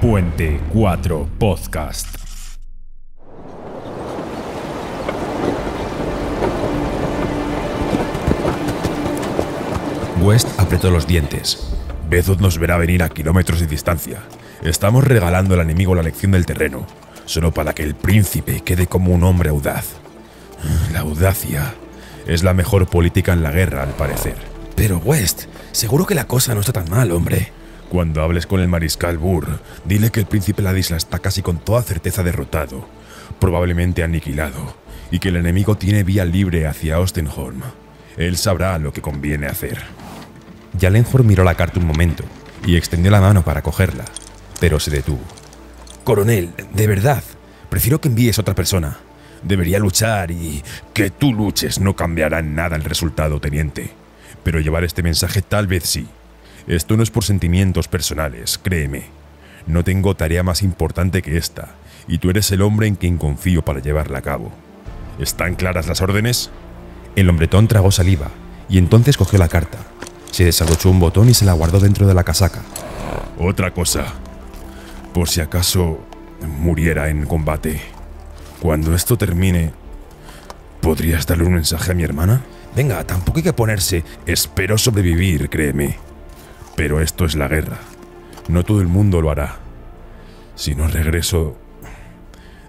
Puente 4 Podcast. West apretó los dientes. Bezos nos verá venir a kilómetros de distancia. Estamos regalando al enemigo la lección del terreno, solo para que el príncipe quede como un hombre audaz. La audacia es la mejor política en la guerra, al parecer. Pero West, seguro que la cosa no está tan mal, hombre. Cuando hables con el mariscal Burr, dile que el príncipe Ladisla está casi con toda certeza derrotado, probablemente aniquilado, y que el enemigo tiene vía libre hacia Ostenholm. Él sabrá lo que conviene hacer. Yalenhor miró la carta un momento y extendió la mano para cogerla, pero se detuvo. Coronel, de verdad, prefiero que envíes a otra persona. Debería luchar y que tú luches no cambiará nada el resultado, teniente. Pero llevar este mensaje tal vez sí. Esto no es por sentimientos personales, créeme. No tengo tarea más importante que esta, y tú eres el hombre en quien confío para llevarla a cabo. ¿Están claras las órdenes? El hombretón tragó saliva, y entonces cogió la carta. Se desabrochó un botón y se la guardó dentro de la casaca. Otra cosa. Por si acaso muriera en combate. Cuando esto termine, ¿podrías darle un mensaje a mi hermana? Venga, tampoco hay que ponerse. Espero sobrevivir, créeme. Pero esto es la guerra. No todo el mundo lo hará. Si no regreso,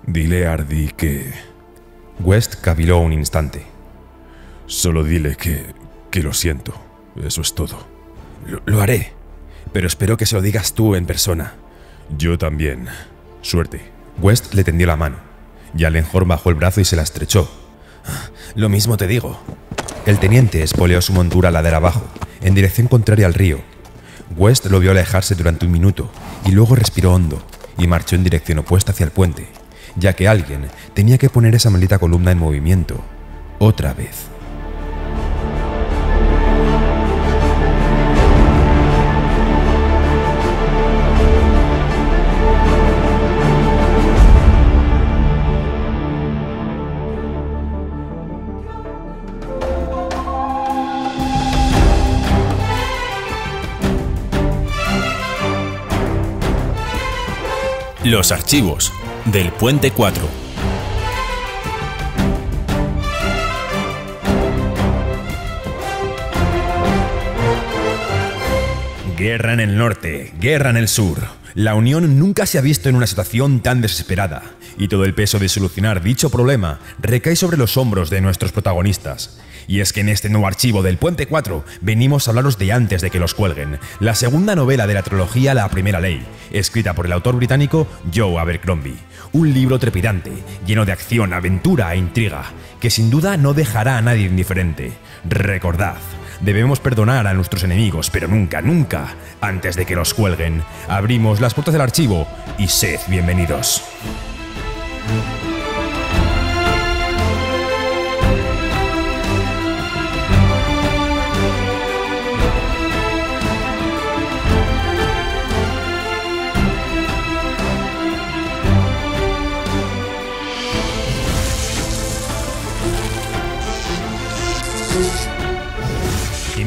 dile a Ardi que... West caviló un instante. Solo dile que... que lo siento. Eso es todo. Lo, haré. Pero espero que se lo digas tú en persona. Yo también. Suerte. West le tendió la mano. y Alenhor bajó el brazo y se la estrechó. Lo mismo te digo. El teniente espoleó su montura ladera abajo, en dirección contraria al río, West lo vio alejarse durante un minuto y luego respiró hondo y marchó en dirección opuesta hacia el puente, ya que alguien tenía que poner esa maldita columna en movimiento, otra vez. Los archivos del Puente 4. Guerra en el norte, guerra en el sur. La Unión nunca se ha visto en una situación tan desesperada, y todo el peso de solucionar dicho problema recae sobre los hombros de nuestros protagonistas, y es que en este nuevo archivo del Puente 4 venimos a hablaros de antes de que los cuelguen, la segunda novela de la trilogía La Primera Ley, escrita por el autor británico Joe Abercrombie. Un libro trepidante, lleno de acción, aventura e intriga, que sin duda no dejará a nadie indiferente. Recordad, Debemos perdonar a nuestros enemigos, pero nunca, nunca, antes de que los cuelguen, abrimos las puertas del archivo y sed bienvenidos.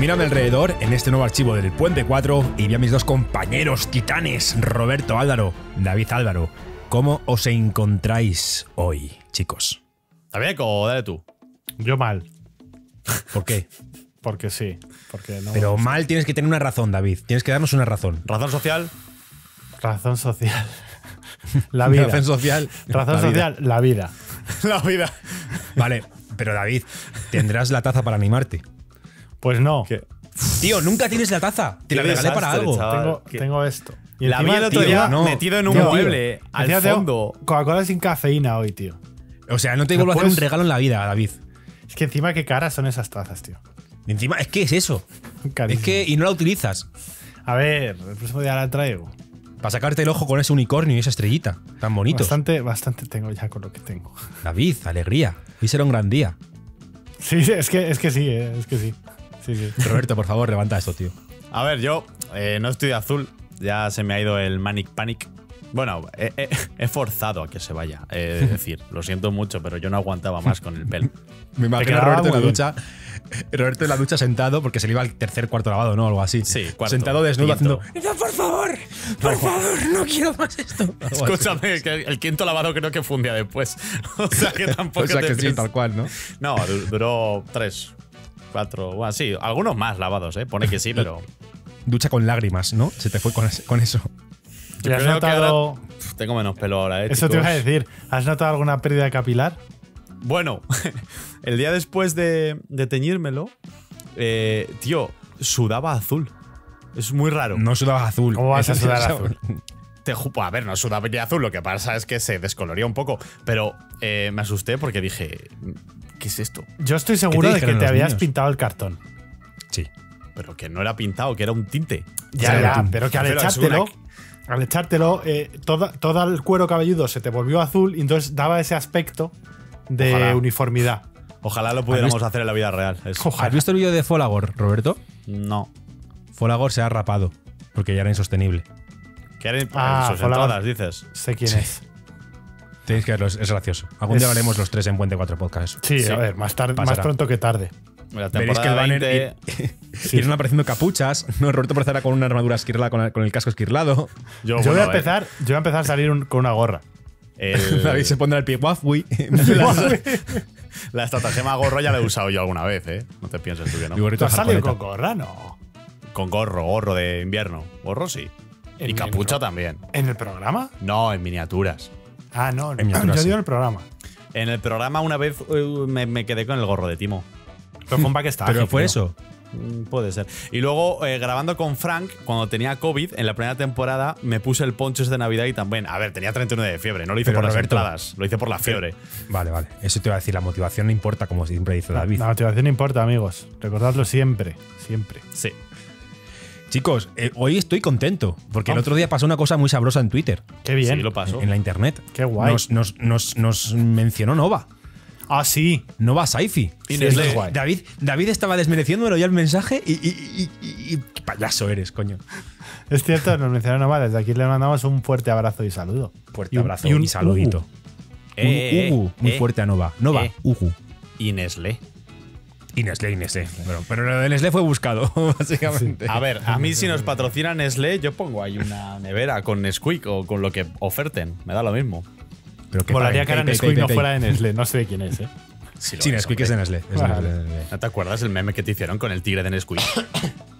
miro alrededor en este nuevo archivo del Puente 4 y vi a mis dos compañeros titanes, Roberto Álvaro, David Álvaro. ¿Cómo os encontráis hoy, chicos? David, o dale tú? Yo mal. ¿Por qué? porque sí. Porque no Pero mal tienes que tener una razón, David. Tienes que darnos una razón. ¿Razón social? Razón social. La vida. Razón social. Razón social, la vida. la vida. Vale, pero David, tendrás la taza para animarte. Pues no. Tío, nunca tienes la taza. Te la regalé para algo. Tengo, esto. la vi el otro día metido en un mueble, al fondo. Coca-Cola sin cafeína hoy, tío. O sea, no te vuelvo a hacer un pues- regalo en la vida, David. Es que encima qué caras son esas tazas, tío. encima, es que es eso. Es que, y no la utilizas. A ver, el próximo día la traigo. Para sacarte el ojo con ese unicornio y esa estrellita. Tan bonito. Bastante, bastante tengo ya con lo que tengo. David, alegría. Hoy será un gran día. Sí, es que, es que sí, eh, es que sí. Roberto, por favor, levanta eso, tío. A ver, yo eh, no estoy de azul. Ya se me ha ido el Manic Panic. Bueno, he, forzado a que se vaya. Eh, es decir, lo siento mucho, pero yo no aguantaba más con el pelo. me imagino Roberto en la ducha. Roberto en la ducha sentado porque se le iba al tercer cuarto lavado, ¿no? Algo así. Sí, Sentado desnudo No, por favor, por favor, no quiero más esto. Escúchame, el quinto lavado creo que fundía, después. O sea que tampoco. o sea que tal cual, ¿no? No, duró tres, cuatro, bueno, sí, algunos más lavados, ¿eh? Pone que sí, pero. Ducha con lágrimas, ¿no? Se te fue con, eso. Te has notado... tengo menos pelo ahora, ¿eh? Eso te iba a decir. ¿Has notado alguna pérdida capilar? Bueno, el día después de, teñírmelo, eh, tío, sudaba azul. Es muy raro. No sudaba azul. ¿Cómo vas a sudar azul? Te pues, a ver, no sudaba azul, lo que pasa es que se descoloría un poco, pero eh, me asusté porque dije, ¿qué es esto? Yo estoy seguro de que te habías pintado el cartón. Sí. Pero que no era pintado, que era un tinte. Ya, pero que al echártelo, al echártelo, eh, todo, el cuero cabelludo se te volvió azul y entonces daba ese aspecto de uniformidad. Ojalá lo pudiéramos hacer en la vida real. ¿Has visto el vídeo de Folagor, Roberto? No. Folagor se ha rapado porque ya era insostenible. ah, todas, dices. Sé quién es. Tenéis que verlo, es, gracioso. Algún día haremos los tres en Puente 4 Podcast. Sí, sí, a ver, más, tarde, más pronto que tarde. Veréis que el banner apareciendo capuchas. No, Roberto aparecerá con una armadura esquirlada, con, el casco esquirlado. Yo, voy a, empezar, yo voy a empezar a salir con una gorra. David se pondrá el pie guafui. la estratagema gorro ya la he usado yo alguna vez, ¿eh? No te pienses tú que no. ¿Tú has salido con gorra? No. Con gorro, gorro de invierno. Gorro sí. y capucha también. ¿En el programa? No, en miniaturas. Ah, no, en yo digo el programa. En el programa una vez eh, me, quedé con el gorro de Timo. Pero fue un Pero fue eso. Mm, puede ser. Y luego, eh, grabando con Frank, cuando tenía COVID, en la primera temporada, me puse el poncho de Navidad y también. A ver, tenía 39 de fiebre, no lo hice por las entradas, lo hice por la fiebre. Eh, vale, vale. Eso te iba a decir, la motivación no importa, como siempre dice David. La, motivación motivación importa, amigos. Recordadlo siempre, siempre. Sí. Chicos, eh, hoy estoy contento, porque el otro día pasó una cosa muy sabrosa en Twitter. Qué bien. Sí, lo pasó. En, la internet. Qué guay. Nos, mencionó Nova. Ah, sí. Nova Saifi. Sí, es guay. David, David estaba desmereciendo ya el mensaje y, qué payaso eres, coño. Es cierto, nos mencionó Nova. Desde aquí le mandamos un fuerte abrazo y saludo. Fuerte abrazo y, un, saludito. un, ugu muy eh, fuerte a Nova. Eh, Nova, ugu. Y y Nestlé, y Pero, lo de Nestlé fue buscado, básicamente. A ver, a mí si nos patrocinan Nestlé, yo pongo ahí una nevera con Nesquik o con lo que oferten. Me da lo mismo. Pero que Molaría que era Nesquik no fuera de Nestlé. No sé de quién es, ¿eh? Sí, Nesquik es de Es ¿No te acuerdas el meme que te hicieron con el tigre de Nesquik?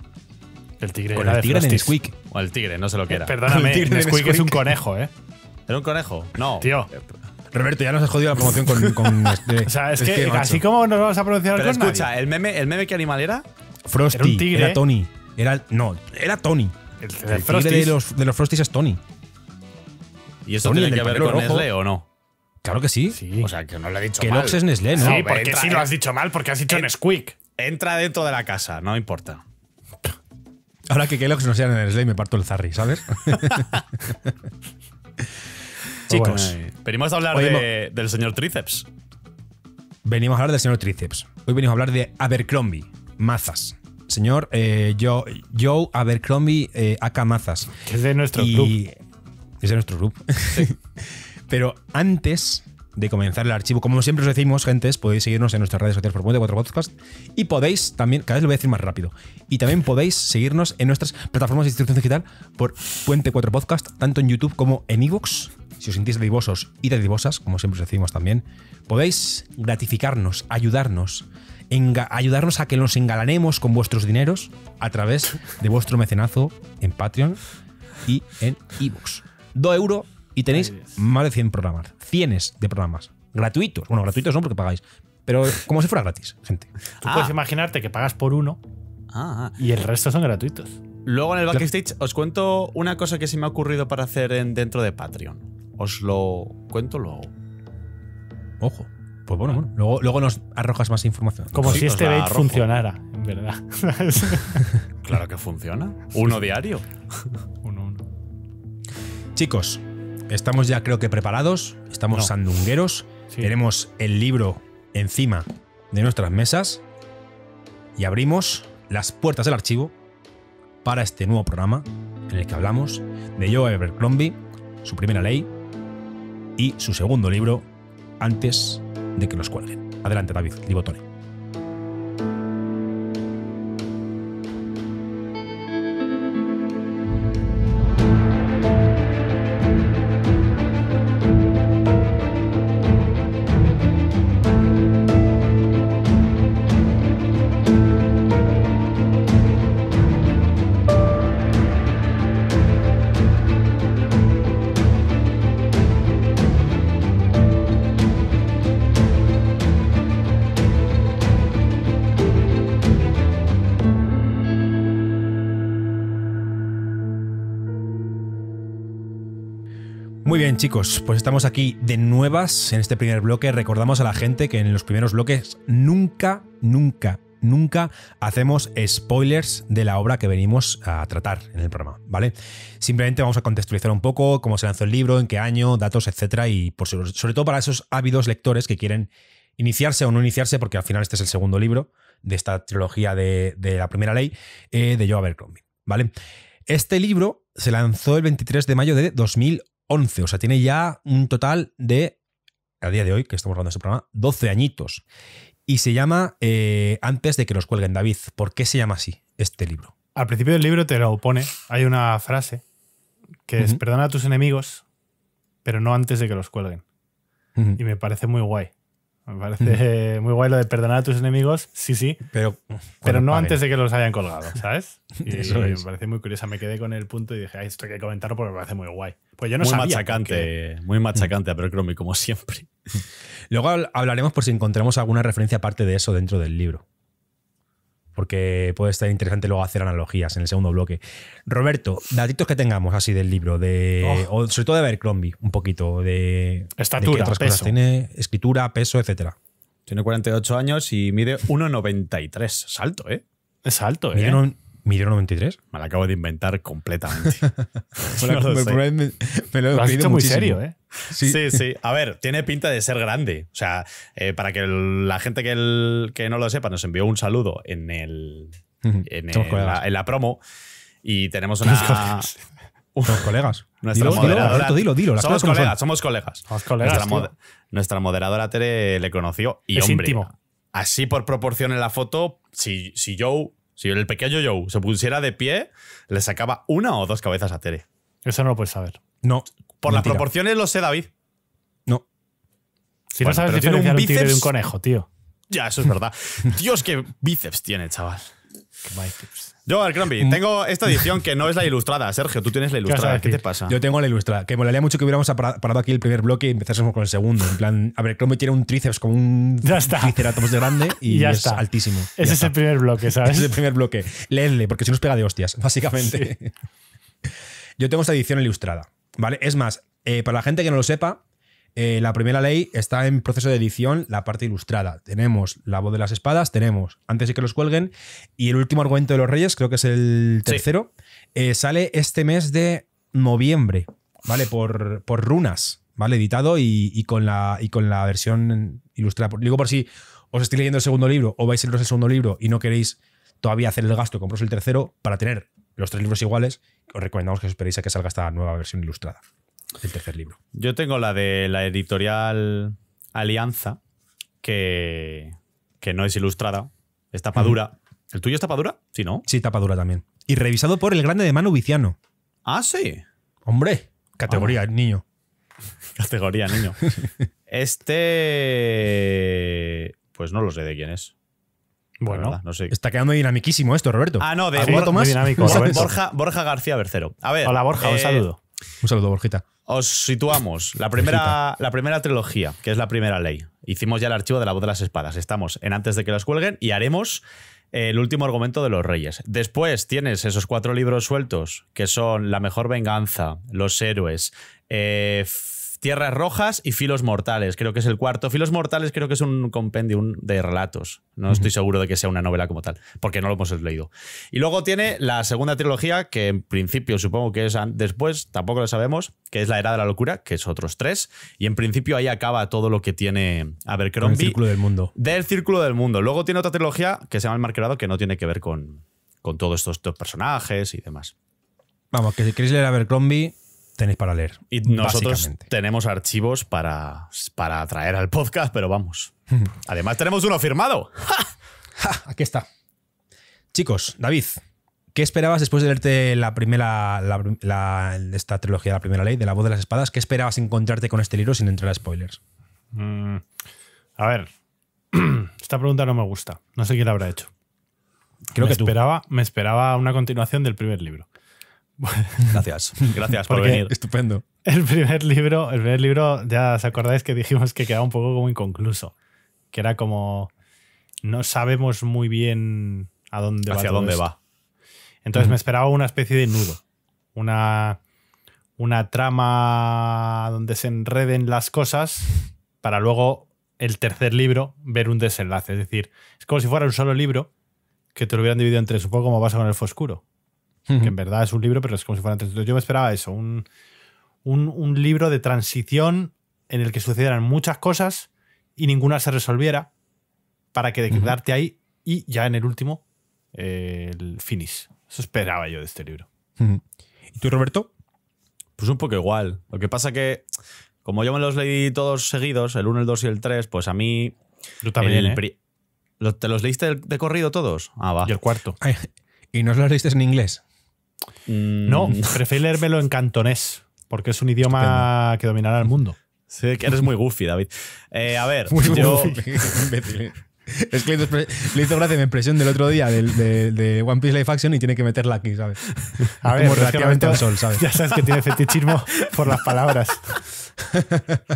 el tigre, con el tigre de, Nesquik. O el tigre, no sé lo que eh, era. perdóname, Nesquik, es un conejo, ¿eh? ¿Era un conejo? No. Tío. Eh, Roberto, ya nos has jodido la promoción con. este, o sea, es, que, así como nos vamos a pronunciar Pero con escucha, El, meme, ¿el meme qué animal era? Frosty. Era, Tony. no, era Tony. El, de los, de los Frosties es Tony. ¿Y eso tiene que ver con rojo. o no? Claro que sí. O sea, que no lo he dicho mal. mal. es Nesle, ¿no? Sí, porque sí si lo eh, has dicho mal, porque has dicho Nesquick Nesquik. Entra dentro de la casa, no importa. Ahora que Kellogg's no sea y me parto el zarri, ¿sabes? Chicos, eh, venimos a hablar del señor Tríceps. Venimos a hablar del señor Tríceps. Hoy venimos a hablar de Abercrombie, mazas. Señor eh, Joe, Abercrombie eh, AK Mazas. es de nuestro club. Es de nuestro club. Pero antes de comenzar el archivo, como siempre os decimos, gentes, podéis seguirnos en nuestras redes sociales por puente 4 podcast y podéis también, cada vez lo voy a decir más rápido, y también podéis seguirnos en nuestras plataformas de distribución digital por Puente 4 Podcast, tanto en YouTube como en iVoox si os sentís dadivosos y dadivosas, como siempre os decimos también, podéis gratificarnos, ayudarnos, ayudarnos a que nos engalanemos con vuestros dineros a través de vuestro mecenazo en Patreon y en ebooks. 2 euros y tenéis más de 100 programas, cienes de programas gratuitos. Bueno, gratuitos no porque pagáis, pero como si fuera gratis, gente. Tú puedes ah. imaginarte que pagas por uno ah, ah. y el resto son gratuitos. Luego en el backstage os cuento una cosa que se me ha ocurrido para hacer dentro de Patreon. Os lo cuento luego. Ojo. Pues bueno, bueno. Luego, nos arrojas más información. Como si este bait funcionara, en verdad. claro que funciona. Uno diario. uno, uno. Chicos, estamos ya creo que preparados. Estamos sandungueros. Tenemos el libro encima de nuestras mesas. Y abrimos las puertas del archivo para este nuevo programa en el que hablamos de Joe Evercrombie, su primera ley, y su segundo libro, Antes de que los cuelguen. Adelante, David Libotone. chicos, pues estamos aquí de nuevas en este primer bloque. Recordamos a la gente que en los primeros bloques nunca, nunca, nunca hacemos spoilers de la obra que venimos a tratar en el programa, ¿vale? Simplemente vamos a contextualizar un poco cómo se lanzó el libro, en qué año, datos, etcétera, y por sobre, todo para esos ávidos lectores que quieren iniciarse o no iniciarse, porque al final este es el segundo libro de esta trilogía de, la primera ley eh, de Joe Abercrombie, ¿vale? Este libro se lanzó el 23 de mayo de 2008. 11, o sea, tiene ya un total de, a día de hoy, que estamos hablando de este programa, 12 añitos. Y se llama eh, Antes de que los cuelguen, David. ¿Por qué se llama así este libro? Al principio del libro te lo pone, hay una frase que es, perdona a tus enemigos, pero no antes de que los cuelguen. Y me parece muy guay. Me parece muy guay lo de perdonar a tus enemigos, sí, sí. Pero, pero no antes de que los hayan colgado, ¿sabes? me parece muy curiosa. Me quedé con el punto y dije, esto hay que comentarlo porque me parece muy guay. Pues yo no muy Machacante, Muy machacante, pero creo como siempre. Luego hablaremos por si encontramos alguna referencia aparte de eso dentro del libro porque puede estar interesante luego hacer analogías en el segundo bloque. Roberto, datitos que tengamos así del libro, de, oh. sobre todo de Abercrombie, un poquito, de estatura, peso. tiene, escritura, peso, etc. Tiene 48 años y mide 1,93. Es alto, ¿eh? Es alto, ¿eh? Midió 93? Me la acabo de inventar completamente. lo lo has dicho muy serio, ¿eh? Sí. sí. A ver, tiene pinta de ser grande. O sea, eh, para que la gente que, no lo sepa, nos envió un saludo en el. En, la, promo. Y tenemos una. Somos colegas. somos, colegas, somos, colegas, nuestra, moderadora Tere le conoció y es hombre, íntimo. Así por proporción en la foto, si, si Joe si el pequeño Joe se pusiera de pie, le sacaba una o dos cabezas a Tere. Eso no lo puedes saber. No. Por las proporciones lo sé, David. No. Si no sabes diferenciar un, tigre de un conejo, tío. Ya, eso es verdad. Dios, qué bíceps tiene, chaval. Qué bíceps. Yo, granby mm. tengo esta edición que no es la ilustrada. Sergio, tú tienes la ilustrada. ¿Qué, te pasa? Yo tengo la ilustrada. Que molaría mucho que hubiéramos parado aquí el primer bloque y empezásemos con el segundo. En plan, Crombie tiene un tríceps como un ya de grande y es altísimo. Ese es el primer bloque, ¿sabes? Ese es el primer bloque. Leedle, porque si nos pega de hostias, básicamente. Yo tengo esta edición ilustrada. ¿Vale? Es más, eh, para la gente que no lo sepa, eh, la primera ley está en proceso de edición, la parte ilustrada. Tenemos la voz de las espadas, tenemos antes de que los cuelguen, y el último argumento de los reyes, creo que es el tercero, eh, sale este mes de noviembre, ¿vale? Por, por runas, ¿vale? Editado y, con la, y con la versión ilustrada. Digo por si os estoy leyendo el segundo libro o vais a leeros el segundo libro y no queréis todavía hacer el gasto, compraros el tercero para tener los tres libros iguales, os recomendamos que esperéis a que salga esta nueva versión ilustrada el tercer libro. Yo tengo la de la editorial Alianza, que, que no es ilustrada, es tapadura. ¿El tuyo es tapadura? Sí, ¿no? Sí, tapadura también. Y revisado por el grande de Manu Viciano. Ah, sí. Hombre, categoría niño. Categoría niño. este. Pues no lo sé de quién es. Bueno, no sé. está quedando dinamiquísimo esto, Roberto. Ah, no, de, Borja, dinámico, Borja, García Bercero. A ver. Hola, Borja, un eh, saludo. Un saludo, Borjita. Os situamos. La primera, la primera trilogía, que es la primera ley. Hicimos ya el archivo de la voz de las espadas. Estamos en antes de que las cuelguen y haremos el último argumento de los reyes. Después tienes esos cuatro libros sueltos, que son La mejor venganza, Los héroes, eh, Tierras Rojas y Filos Mortales, creo que es el cuarto. Filos Mortales creo que es un compendio de relatos. No estoy seguro de que sea una novela como tal, porque no lo hemos leído. Y luego tiene la segunda trilogía, que en principio supongo que es después, tampoco lo sabemos, que es La Era de la Locura, que es otros tres. Y en principio ahí acaba todo lo que tiene Abercrombie. Del Círculo del Mundo. Del Círculo del Mundo. Luego tiene otra trilogía que se llama El Marquerado, que no tiene que ver con, con todos estos, personajes y demás. Vamos, que si queréis leer Abercrombie, tenéis para leer. Y nosotros tenemos archivos para, para traer al podcast, pero vamos. Hmm. Además, tenemos uno firmado. Aquí está. Chicos, David, ¿qué esperabas después de leerte la primera, la, esta trilogía, la primera ley de la voz de las espadas? ¿Qué esperabas encontrarte con este libro sin entrar a spoilers? Mm, a ver, esta pregunta no me gusta. No sé quién la habrá hecho. Creo que esperaba, me esperaba una continuación del primer libro. Gracias, gracias por venir. Estupendo. El primer libro, el primer libro, ya os acordáis que dijimos que quedaba un poco como inconcluso, que era como no sabemos muy bien a dónde hacia va. dónde va. Entonces me esperaba una especie de nudo, una una trama donde se enreden las cosas para luego el tercer libro ver un desenlace. Es decir, es como si fuera un solo libro que te lo hubieran dividido en tres, un poco como pasa con el Foscuro que en verdad es un libro, pero es como si fueran tres. Yo me esperaba eso, un, libro de transición en el que sucedieran muchas cosas y ninguna se resolviera para que de quedarte ahí y ya en el último, el finish. Eso esperaba yo de este libro. ¿Y tú, Roberto? Pues un poco igual. Lo que pasa que, como yo me los leí todos seguidos, el 1, el 2 y el 3, pues a mí. ¿eh? ¿Te los leíste de corrido todos? Ah, va. Y el cuarto. ¿Y no los leíste en inglés? Mm. No, prefiero leérmelo en cantonés, porque es un idioma que dominará el mundo. Sí, que eres muy goofy, David. Eh, a ver, yo. Es que le hizo gracia mi impresión del otro día de, One Piece Life Action y tiene que meterla aquí, ¿sabes? A ver, relativamente al sol, ¿sabes? Ya sabes que tiene fetichismo por las palabras.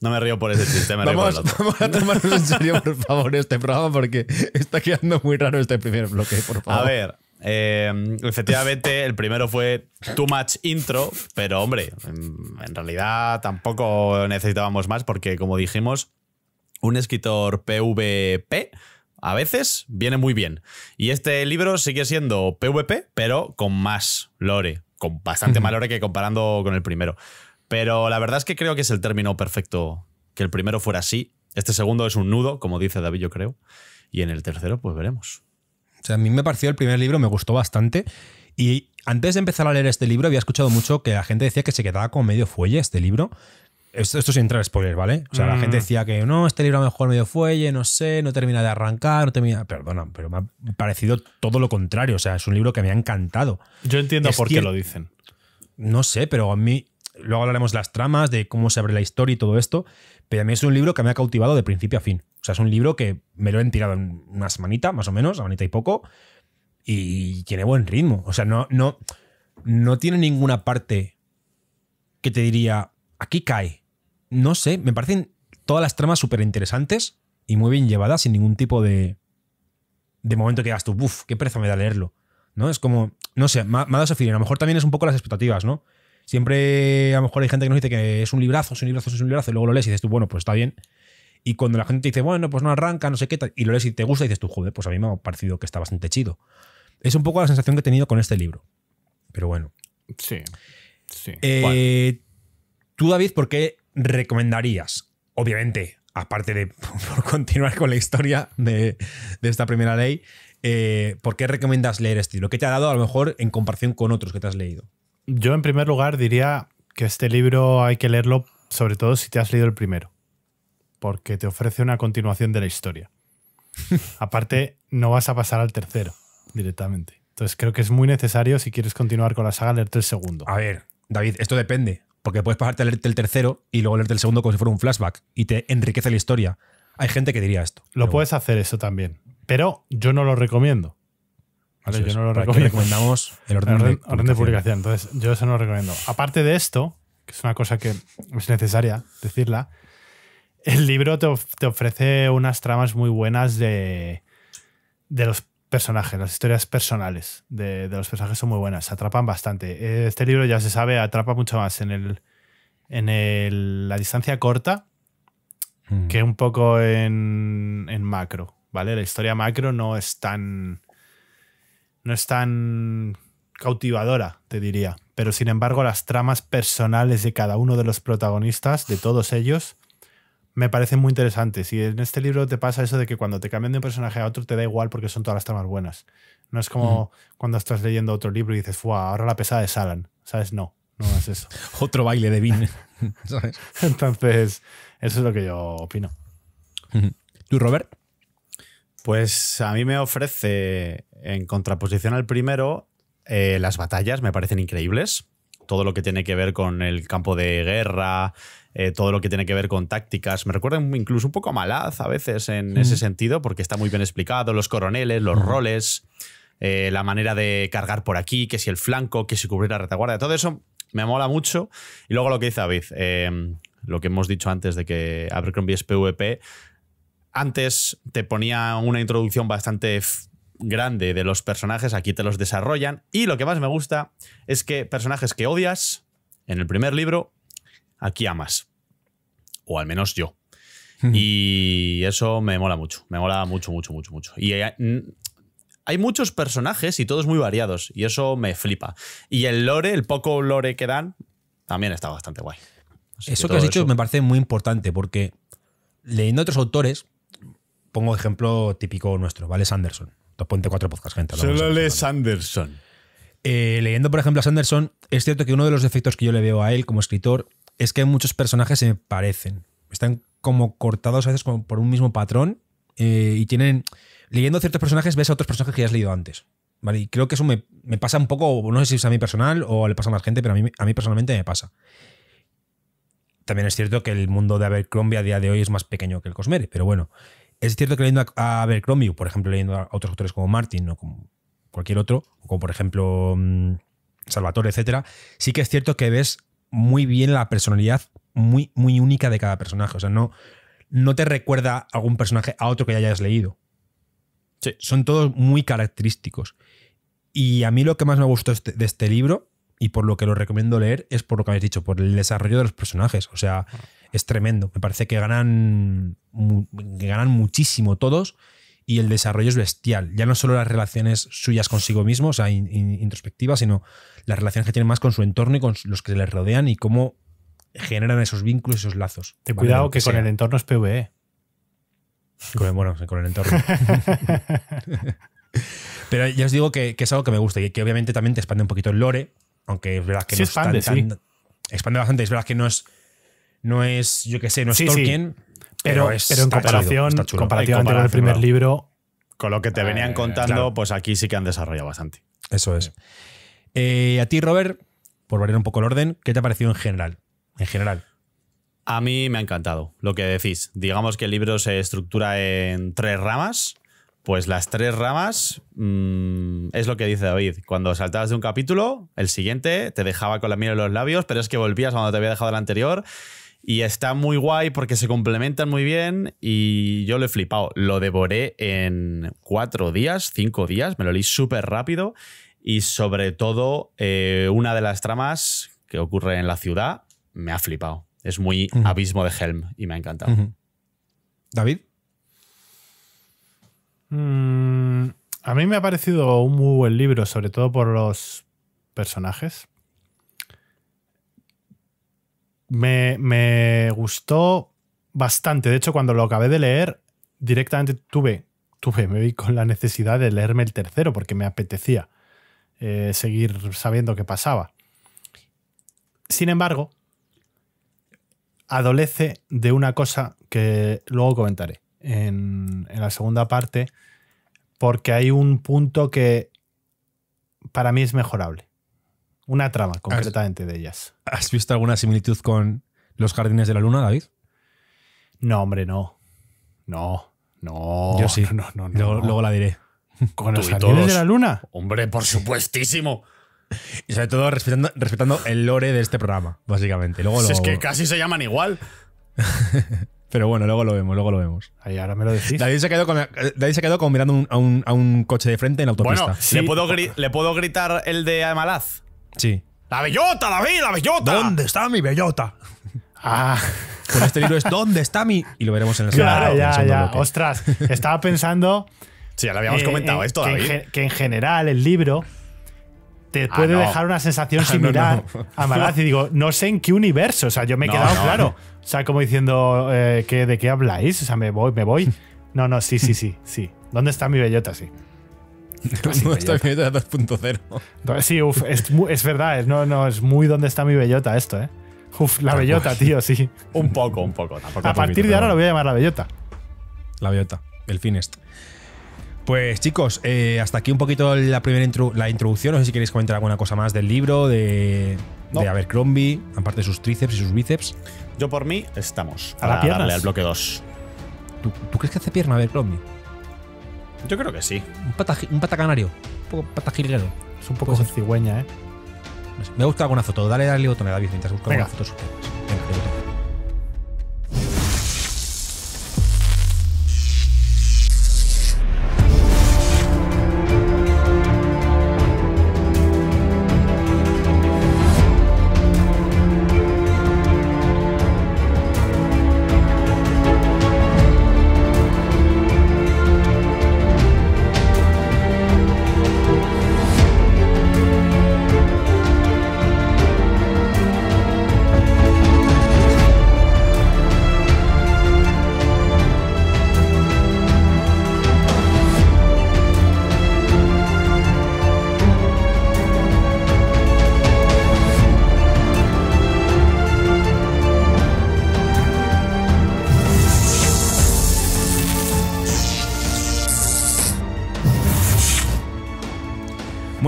No me río por ese chiste, me vamos, río Vamos a tomarnos en serio, por favor, este programa porque está quedando muy raro este primer bloque, por favor. A ver, Em, efectivamente, el primero fue Too Much Intro, pero hombre, em, en realidad tampoco necesitábamos más porque, como dijimos, un escritor PvP a veces viene muy bien. Y este libro sigue siendo PvP, pero con más lore, con bastante más lore que comparando con el primero. Pero la verdad es que creo que es el término perfecto que el primero fuera así. Este segundo es un nudo, como dice David, yo creo. Y en el tercero, pues veremos. O sea, a mí me pareció el primer libro, me gustó bastante. Y antes de empezar a leer este libro, había escuchado mucho que la gente decía que se quedaba como medio fuelle este libro. Esto, esto sin entrar a ¿vale? O sea, la gente mm. decía que no, este libro a lo mejor medio fuelle, no sé, no termina de arrancar, no termina. Perdona, pero me ha parecido todo lo contrario. O sea, es un libro que me ha encantado. Yo entiendo por qué lo dicen. No sé, pero a mí. Luego hablaremos de las tramas, de cómo se abre la historia y todo esto. Pero a mí es un libro que me ha cautivado de principio a fin. O sea, es un libro que me lo he tirado en una semanita, más o menos, manita y poco, y tiene buen ritmo. O sea, no, no, no tiene ninguna parte que te diría, aquí cae. No sé, me parecen todas las tramas súper interesantes y muy bien llevadas, sin ningún tipo de, de momento que digas tú, uff, qué pereza me da leerlo. ¿No? Es como, no sé, me ha, dado ese A lo mejor también es un poco las expectativas, ¿no? Siempre a lo mejor hay gente que nos dice que es un librazo, es un librazo, es un librazo, y luego lo lees y dices tú, bueno, pues está bien. Y cuando la gente dice, bueno, pues no arranca, no sé qué, y lo lees y te gusta, y dices tú, joder, pues a mí me ha parecido que está bastante chido. Es un poco la sensación que he tenido con este libro. Pero bueno. Sí. sí. Eh, tú, David, ¿por qué recomendarías? Obviamente, aparte de por continuar con la historia de, esta primera ley, eh, ¿por qué recomiendas leer este libro? ¿Qué te ha dado a lo mejor en comparación con otros que te has leído? Yo en primer lugar diría que este libro hay que leerlo sobre todo si te has leído el primero porque te ofrece una continuación de la historia. Aparte, no vas a pasar al tercero directamente. Entonces creo que es muy necesario si quieres continuar con la saga leerte el segundo. A ver, David, esto depende, porque puedes pasarte a leerte el tercero y luego leerte el segundo como si fuera un flashback y te enriquece la historia. Hay gente que diría esto. Lo puedes hacer eso también, pero yo no lo recomiendo. yo no lo recomiendo. recomendamos el orden, de, publicación. orden de publicación. Entonces, yo eso no lo recomiendo. Aparte de esto, que es una cosa que es necesaria decirla, el libro te, ofrece unas tramas muy buenas de, los personajes, las historias personales de, los personajes son muy buenas, atrapan bastante. Este libro ya se sabe, atrapa mucho más en, el, en la distancia corta mm. que un poco en, en, macro, ¿vale? La historia macro no es tan... No es tan cautivadora, te diría. Pero sin embargo, las tramas personales de cada uno de los protagonistas, de todos ellos, me parecen muy interesantes. Y en este libro te pasa eso de que cuando te cambian de un personaje a otro te da igual porque son todas las tramas buenas. No es como cuando estás leyendo otro libro y dices, fuah, Ahora la pesada es Salan. ¿Sabes? No, no es eso. otro baile de Vin. Entonces, eso es lo que yo opino. ¿Tú, Robert? Pues a mí me ofrece, en contraposición al primero, eh, las batallas me parecen increíbles. Todo lo que tiene que ver con el campo de guerra, eh, todo lo que tiene que ver con tácticas. Me recuerda incluso un poco a Malaz a veces en ese sentido, porque está muy bien explicado, los coroneles, los roles, eh, la manera de cargar por aquí, que si el flanco, que si cubrir la retaguardia, todo eso me mola mucho. Y luego lo que dice David, em, lo que hemos dicho antes de que Abercrombie es PvP, antes te ponía una introducción bastante grande de los personajes, aquí te los desarrollan. Y lo que más me gusta es que personajes que odias en el primer libro aquí amas. O al menos yo. y eso me mola mucho. Me mola mucho, mucho, mucho, mucho. Y mm, hay muchos personajes y todos muy variados. Y eso me flipa. Y el lore, el poco lore que dan, también está bastante guay. eso que, has dicho me parece muy importante porque leyendo otros autores, pongo ejemplo típico nuestro, ¿vale? Sanderson. Dos puente cuatro podcasts, gente. Solo lees Sanderson. Eh, leyendo, por ejemplo, a Sanderson, es cierto que uno de los defectos que yo le veo a él como escritor es que muchos personajes se parecen. Están como cortados a veces como por un mismo patrón eh, y tienen. Leyendo ciertos personajes ves a otros personajes que ya has leído antes. ¿vale? Y creo que eso me, pasa un poco, no sé si es a mí personal o le pasa a más gente, pero a mí, a mí personalmente me pasa. También es cierto que el mundo de Abercrombie a día de hoy es más pequeño que el Cosmere, pero bueno. Es cierto que leyendo a Abercrombie, por ejemplo, leyendo a otros autores como Martin o como cualquier otro, como por ejemplo mm, Salvatore, etcétera, sí que es cierto que ves muy bien la personalidad muy, muy única de cada personaje. O sea, no, no te recuerda algún personaje a otro que ya hayas leído. Son todos muy característicos. Y a mí lo que más me gustó este, de este libro, y por lo que lo recomiendo leer, es por lo que habéis dicho, por el desarrollo de los personajes. O sea, es tremendo. Me parece que ganan, ganan muchísimo todos y el desarrollo es bestial. Ya no solo las relaciones suyas consigo mismos o sea, introspectivas, sino las relaciones que tienen más con su entorno y con los que les rodean y cómo generan esos vínculos, y esos lazos. Ten cuidado que, con el entorno es PVE. bueno, con el entorno. Pero ya os digo que, es algo que me gusta y que obviamente también te expande un poquito el lore, aunque es verdad que no es tan, expande bastante, es verdad que no es, no es yo qué sé, no es Tolkien, pero, en comparación, con el primer libro, con lo que te venían eh, contando, pues aquí sí que han desarrollado bastante. Eso es. Eh, a ti, Robert, por variar un poco el orden, ¿qué te ha parecido en general? En general. A mí me ha encantado lo que decís. Digamos que el libro se estructura en tres ramas. Pues las tres ramas mm, es lo que dice David. Cuando saltabas de un capítulo, el siguiente te dejaba con la miel en los labios, pero es que volvías cuando te había dejado el anterior. Y está muy guay porque se complementan muy bien y yo lo he flipado. Lo devoré en cuatro días, cinco días, me lo leí súper rápido y sobre todo, eh, una de las tramas que ocurre en la ciudad me ha flipado. Es muy abismo de Helm y me ha encantado. David. Mm, a mí me ha parecido un muy buen libro, sobre todo por los personajes. Me, me gustó bastante. De hecho, cuando lo acabé de leer, directamente tuve, tuve, me vi con la necesidad de leerme el tercero porque me apetecía. Eh, seguir sabiendo qué pasaba. Sin embargo, adolece de una cosa que luego comentaré en, la segunda parte, porque hay un punto que para mí es mejorable. Una trama concretamente de ellas. ¿Has visto alguna similitud con los jardines de la luna, David? No, hombre, no. No, no. Yo sí. No, no, no. Luego la diré. ¿Con los jardines de la luna? Hombre, por supuestísimo. Y sobre todo respetando, el lore de este programa, básicamente. Luego Es que casi se llaman igual. Pero bueno, luego lo vemos, luego lo vemos. Ahí ahora me lo decís. David se quedó, con, eh, como mirando a, un, coche de frente en la autopista. Bueno, ¿Le, puedo gritar el de Amalaz? Sí. ¡La bellota, David, la bellota! ¿Dónde está mi bellota? Ah. Con este libro es ¿Dónde está mi...? Y lo veremos en el claro, ya, ya. Ostras, estaba pensando... Sí, ya lo habíamos eh, comentado esto, que En, general el libro te ah, puede dejar una sensación ah, similar a Malaz. Y digo, no sé en qué universo. O sea, yo me he quedado claro. O sea, como diciendo, eh, ¿de qué habláis? O sea, me voy, me voy. No, no, sí, sí, sí, sí. ¿Dónde está mi bellota? Sí. ¿Dónde está mi bellota 2.0? Sí, uf, es, verdad. Es, no, no, es muy dónde está mi bellota esto, ¿eh? Uf, la pues bellota, tío, sí. un poco, un poco. a partir de ahora lo voy a llamar la bellota. La bellota, el finest. Pues chicos, eh, hasta aquí un poquito la primera la introducción. No sé si queréis comentar alguna cosa más del libro, de, Abercrombie, aparte de sus tríceps y sus bíceps. Yo por mí estamos. A, la pierna al bloque 2. ¿Tú, crees que hace pierna Abercrombie? Yo creo que sí. Un, pata, un patacanario. Un poco patajilguero. Es un poco cigüeña, ¿eh? me gusta alguna foto. Dale, dale otra, David, mientras busco Venga. alguna foto. Venga,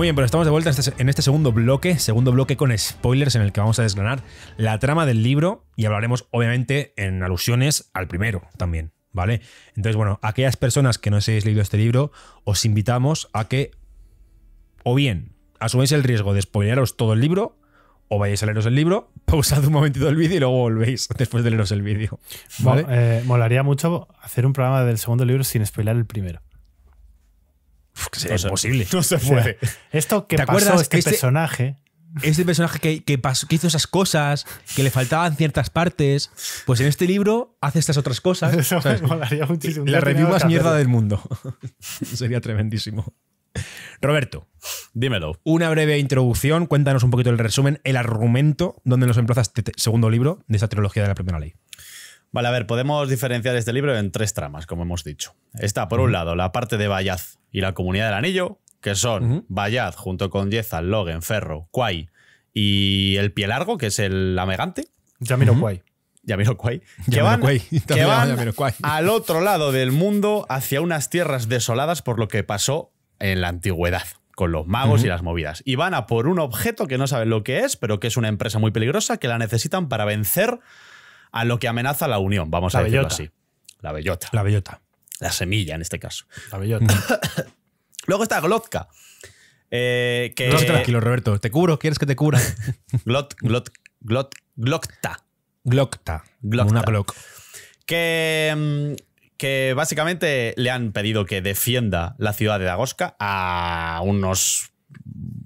bien, pero estamos de vuelta este en este segundo bloque, segundo bloque con spoilers en el que vamos a desgranar la trama del libro y hablaremos obviamente en alusiones al primero también, ¿vale? Entonces, bueno, aquellas personas que no hayáis leído este libro, os invitamos a que o bien asuméis el riesgo de spoilearos todo el libro, o vayáis a leeros el libro, pausad un momentito el vídeo y luego volvéis después de leeros el vídeo. ¿vale? Eh, molaría mucho hacer un programa del segundo libro sin spoiler el primero no Se, puede. esto que ¿Te acuerdas de este personaje. Este personaje que, hizo esas cosas, que le faltaban ciertas partes, pues en este libro hace estas otras cosas. La review más mierda del mundo. sería tremendísimo. Roberto, dímelo. Una breve introducción, cuéntanos un poquito el resumen, el argumento donde nos emplaza este segundo libro de esta trilogía de la primera ley. Vale, a ver, podemos diferenciar este libro en tres tramas, como hemos dicho. Está, por un lado, la parte de Bayaz y la comunidad del anillo, que son Bayaz junto con Yezal, Logan, Ferro, Quay y el pie largo, que es el amegante. Yamiro uh -huh. Yamiro Quay Que van, al otro lado del mundo hacia unas tierras desoladas por lo que pasó en la antigüedad con los magos y las movidas. Y van a por un objeto que no saben lo que es, pero que es una empresa muy peligrosa que la necesitan para vencer a lo que amenaza la unión, vamos a decirlo así. La bellota. La bellota. La semilla, en este caso. La bellota. Luego está Glotka. Eh, que, no, tranquilo, Roberto. Te curo quieres que te cura. glot, glot, glot, glokta. Glocta. Una Que, mm, que básicamente le han pedido que defienda la ciudad de Dagoska a unos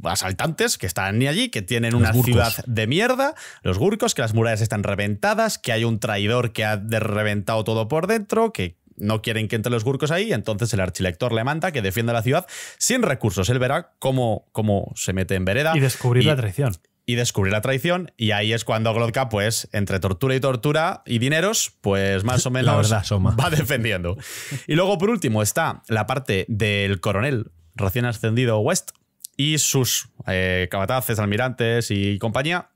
asaltantes que están ni allí, que tienen una ciudad de mierda, los gurcos, que las murallas están reventadas, que hay un traidor que ha reventado todo por dentro, que no quieren que entre los gurcos ahí, entonces el archilector le manda que defienda la ciudad sin recursos. Él verá cómo, cómo se mete en vereda. Y descubrir la traición. Y descubrir la traición, y ahí es cuando Glodka, pues, entre tortura y tortura y dineros, pues más o menos va defendiendo. y luego, por último, está la parte del coronel recién ascendido West, y sus eh, cabataces, almirantes y compañía,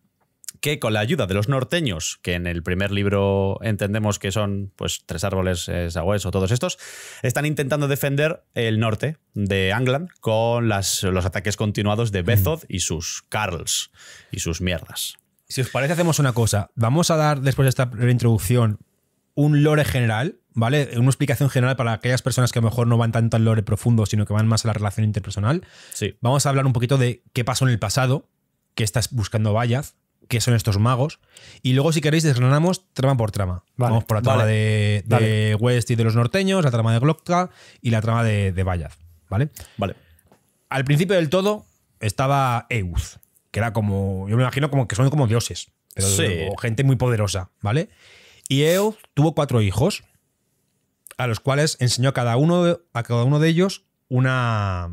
que con la ayuda de los norteños, que en el primer libro entendemos que son pues, tres árboles, eh, sagües o todos estos, están intentando defender el norte de Angland con las, los ataques continuados de mm. Bezoth y sus Carls y sus mierdas. Si os parece, hacemos una cosa. Vamos a dar, después de esta introducción, un lore general ¿vale? Una explicación general para aquellas personas que a lo mejor no van tanto al lore profundo, sino que van más a la relación interpersonal. Sí. Vamos a hablar un poquito de qué pasó en el pasado, qué estás buscando Bayaz, qué son estos magos. Y luego, si queréis, desgranamos trama por trama. Vamos por la trama de, West y de los norteños, la trama de Glocka y la trama de, de Bayaz, ¿vale? Vale. Al principio del todo estaba Euz, que era como, yo me imagino como que son como dioses, pero gente muy poderosa, ¿vale? Y Euz tuvo cuatro hijos a los cuales enseñó a cada uno de, a cada uno de ellos una,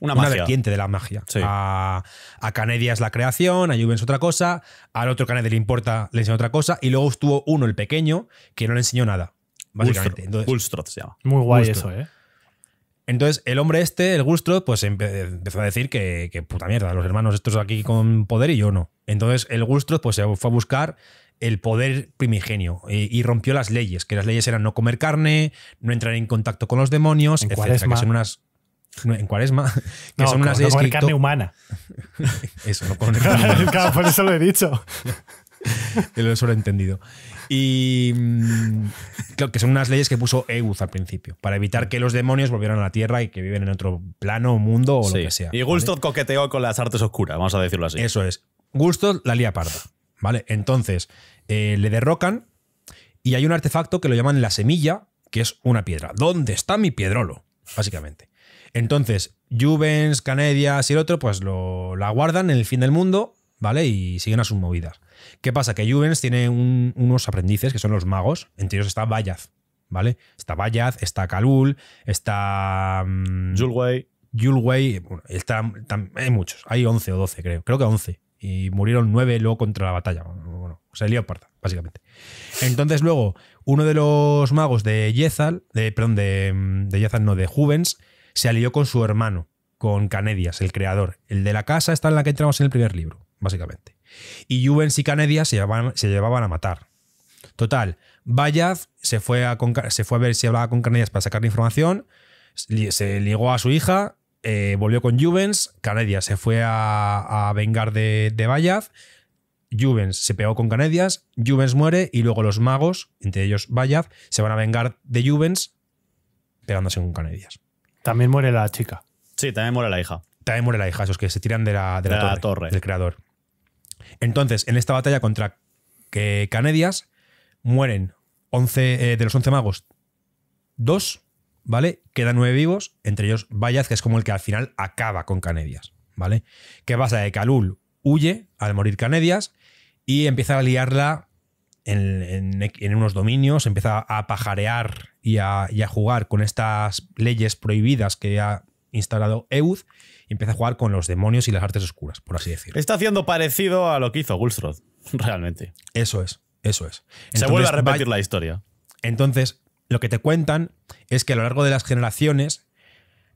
una, vertiente de la magia. A, a es la creación, a es otra cosa, al otro Canedia le importa, le enseñó otra cosa, y luego estuvo uno, el pequeño, que no le enseñó nada. Básicamente. Bullstroth, se llama. Muy guay eso, ¿eh? Entonces, el hombre este, el Gustro, pues empezó a decir que, puta mierda, los hermanos estos aquí con poder y yo no. Entonces, el Gustro pues se fue a buscar el poder primigenio y, rompió las leyes, que las leyes eran no comer carne, no entrar en contacto con los demonios, etcétera, que son unas en cuaresma, que son comer carne humana. eso, no comer carne humana. por eso lo he dicho. lo he sobreentendido. Y mm, creo que son unas leyes que puso Eguz al principio, para evitar que los demonios volvieran a la Tierra y que viven en otro plano, o mundo o lo que sea. Y Gulstod coqueteó con las artes oscuras, vamos a decirlo así. Eso es. Gulstod la lía parda. ¿Vale? Entonces, eh, le derrocan y hay un artefacto que lo llaman la semilla, que es una piedra. ¿Dónde está mi piedrolo? Básicamente. Entonces, Juvens, Canedias y el otro, pues lo, la guardan en el fin del mundo ¿vale? Y siguen a sus movidas. ¿Qué pasa? Que Juvens tiene unos aprendices que son los magos, entre ellos está Bayaz, ¿vale? Está Bayaz, está Kalul, está... Um, Julway. está, hay muchos, hay 11 o 12 creo, creo que 11. Y murieron 9 luego contra la batalla. Bueno, o sea, parta, básicamente. Entonces luego, uno de los magos de Yezal, de, perdón, de, mm, de no, de Juvens, se alió con su hermano, con Canedias, el creador. El de la casa está en la que entramos en el primer libro básicamente. Y Juvens y Canedia se llevaban, se llevaban a matar. Total, Bayaz se fue, a, se fue a ver si hablaba con Canedias para sacar la información, se ligó a su hija, eh, volvió con Juvens, Canedias se fue a, vengar de, de Bayaz, Juvens se pegó con Canedias, Juvens muere y luego los magos, entre ellos Bayaz, se van a vengar de Juvens pegándose con Canedias. También muere la chica. Sí, también muere la hija. También muere la hija, esos que se tiran de la, torre, del creador. Entonces, en esta batalla contra que eh, Canedias mueren 11, eh, de los 11 magos, dos, ¿vale? Quedan nueve vivos, entre ellos Bayaz, que es como el que al final acaba con Canedias, ¿vale? Que pasa de Kalul huye al morir Canedias y empieza a liarla en, unos dominios, empieza a pajarear y a, jugar con estas leyes prohibidas que ha instalado Eud empieza a jugar con los demonios y las artes oscuras, por así decirlo. Está haciendo parecido a lo que hizo Gulstroth, realmente. Eso es, eso es. Se vuelve a repetir la historia. Entonces, lo que te cuentan es que a lo largo de las generaciones,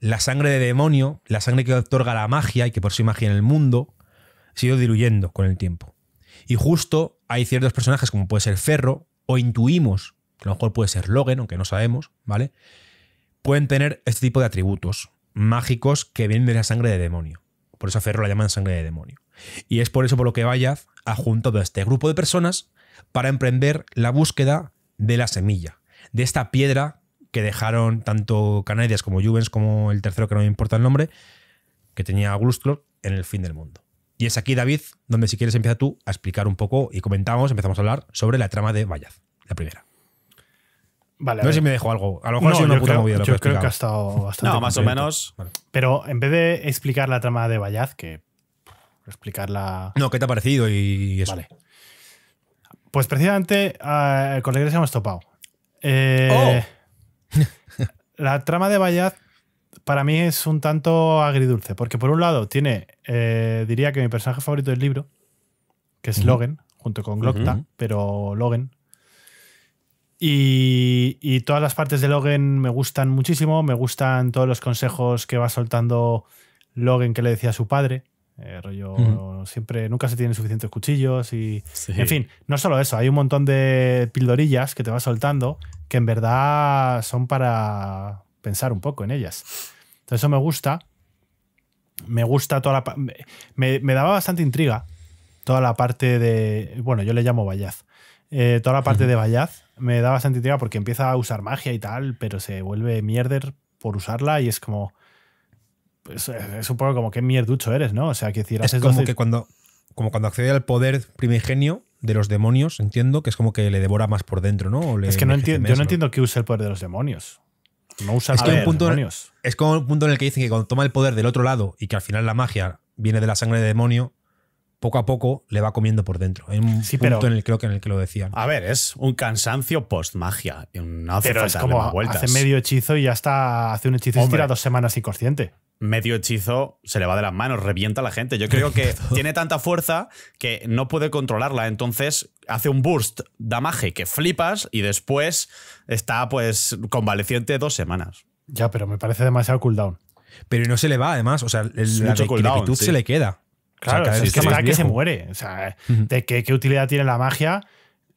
la sangre de demonio, la sangre que otorga la magia y que por sí magia en el mundo, se ha ido diluyendo con el tiempo. Y justo hay ciertos personajes, como puede ser Ferro, o intuimos, que a lo mejor puede ser Logan, aunque no sabemos, ¿vale? Pueden tener este tipo de atributos mágicos que vienen de la sangre de demonio. Por eso a Ferro la llaman sangre de demonio. Y es por eso por lo que Bayaz ha juntado a este grupo de personas para emprender la búsqueda de la semilla, de esta piedra que dejaron tanto Canadias como Juvens, como el tercero que no me importa el nombre, que tenía Augustlo en el fin del mundo. Y es aquí, David, donde si quieres empieza tú a explicar un poco y comentamos, empezamos a hablar sobre la trama de Bayaz, la primera no si me dejo algo. A lo mejor no, ha sido una puta Lo yo creo que ha estado bastante. No, más o menos. Pero en vez de explicar la trama de Bayaz, que explicarla. No, ¿qué te ha parecido y eso? Vale. Pues precisamente eh, con la iglesia hemos topado. Eh, ¡Oh! la trama de Bayaz para mí es un tanto agridulce, porque por un lado tiene, eh, diría que mi personaje favorito del libro, que es Logan, junto con Glockta, pero Logan y, todas las partes de Logan me gustan muchísimo, me gustan todos los consejos que va soltando Logan que le decía a su padre. Eh, rollo, siempre, nunca se tienen suficientes cuchillos y... En fin, no solo eso, hay un montón de pildorillas que te va soltando que en verdad son para pensar un poco en ellas. Entonces eso me gusta. Me gusta toda la... Me, daba bastante intriga toda la parte de... Bueno, yo le llamo Bayaz. Eh, toda la parte de Bayaz me da bastante idea porque empieza a usar magia y tal, pero se vuelve mierder por usarla y es como. Pues, es un poco como que mierducho eres, ¿no? O sea, que decir, es como que cuando, como cuando accede al poder primigenio de los demonios, entiendo que es como que le devora más por dentro, ¿no? es que no entiendo, yo no, entiendo que use el poder de los demonios. No usa es, que demonios. es como un punto en el que dicen que cuando toma el poder del otro lado y que al final la magia viene de la sangre de demonio, poco a poco le va comiendo por dentro. En un punto en el creo que en el que lo decían. A ver, es un cansancio post magia. hace pero es como hace medio hechizo y ya está hace un hechizo y tira dos semanas inconsciente. Medio hechizo se le va de las manos, revienta a la gente. Yo creo que tiene tanta fuerza que no puede controlarla. Entonces hace un burst magia que flipas y después está pues convaleciente dos semanas. Ya, pero me parece demasiado cooldown. Pero no se le va, además. O sea, el, la cooldown, se le queda. Claro, es, que, que se muere. ¿de qué, utilidad tiene la magia?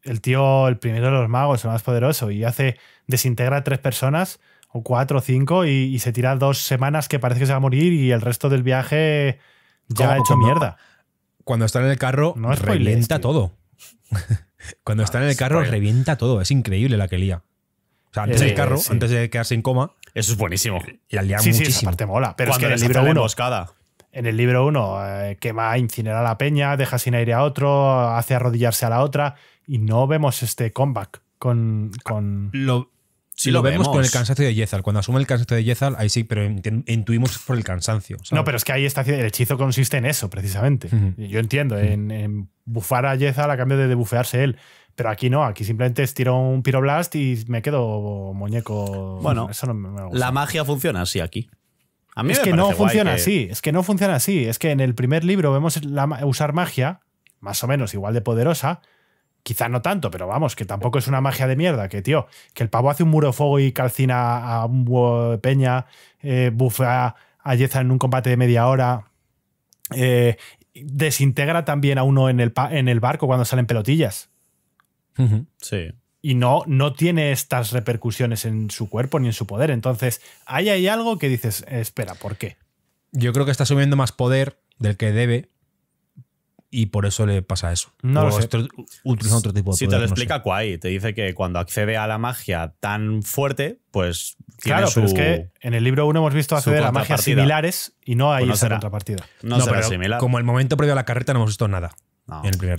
El tío, el primero de los magos, el más poderoso, y hace, desintegra a tres personas, o cuatro o cinco, y, se tira dos semanas que parece que se va a morir, y el resto del viaje ya ha hecho mierda. Cuando está en el carro, revienta todo. Cuando ah, está en el carro, revienta todo. Es increíble la que lía. O sea, antes del carro, antes de quedarse en coma. Eso es buenísimo. La lía mucho. muchísimo. esa parte mola. Pero es que el libro Emboscada. En el libro 1 eh, quema, incinera la peña, deja sin aire a otro, hace arrodillarse a la otra y no vemos este comeback con... con... Lo, si lo, vemos, con el cansancio de Yezal. Cuando asume el cansancio de Yezal, ahí sí, pero intuimos por el cansancio. No, pero es que ahí está, el hechizo consiste en eso, precisamente. Yo entiendo, en, bufar a Yezal a cambio de, bufearse él. Pero aquí no, aquí simplemente estiro un piroblast y me quedo oh, oh, muñeco. Bueno, eso no gusta. la magia funciona así aquí es que no funciona así, es que no funciona así. Es que en el primer libro vemos usar magia, más o menos igual de poderosa, quizá no tanto, pero vamos, que tampoco es una magia de mierda, que tío, que el pavo hace un muro de fuego y calcina a un peña, eh, a Yeza en un combate de media hora, eh, desintegra también a uno en el, en el barco cuando salen pelotillas. Sí y no, no tiene estas repercusiones en su cuerpo ni en su poder. Entonces, ahí hay algo que dices, espera, ¿por qué? Yo creo que está subiendo más poder del que debe y por eso le pasa eso. No lo Otro, tipo de Si te lo explica te dice que cuando accede a la magia tan fuerte, pues Claro, pero es que en el libro 1 hemos visto acceder a magias similares y no hay otra pues no contrapartida. No, pero como el momento previo a la carreta no hemos visto nada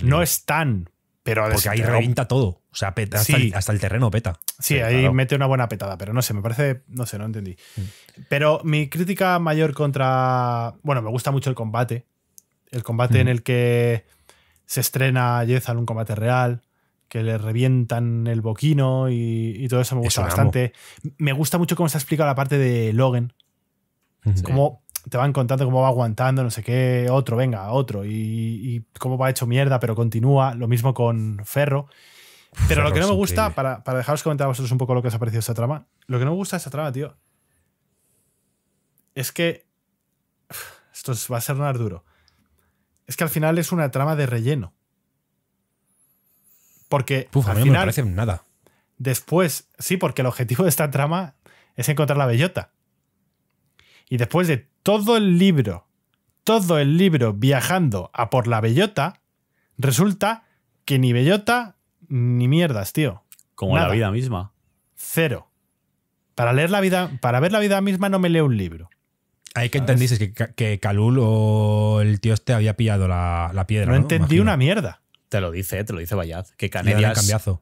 No es tan pero Porque ahí revienta todo. O sea, hasta, el, terreno peta. Sí, ahí mete una buena petada, pero no sé, me parece. No sé, no entendí. Mm. Pero mi crítica mayor contra. Bueno, me gusta mucho el combate. El combate en mm. el que se estrena Jezal un combate real, que le revientan el boquino y, todo eso me gusta bastante. Me, gusta mucho cómo se ha explicado la parte de Logan. como te van contando cómo va aguantando, no sé qué, otro, venga, otro, y, cómo va hecho mierda, pero continúa, lo mismo con Ferro. Pero lo que no me gusta, para, dejaros comentar a vosotros un poco lo que os ha parecido esta trama, lo que no me gusta de esta trama, tío, es que... Esto va a ser un duro. Es que al final es una trama de relleno. Porque... al a mí no me parece nada. Después, sí, porque el objetivo de esta trama es encontrar la bellota. Y después de todo el libro, todo el libro viajando a por la bellota, resulta que ni bellota ni mierdas, tío. Como la vida misma. Cero. Para leer la vida, para ver la vida misma no me leo un libro. Hay que entendís que, que Calul o el tío este había pillado la, piedra. No, entendí una mierda. Te lo dice, te lo dice Bayad, que Canedias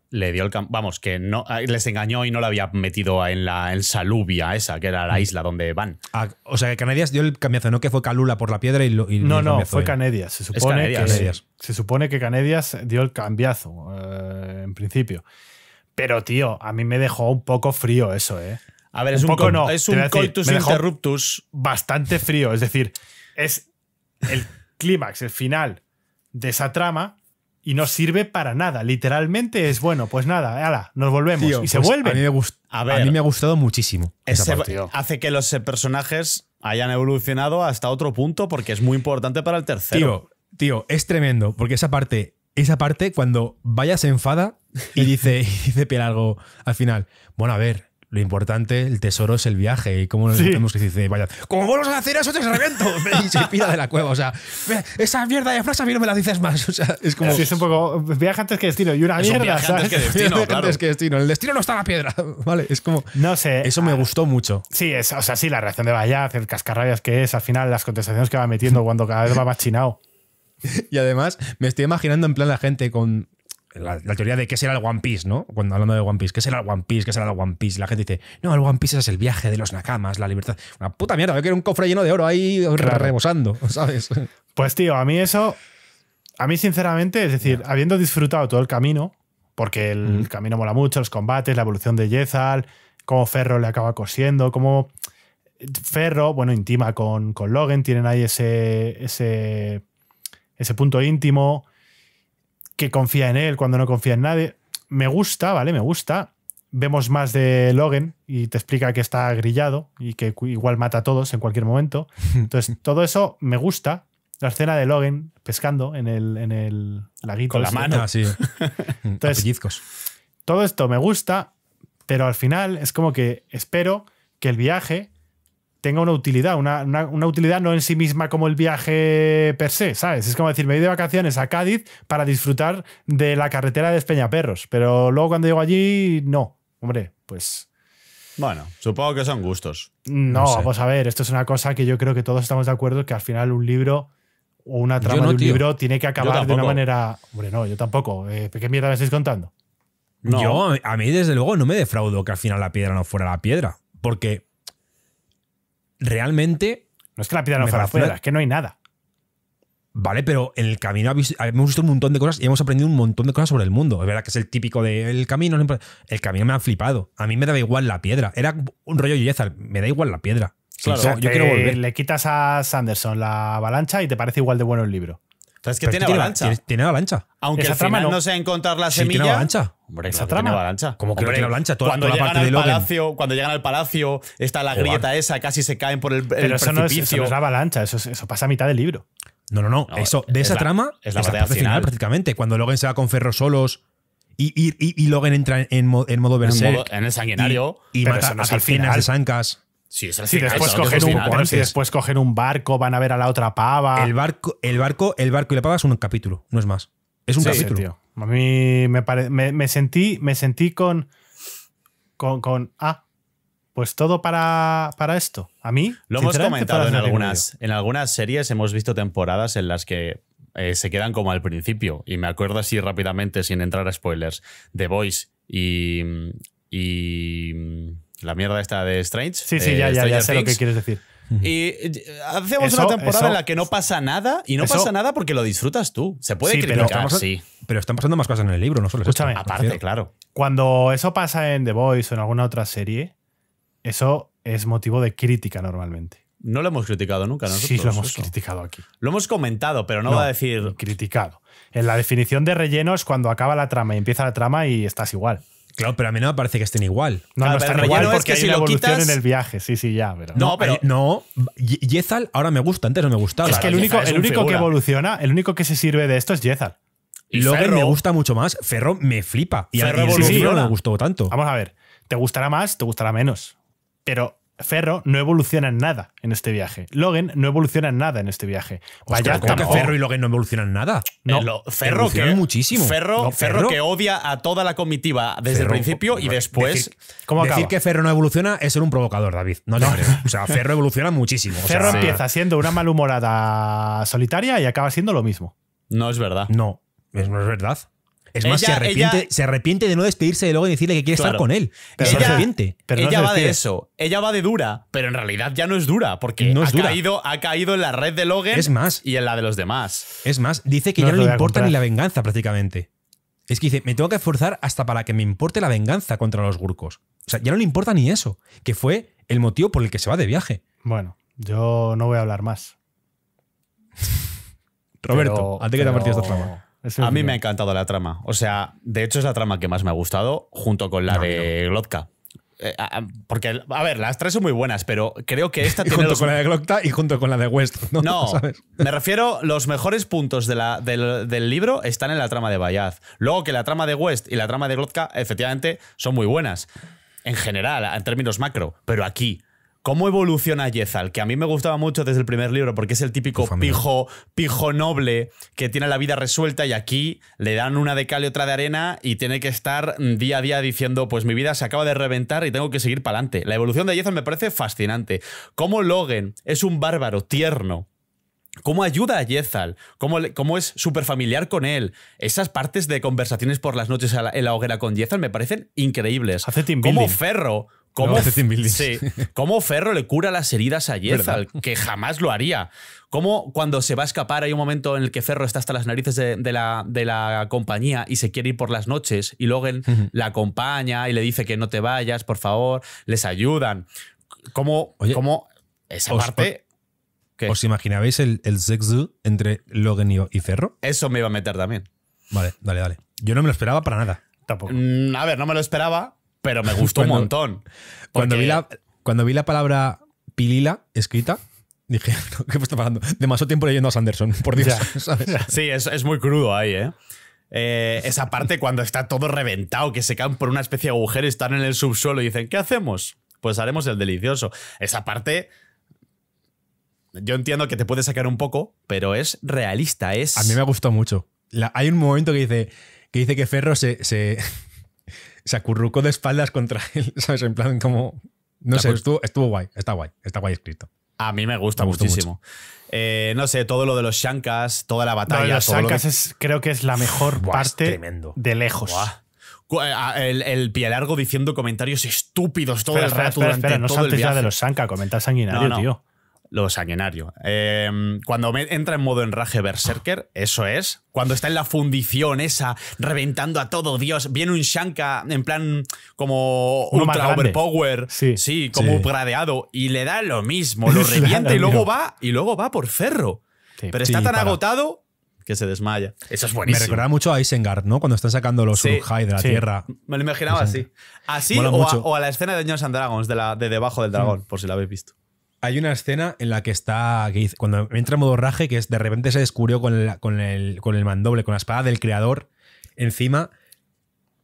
le dio el vamos, que no ah, les engañó y no la había metido en la en Salubia esa, que era la mm. isla donde van. Ah, o sea, que Canedias dio el cambiazo, no que fue Calula por la piedra y lo No, no, fue Canedias, se supone que Canedias. se supone que Canedias dio el cambiazo eh, en principio. Pero tío, a mí me dejó un poco frío eso, ¿eh? A ver, es un, poco interruptus bastante frío, es decir, es el clímax, el final de esa trama y no sirve para nada. Literalmente es bueno, pues nada, ala, nos volvemos. y se pues, vuelve. A mí, me ha gustado muchísimo. hace que los personajes hayan evolucionado hasta otro punto porque es muy importante para el tercero. Tío, es tremendo, porque esa parte, esa parte cuando Vaya se enfada y dice, y dice Pilar algo al final. Bueno, a ver, lo importante, el tesoro es el viaje. Y cómo nos sí. que dice, vaya, como vuelvas a hacer eso, te reviento. y se pira de la cueva. O sea, esa mierda de frase a mí no me la dices más. O sea, es como. Sí, es un poco viaje antes que destino. Y una mierda. ¿sabes? antes que destino. claro. antes que destino. El destino no está la piedra. Vale, es como. No sé. Eso me ah. gustó mucho. Sí, o sea, sí, la reacción de vaya el cascarrabias que es, al final las contestaciones que va metiendo cuando cada vez va más Y además, me estoy imaginando en plan la gente con la, teoría de qué será el One Piece, ¿no? Cuando hablando de One Piece, ¿qué será el One Piece? ¿Qué será el One Piece? La gente dice, no, el One Piece es el viaje de los nakamas, la libertad. Una puta mierda, yo quiero un cofre lleno de oro ahí rebosando, ¿sabes? Pues tío, a mí eso, a mí sinceramente, es decir, habiendo disfrutado todo el camino, porque el camino mola mucho, los combates, la evolución de Jezal, cómo Ferro le acaba cosiendo, cómo Ferro, bueno, intima con, con Logan, tienen ahí ese, ese, ese punto íntimo que confía en él cuando no confía en nadie. Me gusta, ¿vale? Me gusta. Vemos más de Logan y te explica que está grillado y que igual mata a todos en cualquier momento. Entonces, todo eso me gusta. La escena de Logan pescando en el, en el laguito. Con la mano, ah, Entonces, todo esto me gusta, pero al final es como que espero que el viaje tenga una utilidad, una, utilidad no en sí misma como el viaje per se, ¿sabes? Es como decir, me voy de vacaciones a Cádiz para disfrutar de la carretera de Espeñaperros, pero luego cuando llego allí, no, hombre, pues... Bueno, supongo que son gustos. No, vamos a ver, esto es una cosa que yo creo que todos estamos de acuerdo, que al final un libro o una trama de un libro tiene que acabar de una manera... Hombre, no, yo tampoco. Eh, ¿Qué mierda me estáis contando? Yo, a mí desde luego no me defraudo que al final la piedra no fuera la piedra, porque realmente. No es que la piedra no fuera afuera, es que no hay nada. Vale, pero en el camino hemos visto un montón de cosas y hemos aprendido un montón de cosas sobre el mundo. Es verdad que es el típico del camino. El camino me ha flipado. A mí me daba igual la piedra. Era un rollo Yezal. Me da igual la piedra. Claro, yo quiero volver. Le quitas a Sanderson la avalancha y te parece igual de bueno el libro. Es que tiene, avalancha? Tiene, avalancha. Aunque no. se sea encontrar la semilla. Sí, tiene avalancha. Hombre, esa trama. Tiene avalancha. Como que tiene avalancha. cuando, llegan al palacio, cuando llegan al palacio, está la grieta esa, casi se caen por el, el Pero eso No es, la avalancha, eso, pasa a mitad del libro. No, no, no. eso, de esa trama es la, es final. prácticamente. Cuando Logan se va con Ferro solos y, Logan entra en, modo berserk. En, el sanguinario. Y, mata a al final. de Sancas. Sí, si, después cogen un, ¿eh? después cogen un barco, van a ver a la otra pava. El barco, el barco, el barco y la pava es un capítulo, no es más. Es un capítulo. tío. A mí me, sentí, me sentí con, con, ah, pues todo para, para, esto. A mí. Lo hemos comentado en algunas, en algunas series, hemos visto temporadas en las que eh, se quedan como al principio. Y me acuerdo así rápidamente, sin entrar a spoilers, de Boys y. y la mierda esta de Strange. Sí, sí, ya, eh, sé lo que quieres decir. Y eh, hacemos una temporada en la que no pasa nada y no pasa nada porque lo disfrutas tú. Se puede criticar, pero, sí. Pero están pasando más cosas en el libro, no solo Escúchame, aparte, claro. Cuando eso pasa en The Voice o en alguna otra serie, eso es motivo de crítica normalmente. No lo hemos criticado nunca, ¿no? Sí, lo hemos criticado aquí. Lo hemos comentado, pero no, no va a decir. Criticado. En la definición de relleno es cuando acaba la trama y empieza la trama y estás igual. Claro, pero a mí no me parece que estén igual. No, no están igual porque si lo quitas... en el viaje, sí, sí, ya. Pero... No, pero... No, Yezal ahora me gusta, antes no me gustaba. Es que el único, que evoluciona, el único que se sirve de esto es Yezal. Logan me gusta mucho más, Ferro me flipa. Y a mí no me gustó tanto. Vamos a ver, ¿te gustará más? ¿Te gustará menos? Pero Ferro no evoluciona en nada en este viaje. Logan no evoluciona en nada en este viaje. Vaya, que Ferro y Logan no evolucionan nada. No, eh, Ferro que muchísimo. Ferro, que odia a toda la comitiva desde el principio y después. Decir, ¿cómo decir que Ferro no evoluciona es ser un provocador, David. No, O sea, Ferro evoluciona muchísimo. Ferro empieza siendo una malhumorada solitaria y acaba siendo lo mismo. No es verdad. No, no es verdad. Es más, se, arrepiente, de no despedirse de Logan y decirle que quiere estar con él. se arrepiente. ella va de eso. Ella va de dura, pero en realidad ya no es dura, porque no ha, Caído, ha caído en la red de Logan es más, y en la de los demás. Es más, dice que ya no le importa ni la venganza prácticamente. Es que dice, me tengo que esforzar hasta para que me importe la venganza contra los gurcos. O sea, ya no le importa ni eso, que fue el motivo por el que se va de viaje. Bueno, yo no voy a hablar más. Roberto, antes que te ha partido esta trama a mí me ha encantado la trama. O sea, de hecho es la trama que más me ha gustado, junto con la ah, de Glotka. Eh, ah, ah, porque, a ver, las tres son muy buenas, pero creo que esta tiene. Junto con la de Glotka y junto con la de West. No, me refiero, los mejores puntos del, del, libro están en la trama de Bayaz. Luego que la trama de West y la trama de Glotka, efectivamente, son muy buenas. En general, en términos macro. Pero aquí, cómo evoluciona Yezal, que a mí me gustaba mucho desde el primer libro porque es el típico pijo, pijo noble que tiene la vida resuelta y aquí le dan una de cal y otra de arena y tiene que estar mm, día a día diciendo, pues mi vida se acaba de reventar y tengo que seguir para adelante. La evolución de Yezal me parece fascinante. Cómo Logan es un bárbaro tierno, cómo ayuda a Yezal, cómo, es súper familiar con él. Esas partes de conversaciones por las noches en la hoguera con Yezal me parecen increíbles. Hace team Ferro Cómo, Ferro le cura las heridas a Yerzal, que jamás lo haría. Cómo cuando se va a escapar hay un momento en el que Ferro está hasta las narices de, la, de la, compañía y se quiere ir por las noches y Logan la acompaña y le dice que no te vayas, por favor, les ayudan. Cómo, cómo esa parte... ¿Os imaginabais el, el sexo entre Logan y, Ferro? Eso me iba a meter también. Vale, dale, dale. Yo no me lo esperaba para nada. Tampoco. Mm, a ver, no me lo esperaba, pero me gustó un montón. Cuando, vi la, cuando vi la palabra pilila escrita, dije, ¿qué me está pasando? Demasiado tiempo leyendo a Sanderson, por Dios. Sí, es, es, muy crudo ahí, ¿eh? ¿eh? Esa parte cuando está todo reventado, que se caen por una especie de agujero, y están en el subsuelo y dicen, ¿qué hacemos? Pues haremos el delicioso. Esa parte... Yo entiendo que te puede sacar un poco, pero es realista, es... A mí me ha gustado mucho. hay un momento que dice que, dice que Ferro se se acurrucó de espaldas contra él, ¿sabes? En plan, como. No ah, sé, pues estuvo, guay, está guay, está guay escrito. A mí me gusta muchísimo. Eh, no sé, todo lo de los Shankas, toda la batalla. los Shankas es, creo que es la mejor parte de lejos. Eh, el, el, pie largo diciendo comentarios estúpidos todo el rato durante no todo de los shankas comentar sanguinario, tío lo sanguinario. Em, cuando entra en modo enraje berserker, eso es. Cuando está en la fundición esa, reventando a todo, Dios, viene un Shanka en plan como un ultra overpower, sí, como sí. y le da lo mismo, lo revienta y luego va, y luego va por ferro. Pero está tan agotado que se desmaya. Eso es buenísimo. Me recuerda mucho a Isengard, ¿no? Cuando está sacando los sí, de la tierra. Me lo imaginaba así. Así o a, la escena de Dungeons and Dragons, de, debajo del dragón, por si la habéis visto. Hay una escena en la que está, cuando entra en modo raje, que es de repente se descubrió con, con, el, mandoble, con la espada del creador encima,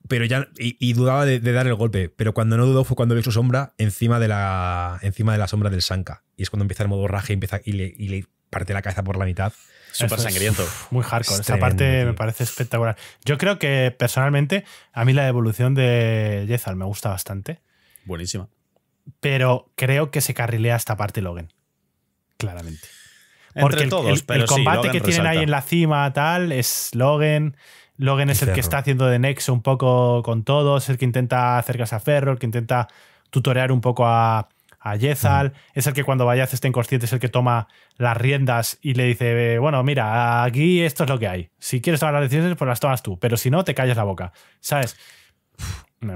pero ya, y, dudaba de, dar el golpe, pero cuando no dudó fue cuando vio su sombra encima de la, encima de la sombra del Sanka. Y es cuando empieza el modo raje y, empieza, y, le, parte la cabeza por la mitad. Súper sangriento. muy hardcore. Esa parte me parece espectacular. Yo creo que personalmente a mí la evolución de Jezal me gusta bastante. Buenísima pero creo que se carrilea esta parte Logan. Claramente. Porque Entre el, todos, el, combate que tienen ahí en la cima, tal, es Logan. Logan es el que está haciendo de nexo un poco con todos, el que intenta acercarse a Ferro, el que intenta tutorear un poco a, a Es el que cuando Vayaz está inconsciente es el que toma las riendas y le dice, eh, bueno, mira, aquí esto es lo que hay. Si quieres tomar las decisiones, pues las tomas tú, pero si no, te callas la boca. ¿Sabes?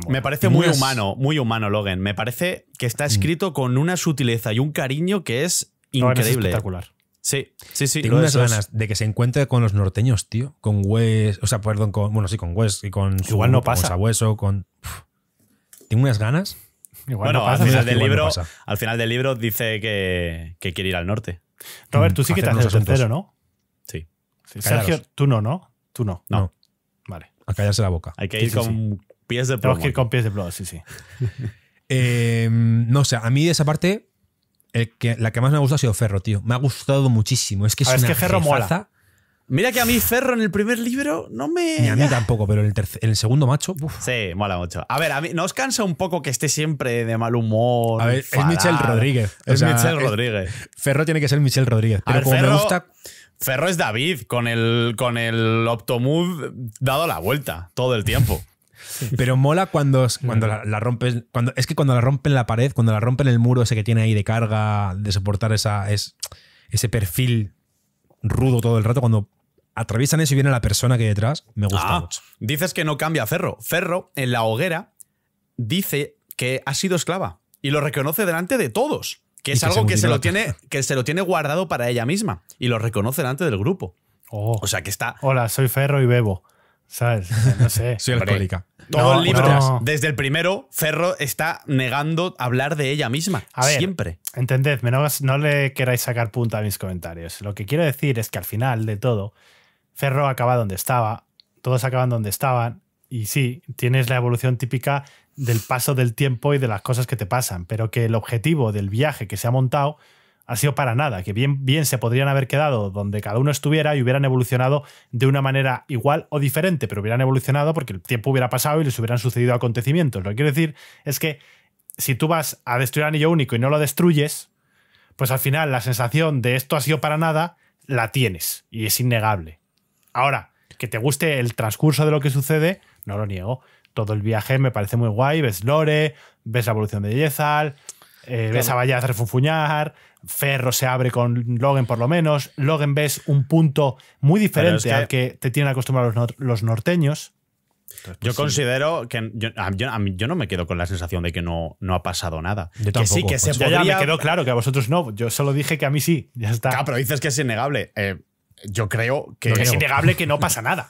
Me, parece muy, humano, muy humano, Logan. Me parece que está mm. escrito con una sutileza y un cariño que es increíble. espectacular. Sí, sí, sí. Tengo unas ganas de que se encuentre con los norteños, tío. Con Wes. O sea, perdón, con. Bueno, sí, con Wes y con. Su, no Con con. Tengo unas ganas. al, final del libro, al final del libro dice que, que quiere ir al norte. Robert, tú sí que te haces ¿no? Sí. Sergio, tú no, ¿no? Tú no. No. Vale. A callarse la boca. Hay que ir con de que ir con pies de plomo, sí, sí. Em, no sé, a mí de esa parte, que, la que más me ha gustado ha sido Ferro, tío. Me ha gustado muchísimo. Es que es, que Ferro mola. Mira que a mí Ferro en el primer libro no me. Ni a mí tampoco, pero en el, segundo macho. Sí, mola mucho. A ver, a mí, ¿no os cansa un poco que esté siempre de mal humor? es Michel Rodríguez. es Michel Rodríguez. Ferro tiene que ser Michel Rodríguez. Pero como Ferro, Ferro es David con el, con el dado la vuelta todo el tiempo. Pero mola cuando, cuando la, rompes. Cuando, es que cuando la rompen la pared, cuando la rompen el muro ese que tiene ahí de carga, de soportar esa, ese perfil rudo todo el rato, cuando atraviesan eso y viene la persona que hay detrás, me gusta ah, mucho. Dices que no cambia Ferro. Ferro, en la hoguera, dice que ha sido esclava y lo reconoce delante de todos. Que es algo que se, lo tiene, que se lo tiene guardado para ella misma y lo reconoce delante del grupo. Oh. O sea que está. Hola, soy Ferro y bebo. ¿Sabes? No sé. Soy alcohólica. Todos libros, desde el primero, Ferro está negando hablar de ella misma. siempre. entended no, no le queráis sacar punta a mis comentarios. Lo que quiero decir es que al final de todo, Ferro acaba donde estaba, todos acaban donde estaban, y sí, tienes la evolución típica del paso del tiempo y de las cosas que te pasan, pero que el objetivo del viaje que se ha montado ha sido para nada, que bien, bien se podrían haber quedado donde cada uno estuviera y hubieran evolucionado de una manera igual o diferente, pero hubieran evolucionado porque el tiempo hubiera pasado y les hubieran sucedido acontecimientos. Lo que quiero decir es que si tú vas a destruir a anillo único y no lo destruyes, pues al final la sensación de esto ha sido para nada la tienes y es innegable. Ahora, que te guste el transcurso de lo que sucede, no lo niego. Todo el viaje me parece muy guay, ves Lore, ves la evolución de Yezal, eh, ves a Valladolid refunfuñar, Ferro se abre con Logan por lo menos. Logan ves un punto muy diferente al que te tienen acostumbrados los, norteños. yo pues considero que yo, no me quedo con la sensación de que no, no ha pasado nada. que sí, que se Ya me quedó claro que a vosotros no. Yo solo dije que a mí sí. Ya está. Claro, pero dices que es innegable. Eh, yo creo que. es innegable que no pasa nada.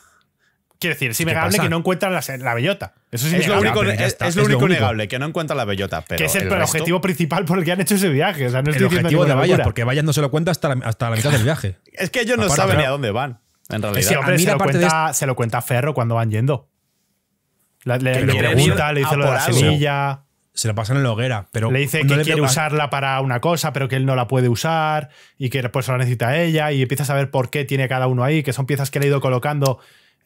Quiero decir, es innegable que no encuentran la, bellota. Eso es, es lo único, es, lo único negable, que no encuentran la bellota. que es el, objetivo principal por el que han hecho ese viaje. O el objetivo de Vaya, porque Vaya no se lo cuenta hasta la, mitad del viaje. es que ellos no saben ni a dónde van, en realidad. se, lo cuenta, Ferro cuando van yendo. le, pregunta, le dice ah, lo de la semilla se la pasan en la hoguera. Pero le dice que quiere usarla para una cosa, pero que él no la puede usar y que después la necesita ella. Y empieza a saber por qué tiene cada uno ahí, que son piezas que le ha ido colocando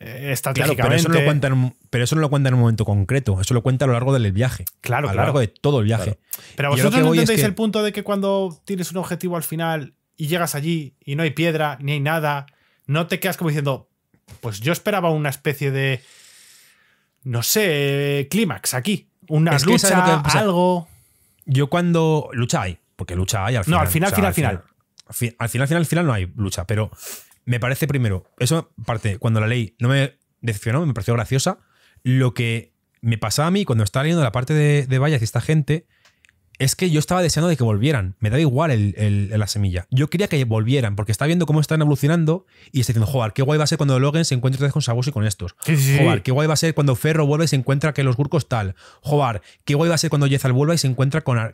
eh, claro, pero eso, no lo cuenta en, pero eso lo en un momento concreto, eso lo cuenta a lo largo del viaje. Claro, a lo largo de todo el viaje. Pero vosotros no entendéis el punto de que cuando tienes un objetivo al final y llegas allí y no hay piedra, ni hay nada, no te quedas como diciendo, pues yo esperaba una especie de, no sé, clímax aquí. Una lucha, algo. Yo cuando... Lucha hay, porque lucha hay al final. No, al final, final, al final. Al final, al final, al final no hay lucha, pero me parece primero, eso parte, cuando la ley no me decepcionó, me pareció graciosa, lo que me pasaba a mí cuando estaba leyendo la parte de, de vallas y esta gente, es que yo estaba deseando de que volvieran. Me daba igual la semilla. Yo quería que volvieran, porque está viendo cómo están evolucionando y está diciendo, joder, qué guay va a ser cuando Logan se encuentre con Sabos y con estos. Sí, qué guay va a ser cuando Ferro vuelve y se encuentra que los Gurkos tal. Joder, qué guay va a ser cuando Yezal vuelva y se encuentra con,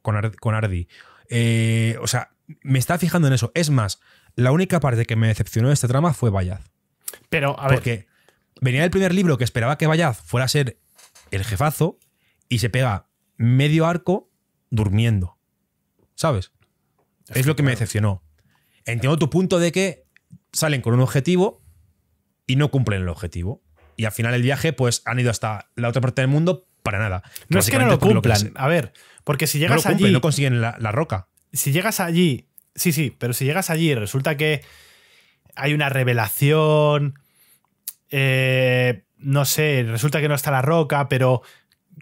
con, Ardi. Eh, o sea, me está fijando en eso. Es más, la única parte que me decepcionó de este trama fue Bayaz. Pero, a ver. Porque venía el primer libro que esperaba que Bayaz fuera a ser el jefazo y se pega medio arco durmiendo. ¿Sabes? Es, lo que me decepcionó. Entiendo tu punto de que salen con un objetivo y no cumplen el objetivo. Y al final el viaje, pues han ido hasta la otra parte del mundo para nada. No es que no lo cumplan. a ver, porque si llegas allí. No consiguen la roca. Si llegas allí Sí, sí, pero si llegas allí resulta que hay una revelación, eh, no sé, resulta que no está la roca, pero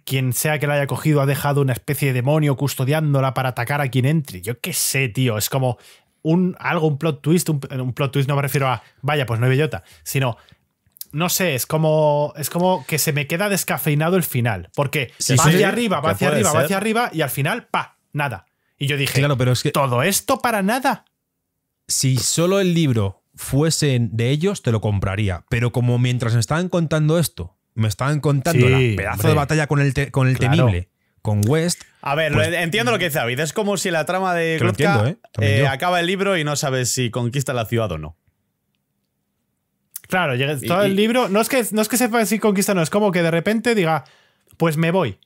quien sea que la haya cogido ha dejado una especie de demonio custodiándola para atacar a quien entre. Yo qué sé, tío, es como un, algo, un plot twist, un, plot twist no me refiero a, vaya, pues no hay bellota, sino no sé, es como, es como que se me queda descafeinado el final. Porque va hacia arriba, va hacia arriba, va hacia arriba y al final, pa, nada. Y yo dije, claro, pero es que todo esto para nada. Si solo el libro fuese de ellos, te lo compraría. Pero como mientras me estaban contando esto, me estaban contando la pedazo de batalla con el, con el temible, con West. A ver, pues entiendo lo que dice David. Es como si la trama de ¿eh? Eh, acaba el libro y no sabes si conquista la ciudad o no. Claro, todo el libro. No es, que, no es que sepa si conquista o no, es como que de repente diga, pues me voy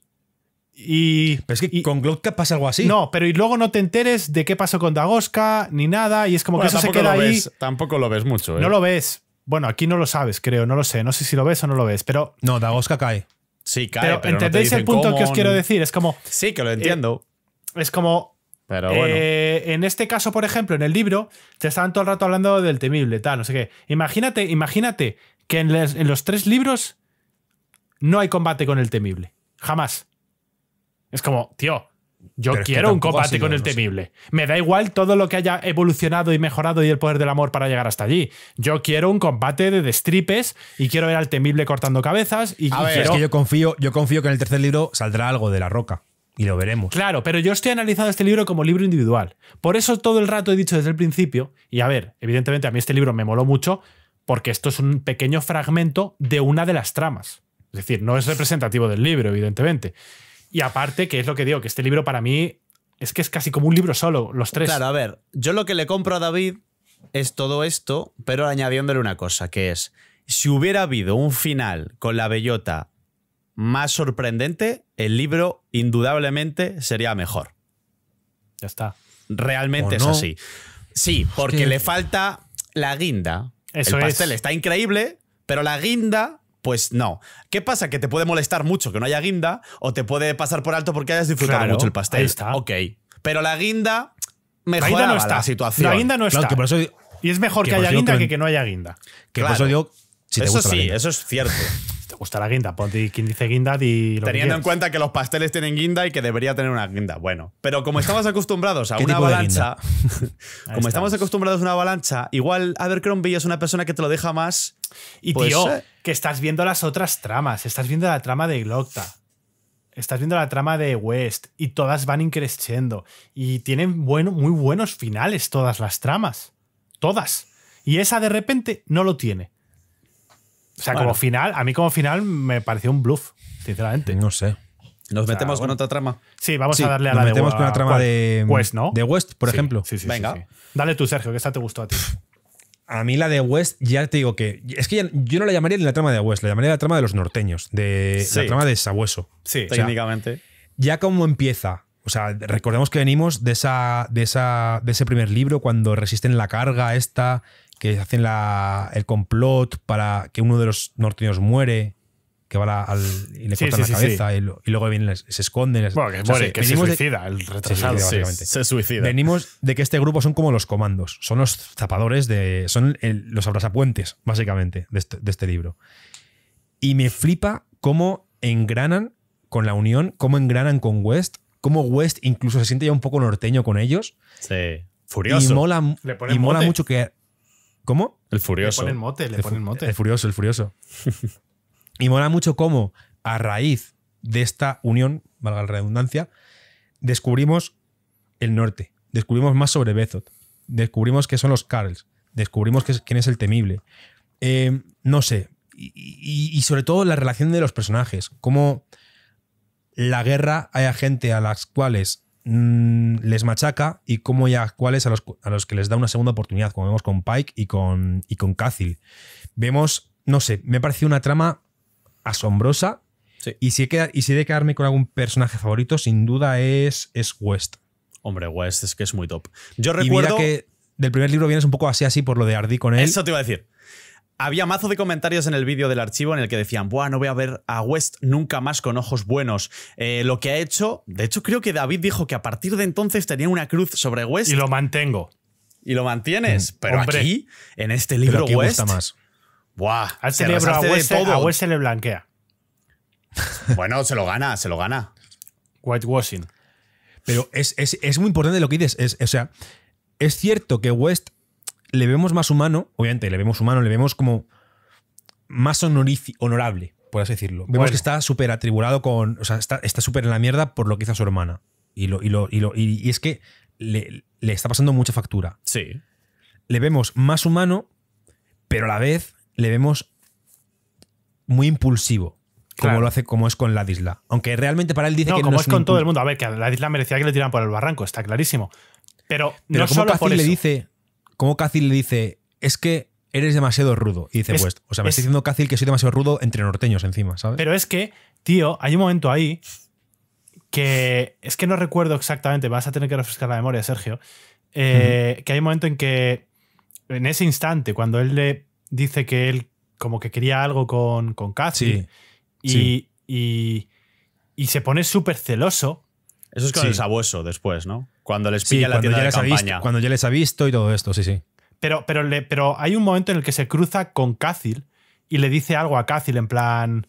pero es que con Glotka pasa algo así. No, pero y luego no te enteres de qué pasó con Dagoska ni nada, y es como que eso se queda ahí. Ves, tampoco lo ves mucho. ¿eh? No lo ves. Bueno, aquí no lo sabes, creo, no lo sé. No sé si lo ves o no lo ves, pero. No, Dagoska cae. Sí, cae. Pero, ¿entendéis el punto que os quiero decir? Es como. Sí, que lo eh, entiendo. es como. Pero bueno. Eh, en este caso, por ejemplo, en el libro, te estaban todo el rato hablando del temible, tal, no sé qué. Imagínate, imagínate que en los tres libros no hay combate con el temible. Jamás. Es como, tío, yo quiero un combate con el temible. Me da igual todo lo que haya evolucionado y mejorado y el poder del amor para llegar hasta allí. Yo quiero un combate de destripes y quiero ver al temible cortando cabezas. Y, A ver, es que yo confío, yo confío que en el tercer libro saldrá algo de la roca. Y lo veremos. Claro, pero yo estoy analizando este libro como libro individual. Por eso todo el rato he dicho desde el principio, y a ver, evidentemente a mí este libro me moló mucho, porque esto es un pequeño fragmento de una de las tramas. Es decir, no es representativo del libro, evidentemente. Y aparte, que es lo que digo, que este libro para mí es que es casi como un libro solo, los tres. Claro, a ver, yo lo que le compro a David es todo esto, pero añadiéndole una cosa, que es, si hubiera habido un final con la bellota más sorprendente, el libro indudablemente sería mejor. Ya está. Realmente es así. Sí, porque le falta la guinda. Eso el pastel está increíble, pero la guinda pues no. ¿Qué pasa? Que te puede molestar mucho que no haya guinda o te puede pasar por alto porque hayas disfrutado mucho el pastel. Ahí está. Ok. Pero la guinda mejora la, no está. situación. La guinda no está. y es mejor que, haya guinda que, que, no haya guinda. Que por eso digo, si te sí, eso es cierto la guinda. Ponte pues dice guinda y Teniendo en cuenta que los pasteles tienen guinda y que debería tener una guinda. Bueno, pero como estamos acostumbrados a una avalancha, como estamos acostumbrados a una avalancha, igual Abercrombie es una persona que te lo deja más. Y pues, tío, eh. que estás viendo las otras tramas. Estás viendo la trama de Glocta. Estás viendo la trama de West. Y todas van increciendo. Y tienen bueno, muy buenos finales todas las tramas. Todas. Y esa de repente no lo tiene. O sea, como final, a mí como final me pareció un bluff, sinceramente. No sé. Nos metemos con otra trama. Sí, vamos a darle a la nos metemos con trama de West, De West, por ejemplo. Sí, sí, Venga. Dale tú, Sergio, que esta te gustó a ti. A mí la de West, ya te digo que. Es que yo no la llamaría ni la trama de West, la llamaría la trama de los norteños, de la trama de Sabueso. Sí, técnicamente. Ya como empieza. O sea, recordemos que venimos de, esa, de, esa, de ese primer libro cuando resisten la carga esta que hacen el complot para que uno de los norteños muere, que va al, y le cortan la cabeza y, luego se esconden. Bueno, que, muere, que se suicida, el se suicida, Venimos de que este grupo son como los comandos, son los zapadores, de, son los abrazapuentes, básicamente, este, de este, libro. Y me flipa cómo engranan con la Unión, cómo engranan con West, cómo West incluso se siente ya un poco norteño con ellos. Sí. Furioso. y mola mucho que ¿Cómo? El furioso. Le ponen mote, le ponen mote. El furioso, el furioso. y mola mucho cómo, a raíz de esta unión, valga la redundancia, descubrimos el norte, descubrimos más sobre Bezot, descubrimos qué son los Carls, descubrimos quién es el temible. Eh, no sé. Y, y, sobre todo la relación de los personajes. Cómo la guerra hay a gente a las cuales Mm, les machaca y cómo ya cuáles a los, que les da una segunda oportunidad, como vemos con Pike y con, y con Vemos, no sé, me ha parecido una trama asombrosa. Y, si he y si de quedarme con algún personaje favorito, sin duda es, es West. Hombre, West es que es muy top. Yo recuerdo. que del primer libro vienes un poco así, así por lo de Ardi con él. Eso te iba a decir. Había mazo de comentarios en el vídeo del archivo en el que decían, Buah, no voy a ver a West nunca más con ojos buenos. Eh, lo que ha hecho, de hecho creo que David dijo que a partir de entonces tenía una cruz sobre West. Y lo mantengo. Y lo mantienes, mm, pero aquí, en este libro West... Más. a eh, West, se le blanquea. Bueno, se lo gana, se lo gana. Whitewashing. Pero es, muy importante lo que dices. o sea, es cierto que West le vemos más humano, obviamente le vemos humano, le vemos como más honorable, por decirlo. Vemos que está súper atribulado con, o sea, está súper en la mierda por lo que hizo a su hermana. Y, lo, y, es que le, está pasando mucha factura. Sí. Le vemos más humano, pero a la vez le vemos muy impulsivo. Como lo hace, como es con Ladisla. Aunque realmente para él dice que como no es, es con todo el mundo. A ver, que a Ladisla merecía que le tiran por el barranco, está clarísimo. Pero, no como solo por eso. le dice, como Cácil le dice, es que eres demasiado rudo. Y dice, pues, o sea, me está diciendo Cácil que soy demasiado rudo entre norteños encima, ¿sabes? Pero es que, tío, hay un momento ahí que es que no recuerdo exactamente, vas a tener que refrescar la memoria, Sergio, eh, que hay un momento en que, en ese instante, cuando él le dice que él como que quería algo con, con Cácil y, y, y se pone súper celoso eso es con sabueso después, ¿no? Cuando les pilla la ya campaña. cuando ya les ha visto y todo esto, sí, sí. Pero, pero, pero hay un momento en el que se cruza con Cácil y le dice algo a Cácil en plan.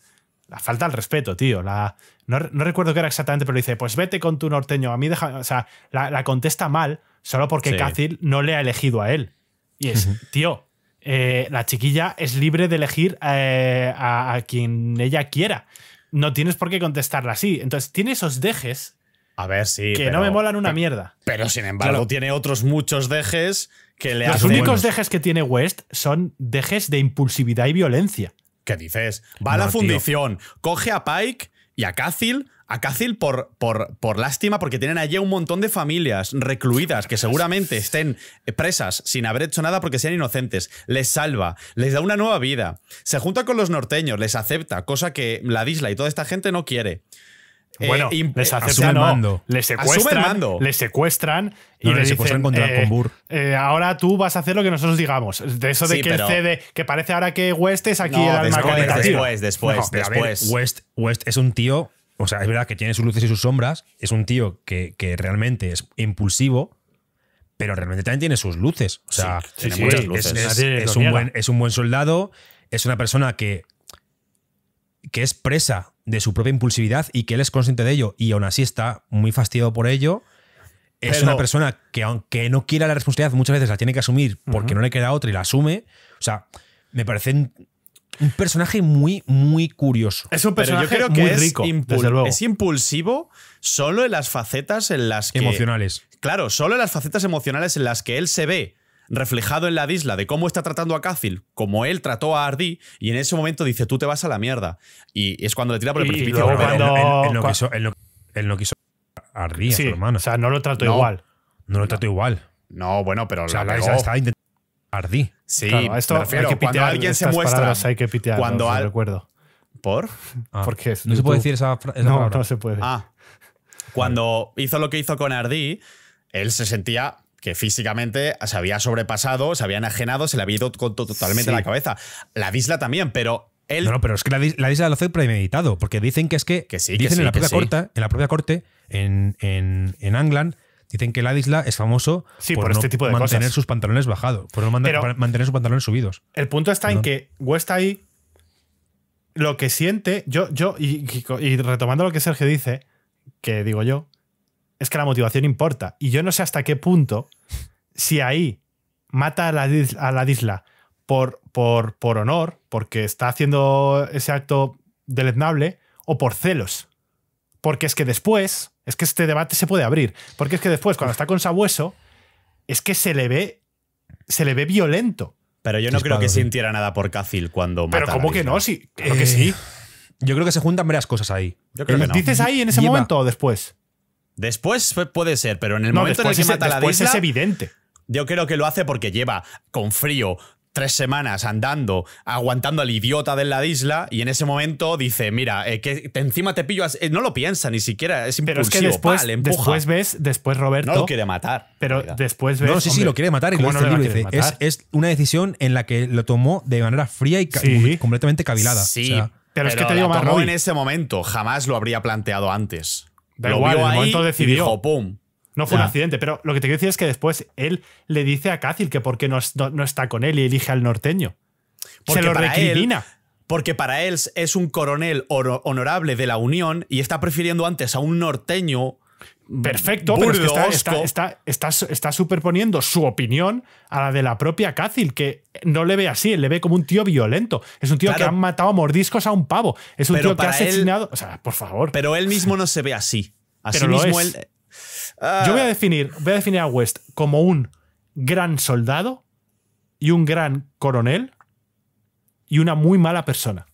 La falta al respeto, tío. La, no, recuerdo qué era exactamente, pero le dice: Pues vete con tu norteño. A mí deja. O sea, la, contesta mal solo porque Cácil no le ha elegido a él. Y es, tío, eh, la chiquilla es libre de elegir eh, a, a quien ella quiera. No tienes por qué contestarla así. Entonces, tiene esos dejes a ver, sí. Que no me molan una mierda. Pero sin embargo, tiene otros muchos dejes que le Los únicos dejes que tiene West son dejes de impulsividad y violencia. ¿Qué dices? Va a la fundición, coge a Pike y a Cácil a Cácil por, por, por, lástima, porque tienen allí un montón de familias recluidas que seguramente estén presas sin haber hecho nada porque sean inocentes. Les salva, les da una nueva vida. Se junta con los norteños, les acepta, cosa que la Disla y toda esta gente no quiere. Eh, bueno, eh, les hace, Les secuestran, secuestran y le dicen, ahora tú vas a hacer lo que nosotros digamos. De eso de que cede, que parece ahora que West es aquí el después, después, después, West, es un tío, o sea, es verdad que tiene sus luces y sus sombras, es un tío que, que realmente es impulsivo, pero realmente también tiene sus luces. O sea, muchas luces. Es, un buen, es un buen soldado, es una persona que, que es presa de su propia impulsividad y que él es consciente de ello y aún así está muy fastidiado por ello. Es una persona que aunque no quiera la responsabilidad muchas veces la tiene que asumir porque no le queda otra y la asume. O sea, me parece un personaje muy, muy curioso. Es un personaje muy rico, es, es impulsivo solo en las facetas en las que... Emocionales. Claro, solo en las facetas emocionales en las que él se ve reflejado en la isla de cómo está tratando a Cácil, como él trató a Ardi, y en ese momento dice, tú te vas a la mierda. Y es cuando le tira por el precipicio. en, lo quiso, hizo Ardi, hermano. O sea, no lo trató igual. No lo trató igual. No, bueno, pero o Ardi. Sí, esto cuando alguien se muestra. Hay cuando recuerdo. ¿Por? Ah. Porque no se puede decir esa, frase. no, No se puede. Ah, cuando hizo lo que hizo con Ardi, él se sentía que físicamente se había sobrepasado, se había enajenado, se le había ido totalmente la cabeza. La Disla también, pero él. No, pero es que la, Disla lo hace premeditado, porque dicen que es que. que sí, dicen en, la propia en la propia corte, en, en, Angland, dicen que la disla es famoso este por, no mantener sus pantalones bajados, por no mantener sus pantalones subidos. El punto está en que ahí, lo que siente, yo, yo y, retomando lo que Sergio dice, que digo yo, es que la motivación importa. Y yo no sé hasta qué punto, si ahí mata a la, a por, por, por honor, porque está haciendo ese acto deleznable, o por celos. Porque es que después, es que este debate se puede abrir. Porque es que después, cuando está con Sabueso, es que se le ve, se le ve violento. Pero yo no creo que sintiera nada por Cácil cuando Pero ¿cómo que no? Sí, creo que eh, sí. Yo creo que se juntan varias cosas ahí. Yo eh, ¿Dices ahí en ese momento o después? Después puede ser, pero en el momento en el que e- mata a la después es evidente. Yo creo que lo hace porque lleva con frío tres semanas andando, aguantando al idiota de la isla, y en ese momento dice, mira, eh, que encima te pillo, eh, no lo piensa ni siquiera, es impulsivo, pero es que después, después ves, después Roberto... No lo quiere matar. Pero después ves... No, sí, sí, lo quiere este matar Es, una decisión en la que lo tomó de manera fría y completamente cavilada. Sí, pero, es que te digo más, en ese momento, jamás lo habría planteado antes lo momento decidió. No fue un accidente, pero lo que te quiero decir es que después él le dice a Cácil que por qué no, está con él y elige al norteño. Se lo recrimina. porque para él es un coronel honorable de la Unión y está prefiriendo antes a un norteño perfecto, pero está, está, superponiendo su opinión a la de la propia Cácil, que no le ve así, le ve como un tío violento. Es un tío que ha matado a mordiscos a un pavo. Es un tío que ha asesinado. o sea, por favor. Pero él mismo no se ve así. Eh, Yo voy a ah. definir, voy a definir a West como un gran soldado y un gran coronel y una muy mala persona.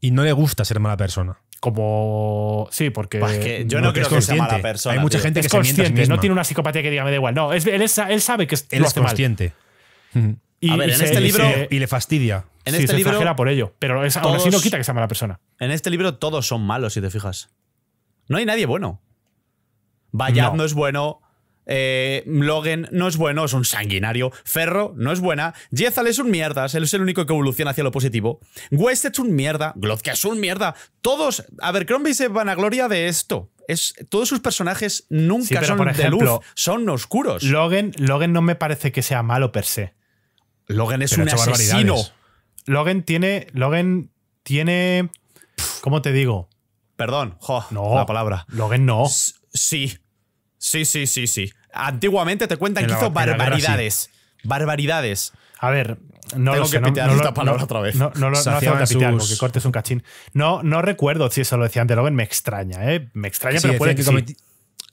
Y no le gusta ser mala persona como sí porque pues yo no, creo que sea mala persona hay mucha gente que es consciente se a no tiene una psicopatía que diga me da igual no él, sabe que es él lo hace es consciente y, a ver, en este libro y le fastidia en este se libro por ello pero aún así no quita que sea mala persona en este libro todos son malos si te fijas no hay nadie bueno Vaya, no es bueno eh, Logan no es bueno, es un sanguinario. Ferro no es buena. Jezal es un mierda, él es el único que evoluciona hacia lo positivo. West es un mierda. Glozka es un mierda. Todos. A se van a gloria de esto. Es, todos sus personajes nunca son de luz, son oscuros. Logan, Logan no me parece que sea malo per se. Logan es una un asesino. Logan tiene. Logan tiene. ¿Cómo te digo? Perdón, no, la palabra. Logan no. sí, Sí, sí, sí, sí. Antiguamente te cuentan que hizo barbaridades. Barbaridades. A ver, no lo sé, pitear no, esta palabra otra vez. No, no, no, hace porque cortes un cachín. No, no recuerdo si eso lo decía antes. Logan me extraña, ¿eh? Me extraña, pero puede que,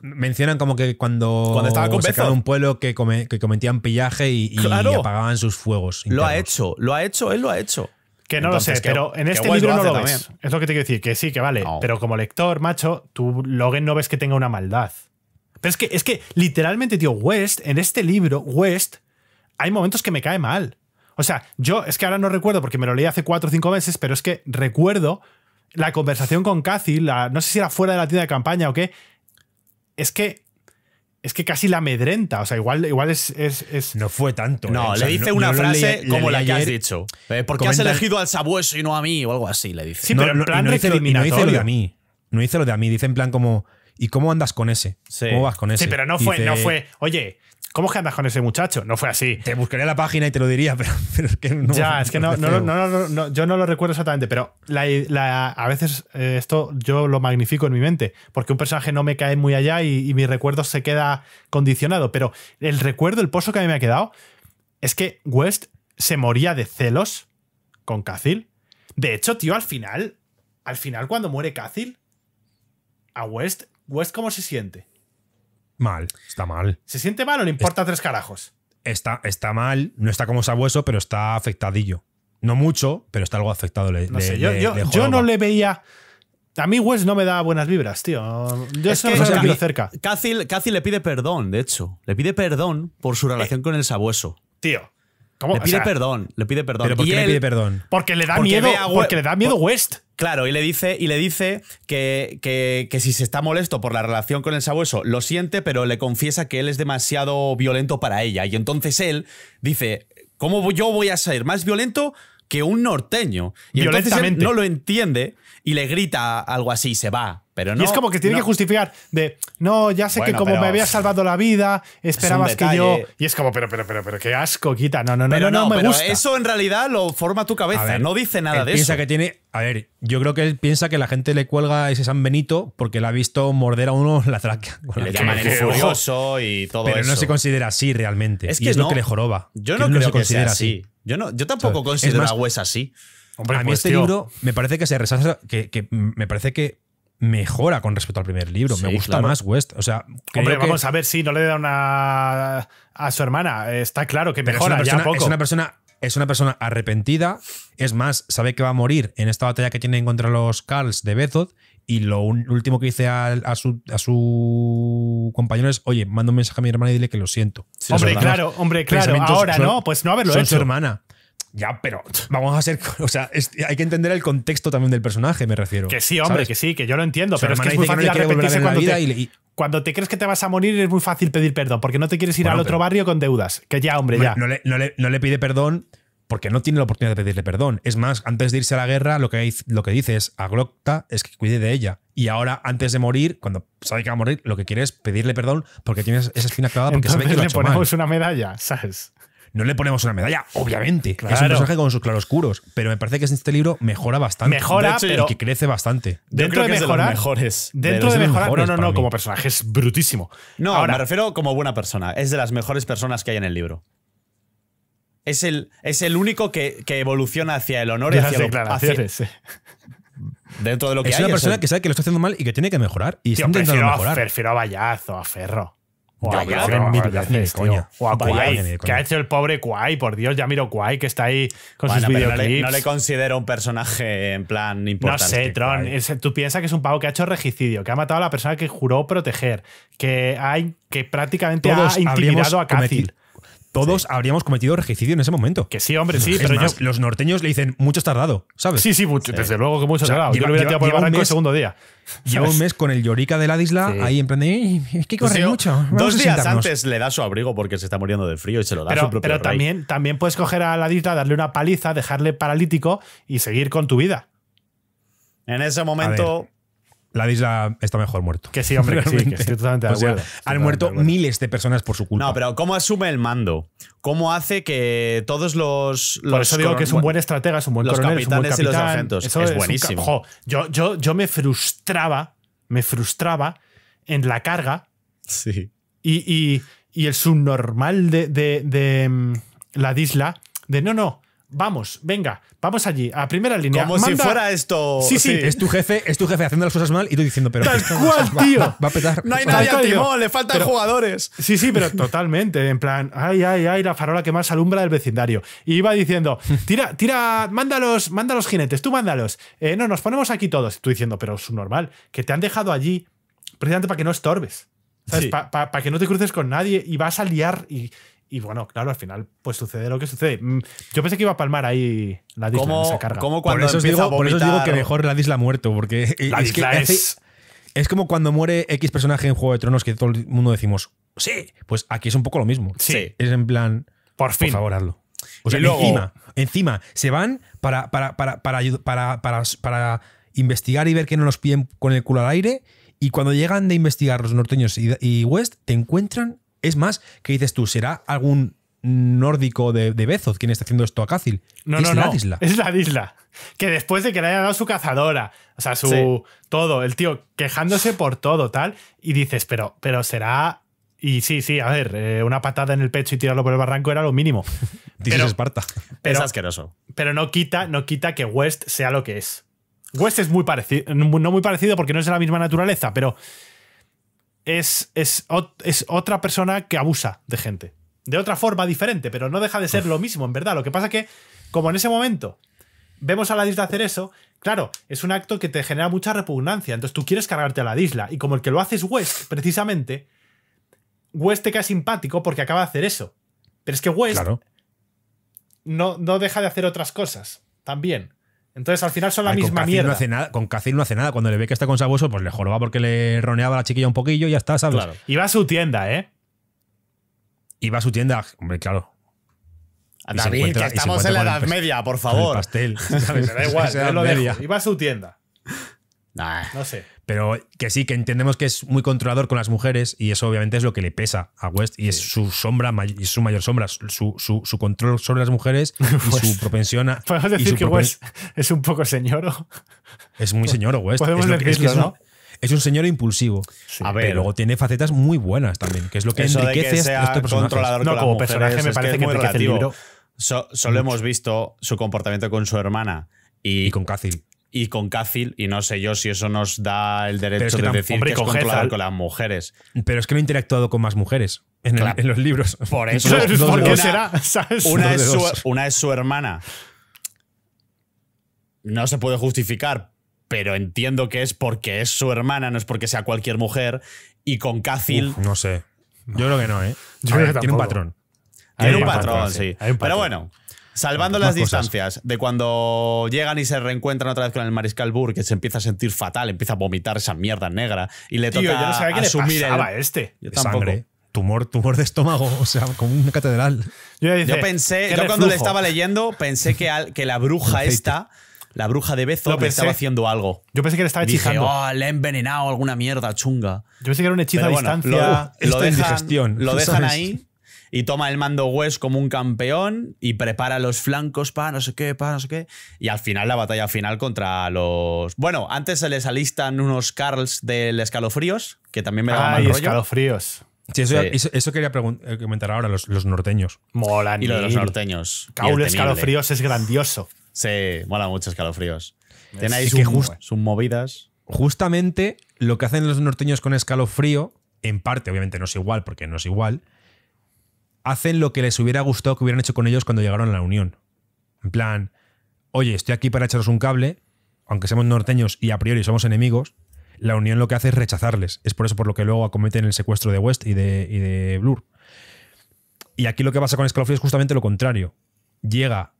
Mencionan como que cuando, cuando estaba con un pueblo que, cometían pillaje y, apagaban sus fuegos. Lo ha hecho, lo ha hecho, él lo ha hecho. Que no lo sé, pero en este libro no lo Es lo que te quiero decir, que sí, que vale. Pero como lector, macho, tú Logan no ves que tenga una maldad. Pero es que, es que literalmente, tío, West, en este libro, West, hay momentos que me cae mal. O sea, yo es que ahora no recuerdo porque me lo leí hace cuatro o cinco meses, pero es que recuerdo la conversación con Cathy, la, no sé si era fuera de la tienda de campaña o qué. Es que es que casi la amedrenta. O sea, igual, igual es, es, No fue tanto. ¿eh? No, le dice una frase como la que has dicho. Eh, porque has elegido al sabueso y no a mí o algo así, le dice. Sí, pero en plan no, hice lo, de a mí. No hice lo de a mí. Dice en plan como. ¿Y cómo andas con ese? ¿Cómo vas con ese? Sí, pero no fue, no fue, oye, ¿cómo es que andas con ese muchacho? No fue así. Te buscaría la página y te lo diría, pero, es que no. Ya, es que no, yo no lo recuerdo exactamente, pero a veces eh, esto yo lo magnifico en mi mente, porque un personaje no me cae muy allá y, y mi recuerdo se queda condicionado, pero el recuerdo, el pozo que a mí me ha quedado, es que West se moría de celos con Cacil. De hecho, tío, al final, al final cuando muere Cacil, a West West, ¿cómo se siente? Mal, está mal. ¿Se siente mal o le importa tres carajos? Está, está mal, no está como sabueso, pero está afectadillo. No mucho, pero está algo afectado. Le, yo, no le veía. A mí West no me da buenas vibras, tío. Yo es que, no cerca. Cathy, le pide perdón, de hecho. Le pide perdón por su eh, relación con el sabueso. Tío. ¿cómo? Le pide perdón, le pide perdón. por qué le pide perdón? Porque le da miedo. A porque le da miedo West. Claro, y le dice, y le dice que, si se está molesto por la relación con el sabueso, lo siente, pero le confiesa que él es demasiado violento para ella. Y entonces él dice, ¿cómo yo voy a ser más violento que un norteño? Y entonces él no lo entiende y le grita algo así, y se va. Pero no, y es como que tiene que justificar de, no, ya sé que como me había salvado la vida, esperabas que yo... Y es como, pero, pero, pero, pero, qué asco, quita. No, no, no, no, no, me gusta. Eso en realidad lo forma tu cabeza, no dice nada de eso piensa que tiene... A ver, yo creo que él piensa que la gente le cuelga ese San Benito porque la ha visto morder a uno la traca le furioso y todo pero eso. Pero no se considera así realmente. Es que es lo que le joroba. Yo no creo se considera que sea así. Yo, no, yo tampoco considero a así. a mí pues este libro me parece que se resalta, que, que me parece que mejora con respecto al primer libro. me gusta más West. O sea, Hombre, vamos a ver si no le da una a su hermana. Está claro que mejora poco. Es una persona es una persona arrepentida, es más, sabe que va a morir en esta batalla que tienen contra los Carls de Bezoth y lo último que dice a, a, su, a, su, compañero es, oye, manda un mensaje a mi hermana y dile que lo siento. hombre, claro, hombre, claro, ahora, ¿no? Pues no haberlo son hecho. su hermana. Ya, pero vamos a hacer, O sea, hay que entender el contexto también del personaje, me refiero. Que sí, hombre, que sí, que yo lo entiendo. pero es que muy fácil cuando te, cuando te crees que te vas a morir, es muy fácil pedir perdón, porque no te quieres ir al otro barrio con deudas. Que ya, hombre, ya. No le, pide perdón porque no tiene la oportunidad de pedirle perdón. Es más, antes de irse a la guerra, lo que, lo que dice es a Glocta es que cuide de ella. Y ahora, antes de morir, cuando sabe que va a morir, lo que quiere es pedirle perdón porque tienes esa espina clavada porque Entonces que le ponemos una medalla, ¿sabes? no le ponemos una medalla, obviamente. Es un personaje con sus claroscuros, pero me parece que este libro mejora bastante. Mejora, pero. que crece bastante. Dentro de mejorar. mejores. Dentro de, mejorar. No, no, no, como personaje es brutísimo. No, Ahora, me refiero como buena persona. Es de las mejores personas que hay en el libro. Es el, es el único que, evoluciona hacia el honor y hacia, declaraciones. Hacia, dentro de lo que es Una persona que sabe que lo está haciendo mal y que tiene que mejorar. Y está intentando mejorar. A, prefiero a a Ferro. O a, que ha hecho el pobre Quai, por Dios, ya miro Kwai que está ahí con sus videoclips. No le, considero un personaje en plan importante. No sé, Tron, tú piensas que es un pavo que ha hecho regicidio, que ha matado a la persona que juró proteger, que, hay, que prácticamente ha intimidado a Cácil todos habríamos cometido regicidio en ese momento. Que sí, hombre, sí, pero los norteños le dicen mucho tardado, ¿sabes? Sí, sí, mucho, desde luego que mucho tardado. yo lo hubiera tirado por el el segundo día. Lleva un mes con el Llorica de la isla ahí emprende. es que corre mucho. dos días antes le da su abrigo porque se está muriendo de frío y se lo da pero, a su propio Pero También, también puedes coger a la isla, darle una paliza, dejarle paralítico y seguir con tu vida. En ese momento la disla está mejor muerto. Que sí, hombre, que sí, que acuerdo. han muerto miles de personas por su culpa. No, pero ¿cómo asume el mando? ¿Cómo hace que todos los. por eso digo que es un buen estratega, es un buen los coronel, es un buen capitán, y los sargentos. Eso es, buenísimo. yo, yo, yo me frustraba, me frustraba en la carga. Sí. Y, y, y el subnormal de, de, de mm, la Disla, de no, no, Vamos, venga, vamos allí, a primera línea. Como si fuera esto. Sí, sí, Es tu jefe, es tu jefe haciendo las cosas mal y tú diciendo, pero. Tal cual, tío. Va, a petar. No hay nadie timón, le faltan jugadores. Sí, sí, pero totalmente. En plan, ay, ay, ay, la farola que más alumbra del vecindario. Y iba diciendo, tira, tira, mándalos, mándalos jinetes, tú mándalos. Eh, no, nos ponemos aquí todos. Y tú diciendo, pero es normal, que te han dejado allí precisamente para que no estorbes. Para que no te cruces con nadie y vas a liar y, y bueno, claro, al final pues sucede lo que sucede. Mm, yo pensé que iba a palmar ahí la ¿Cómo, en esa carga. cuando por, eso digo, que mejor Ladisla muerto, porque es, como cuando muere X personaje en Juego de Tronos que todo el mundo decimos, sí, pues aquí es un poco lo mismo. Sí. Es en plan, por fin. encima, encima, se van para, para, para, para, para investigar y ver que no nos piden con el culo al aire. Y cuando llegan de investigar los norteños y West, te encuentran es más, ¿qué dices tú? ¿Será algún nórdico de, de Bezos quien está haciendo esto a Cácil? No, no, no, la Isla. Es la isla. Que después de que le haya dado su cazadora, o sea, su todo, el tío quejándose por todo, tal, y dices, pero, pero será y sí, sí, a ver, eh, una patada en el pecho y tirarlo por el barranco era lo mínimo. Dices Esparta. Pero, es asqueroso. Pero no quita, no quita que West sea lo que es. West es muy parecido, no muy parecido porque no es de la misma naturaleza, pero es, es, otra persona que abusa de gente. De otra forma diferente, pero no deja de ser lo mismo, en verdad. Lo que pasa es que, como en ese momento vemos a la isla hacer eso, claro, es un acto que te genera mucha repugnancia. Entonces tú quieres cargarte a la isla. Y como el que lo hace es West, precisamente, West te cae simpático porque acaba de hacer eso. Pero es que West no, no deja de hacer otras cosas también. Entonces al final son la misma mierda. con Cacil no hace nada. Cuando le ve que está con Sabueso, pues le joroba porque le roneaba a la chiquilla un poquillo y ya está, ¿sabes? Claro. Y va a su tienda, ¿eh? Y va a su tienda, hombre, claro. David, que estamos en la Edad Media, por favor. El pastel. da igual, lo Y va a su tienda. No sé. Pero que sí, que entendemos que es muy controlador con las mujeres y eso obviamente es lo que le pesa a West y es su sombra, y su mayor sombra, su, control sobre las mujeres y su pues, propensión a... Podemos decir que West es un poco señoro. Es muy señoro West. Podemos es que, es es un señor impulsivo. a ver, pero luego tiene facetas muy buenas también, que es lo que enriquece a este controlador no, como personaje me parece que, es muy solo hemos visto su comportamiento con su hermana y, y con Cácil y con Cácil, y no sé yo si eso nos da el derecho de decir que es con con las mujeres. Pero es que no he interactuado con más mujeres en, los libros. Por eso, ¿por qué será? Una, es su, hermana. No se puede justificar, pero entiendo que es porque es su hermana, no es porque sea cualquier mujer. Y con Cácil. no sé. Yo creo que no, ¿eh? tiene un patrón. Tiene un patrón, sí. Pero bueno, Salvando las distancias de cuando llegan y se reencuentran otra vez con el mariscal Burke, se empieza a sentir fatal, empieza a vomitar esa mierda negra y le toca yo no sabía el, este. Sangre tumor, tumor de estómago, o sea, como una catedral. Yo, pensé, yo cuando le estaba leyendo, pensé que, que la bruja esta, la bruja de Bezo, le estaba haciendo algo. Yo pensé que le estaba hechizando. Dije, oh, le he envenenado alguna mierda chunga. Yo pensé que era un hechizo a distancia. Lo, dejan, lo dejan ahí y toma el mando West como un campeón y prepara los flancos para no sé qué, para no sé qué. Y al final, la batalla final contra los. Bueno, antes se les alistan unos Carls del escalofríos, que también me da ah, escalofríos. eso, quería eh, comentar ahora, los, norteños. Mola, Y lo de los norteños. Caule Escalofríos es grandioso. Sí, mola mucho Escalofríos. Tenéis que sus movidas. Justamente lo que hacen los norteños con Escalofrío, en parte, obviamente no es igual, porque no es igual, hacen lo que les hubiera gustado que hubieran hecho con ellos cuando llegaron a la Unión. En plan, oye, estoy aquí para echaros un cable, aunque seamos norteños y a priori somos enemigos, la Unión lo que hace es rechazarles. Es por eso por lo que luego acometen el secuestro de West y de, Blur. Y aquí lo que pasa con Scalofrío es justamente lo contrario. Llega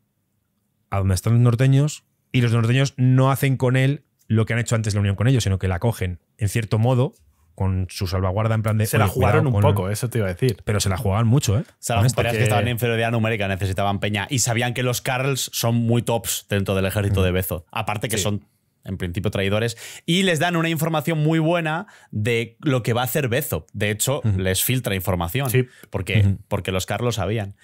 a donde están los norteños y los norteños no hacen con él lo que han hecho antes la Unión con ellos, sino que la cogen, en cierto modo, con su salvaguarda en plan de. Se la jugaron un poco, eso te iba a decir. Pero se la jugaban mucho, ¿eh? Se las que... que estaban en inferioridad numérica, necesitaban peña. Y sabían que los Carls son muy tops dentro del ejército de Bezo. Aparte que son en principio traidores, y les dan una información muy buena de lo que va a hacer Bezo. De hecho, les filtra información, sí. porque, porque los Carlos sabían.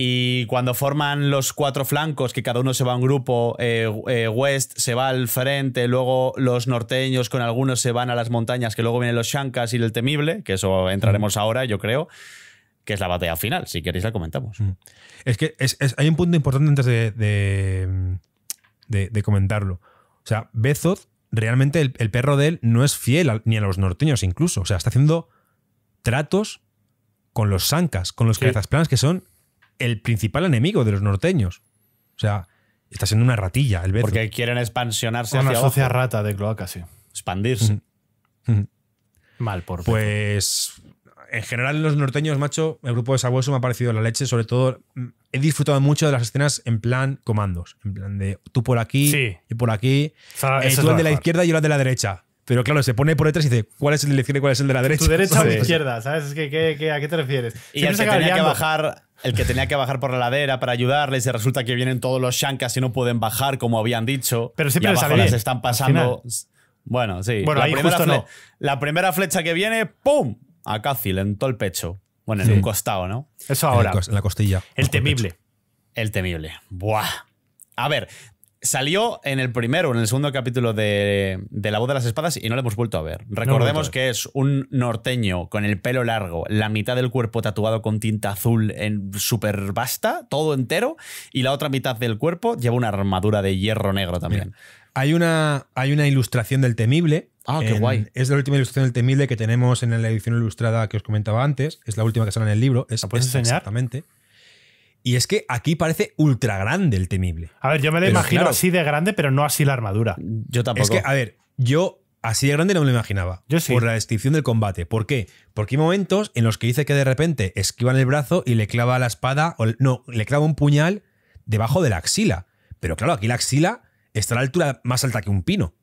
Y cuando forman los cuatro flancos, que cada uno se va a un grupo, eh, eh, West se va al frente, luego los norteños con algunos se van a las montañas, que luego vienen los Shankas y el temible, que eso entraremos mm. ahora, yo creo, que es la batalla final. Si queréis la comentamos. Mm. Es que hay un punto importante antes de, comentarlo. O sea, Bezos realmente el, perro de él no es fiel ni a los norteños incluso. O sea, está haciendo tratos con los Shankas, con los sí. planas, que son el principal enemigo de los norteños. O sea, está siendo una ratilla el Bezo. Porque quieren expansionarse una hacia Una rata de cloaca, sí. Expandirse. Mal por Pues en general los norteños, macho, el grupo de Sabueso me ha parecido la leche, sobre todo mm, he disfrutado mucho de las escenas en plan comandos, en plan de tú por aquí, y por aquí, tú eh, de la izquierda y yo el de la derecha. Pero claro, se pone por detrás y dice, ¿cuál es el de izquierda y cuál es el de la derecha? Tu derecha o izquierda, ¿sabes? ¿qué, a qué te refieres? Y el que, tenía que bajar, el que tenía que bajar por la ladera para ayudarles y resulta que vienen todos los shankas y no pueden bajar como habían dicho. Pero siempre y abajo les las están pasando... Bueno, sí. la, primera la primera flecha que viene, ¡pum! A Cácil, en todo el pecho. Bueno, en un costado, ¿no? Eso ahora. En, la costilla. El temible. El temible. Buah. A ver, Salió en el primero, en el segundo capítulo de, La voz de las espadas y no lo hemos vuelto a ver. Recordemos que es un norteño con el pelo largo, la mitad del cuerpo tatuado con tinta azul en super basta, todo entero, y la otra mitad del cuerpo lleva una armadura de hierro negro también. hay, una, hay una ilustración del temible. Ah, qué guay. Es la última ilustración del temible que tenemos en la edición ilustrada que os comentaba antes. Es la última que sale en el libro. ¿La puedes enseñar? Exactamente. Y es que aquí parece ultra grande el temible. A ver, yo me lo imagino así de grande, pero no así la armadura. Yo tampoco. Es que, a ver, yo así de grande no me lo imaginaba. Yo sí. Por la descripción del combate. ¿Por qué? Porque hay momentos en los que dice que de repente esquivan el brazo y le clava la espada, o no, le clava un puñal debajo de la axila. Pero claro, aquí la axila está a la altura más alta que un pino.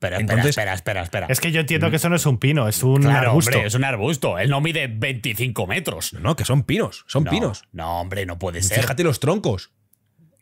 Espera, Entonces, espera, espera, espera, Es que yo entiendo mm. que eso no es un pino, es un claro, arbusto. Hombre, es un arbusto. Él no mide 25 metros. No, que son pinos, son pinos. No, hombre, no puede ser. Fíjate los troncos.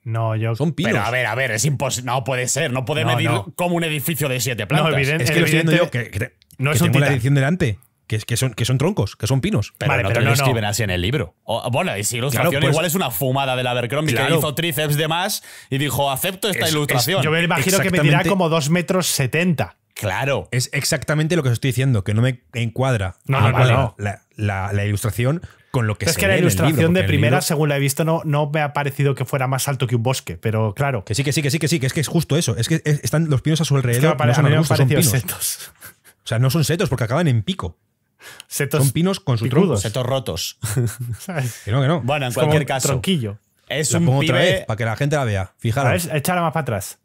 No, yo. Son pinos. a ver, a ver, es imposible. No puede ser, no puede medir como un edificio de siete plantas. No, evidente, es que lo estoy yo que, no es tengo la edición delante que, son, troncos, que son pinos. Pero no escriben así en el libro. bueno, y ilustración pues- igual es una fumada del Abercrombie claro. que hizo tríceps de más y dijo, acepto esta ilustración. yo me imagino que me dirá como 2 metros 70. Claro. Es exactamente lo que os estoy diciendo, que no me encuadra La, ilustración con lo que pero Es que la ilustración de primera, según la he visto, no, me ha parecido que fuera más alto que un bosque, pero claro. Que sí, que sí, que sí, que sí, que es que es justo eso. Es que están los pinos a su alrededor. no son pinos. Setos. O sea, no son setos porque acaban en pico. Setos son pinos con sus trucos. Setos rotos. no, que no. Bueno, en cualquier caso. Eso. Es un pongo otra vez para que la gente la vea. Fijaros. A ver, más para atrás.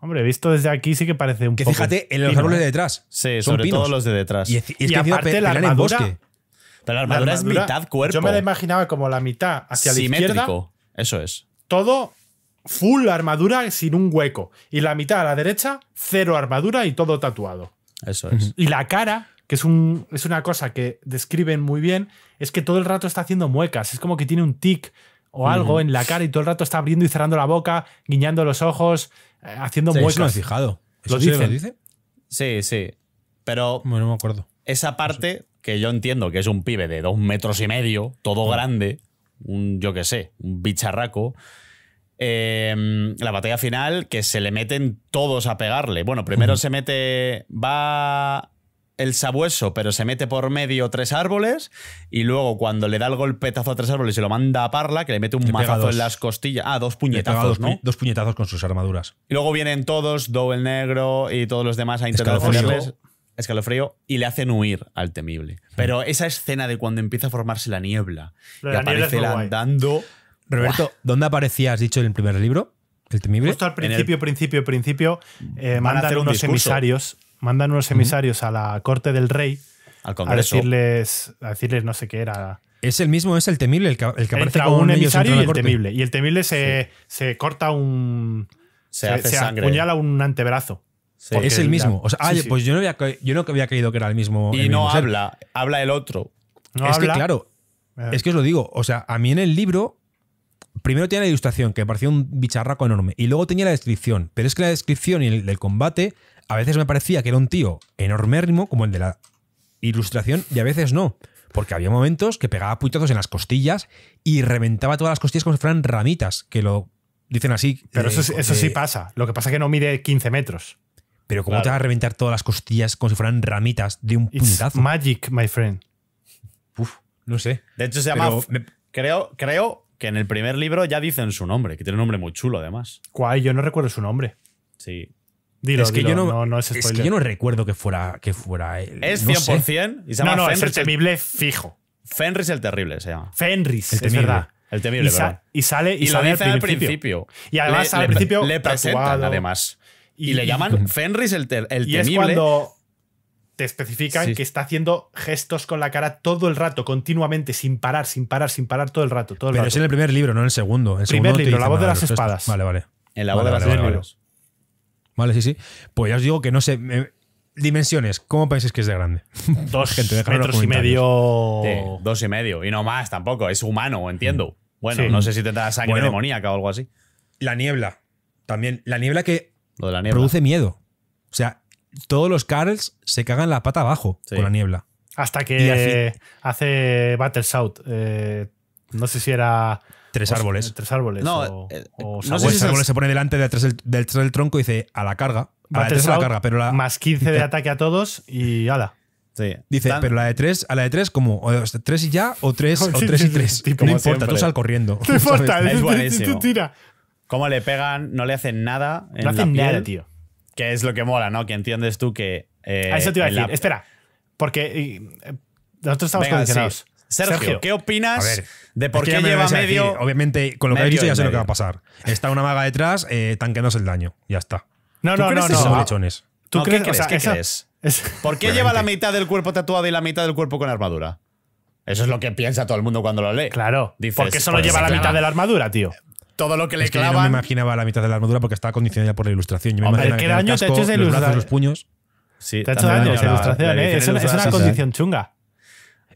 Hombre, visto desde aquí sí que parece un que poco fíjate, en los árboles ¿eh? de detrás. Sí, sobre todo los de detrás. Y, aparte la armadura, Pero la armadura, es mitad cuerpo. Yo me la imaginaba como la mitad hacia la izquierda. Eso es. Todo full armadura sin un hueco. Y la mitad a la derecha, cero armadura y todo tatuado. Eso es. Y la cara que es, un, es una cosa que describen muy bien, es que todo el rato está haciendo muecas, es como que tiene un tic o algo en la cara y todo el rato está abriendo y cerrando la boca, guiñando los ojos, eh, haciendo muecas. Eso fijado. ¿Lo, ¿Lo dice? Sí, sí. Pero. no me acuerdo. Esa parte, que yo entiendo que es un pibe de dos metros y medio, todo grande, un, yo qué sé, un bicharraco. Eh, la batalla final, que se le meten todos a pegarle. Bueno, primero se mete. Va el sabueso, pero se mete por medio tres árboles. Y luego, cuando le da el golpetazo a tres árboles y lo manda a Parla, que le mete un mazazo en las costillas. Ah, dos puñetazos, ¿no? dos puñetazos con sus armaduras. Y luego vienen todos, Doe el Negro y todos los demás a intentar Escalofrío y le hacen huir al temible. Pero esa escena de cuando empieza a formarse la niebla que aparece andando. Roberto, ¿dónde aparecía, has dicho, en el primer libro? El temible. Justo al principio, principio, principio, principio, eh, mandan unos emisarios mandan unos emisarios a la corte del rey a decirles, a decirles no sé qué era. Es el mismo, es el temible, el que, aparece un emisario y el temible. Y el temible se, corta un. Se, hace apuñala un antebrazo. Es el mismo. O pues yo no, había, yo había creído que era el mismo. Y no habla, habla el otro. es que, claro, eh. es que os lo digo. O sea, a mí en el libro, primero tenía la ilustración, que parecía un bicharraco enorme, y luego tenía la descripción. Pero es que la descripción y el, del combate a veces me parecía que era un tío enormérrimo, como el de la ilustración, y a veces no. Porque había momentos que pegaba puñetazos en las costillas y reventaba todas las costillas como si fueran ramitas, que lo dicen así. Pero eh, eso, sí pasa. Lo que pasa es que no mide 15 metros. Pero ¿cómo te vas a reventar todas las costillas como si fueran ramitas de un It's Magic, my friend. Uf, no sé. De hecho, se llama. creo, creo que en el primer libro ya dicen su nombre, que tiene un nombre muy chulo, además. ¿Cuál? Yo no recuerdo su nombre. Sí es que yo no, que no recuerdo que fuera, que fuera él. Es 100% y se llama No, no, es el temible fijo. Fenris el terrible se llama. Fenris, el es verdad. El temible, y, y sale y, sale al principio. Y además al principio le presentan además. Y, le llaman Fenris el, terrible y es cuando te especifican que está haciendo gestos con la cara todo el rato, continuamente, sin parar, sin parar, sin parar todo el rato. Todo Pero es en el primer libro, no en el segundo. El primer libro, La voz de las espadas. Vale, vale. En La voz de las espadas. Vale, sí, sí. Pues ya os digo que no sé. dimensiones, ¿cómo pensáis que es de grande? Dos Gente, metros y medio. dos y medio. Y no más tampoco. Es humano, entiendo. Mm. Bueno, no sé si da sangre demoníaca o algo así. La niebla. También. La niebla que Lo de la produce miedo. O sea, todos los Carls se cagan la pata abajo con la niebla. Hasta que hace Battle Shout. Eh, no sé si era Tres árboles. Tres árboles. o, ese eh, o árboles se pone delante del del, tronco y dice a la carga. A la, tres a la carga, pero la, Más 15 de ataque a todos y ala. Sí. Dice, pero la de tres, a la de tres, como, tres y ya, o tres o tres y tres. no importa, tú sal corriendo. Te importa, es buenísimo. Tira. Cómo le pegan, no le hacen nada. no hacen nada, tío. Que es lo que mola, ¿no? Que entiendes tú que. a eso eh, te iba a decir. Espera. Porque eh, nosotros estamos condicionados. Sergio, ¿qué opinas de por qué lleva medio? obviamente, con lo que he dicho ya sé lo que va a pasar. Está una maga detrás no eh, tanqueándose el daño. Ya está. No, no, no, no, ¿Tú crees, ¿Qué ¿Por qué lleva la mitad del cuerpo tatuado y la mitad del cuerpo con armadura? Eso es lo que piensa todo el mundo cuando lo lee. Claro. ¿Por qué solo pues, lleva la mitad de la armadura, tío? todo lo que le es Yo me imaginaba la mitad de la armadura porque estaba condicionada por la ilustración. ¿qué daño te ha hecho esa ilustración? Los puños. te ha hecho daño esa ilustración, ¿eh? es una condición chunga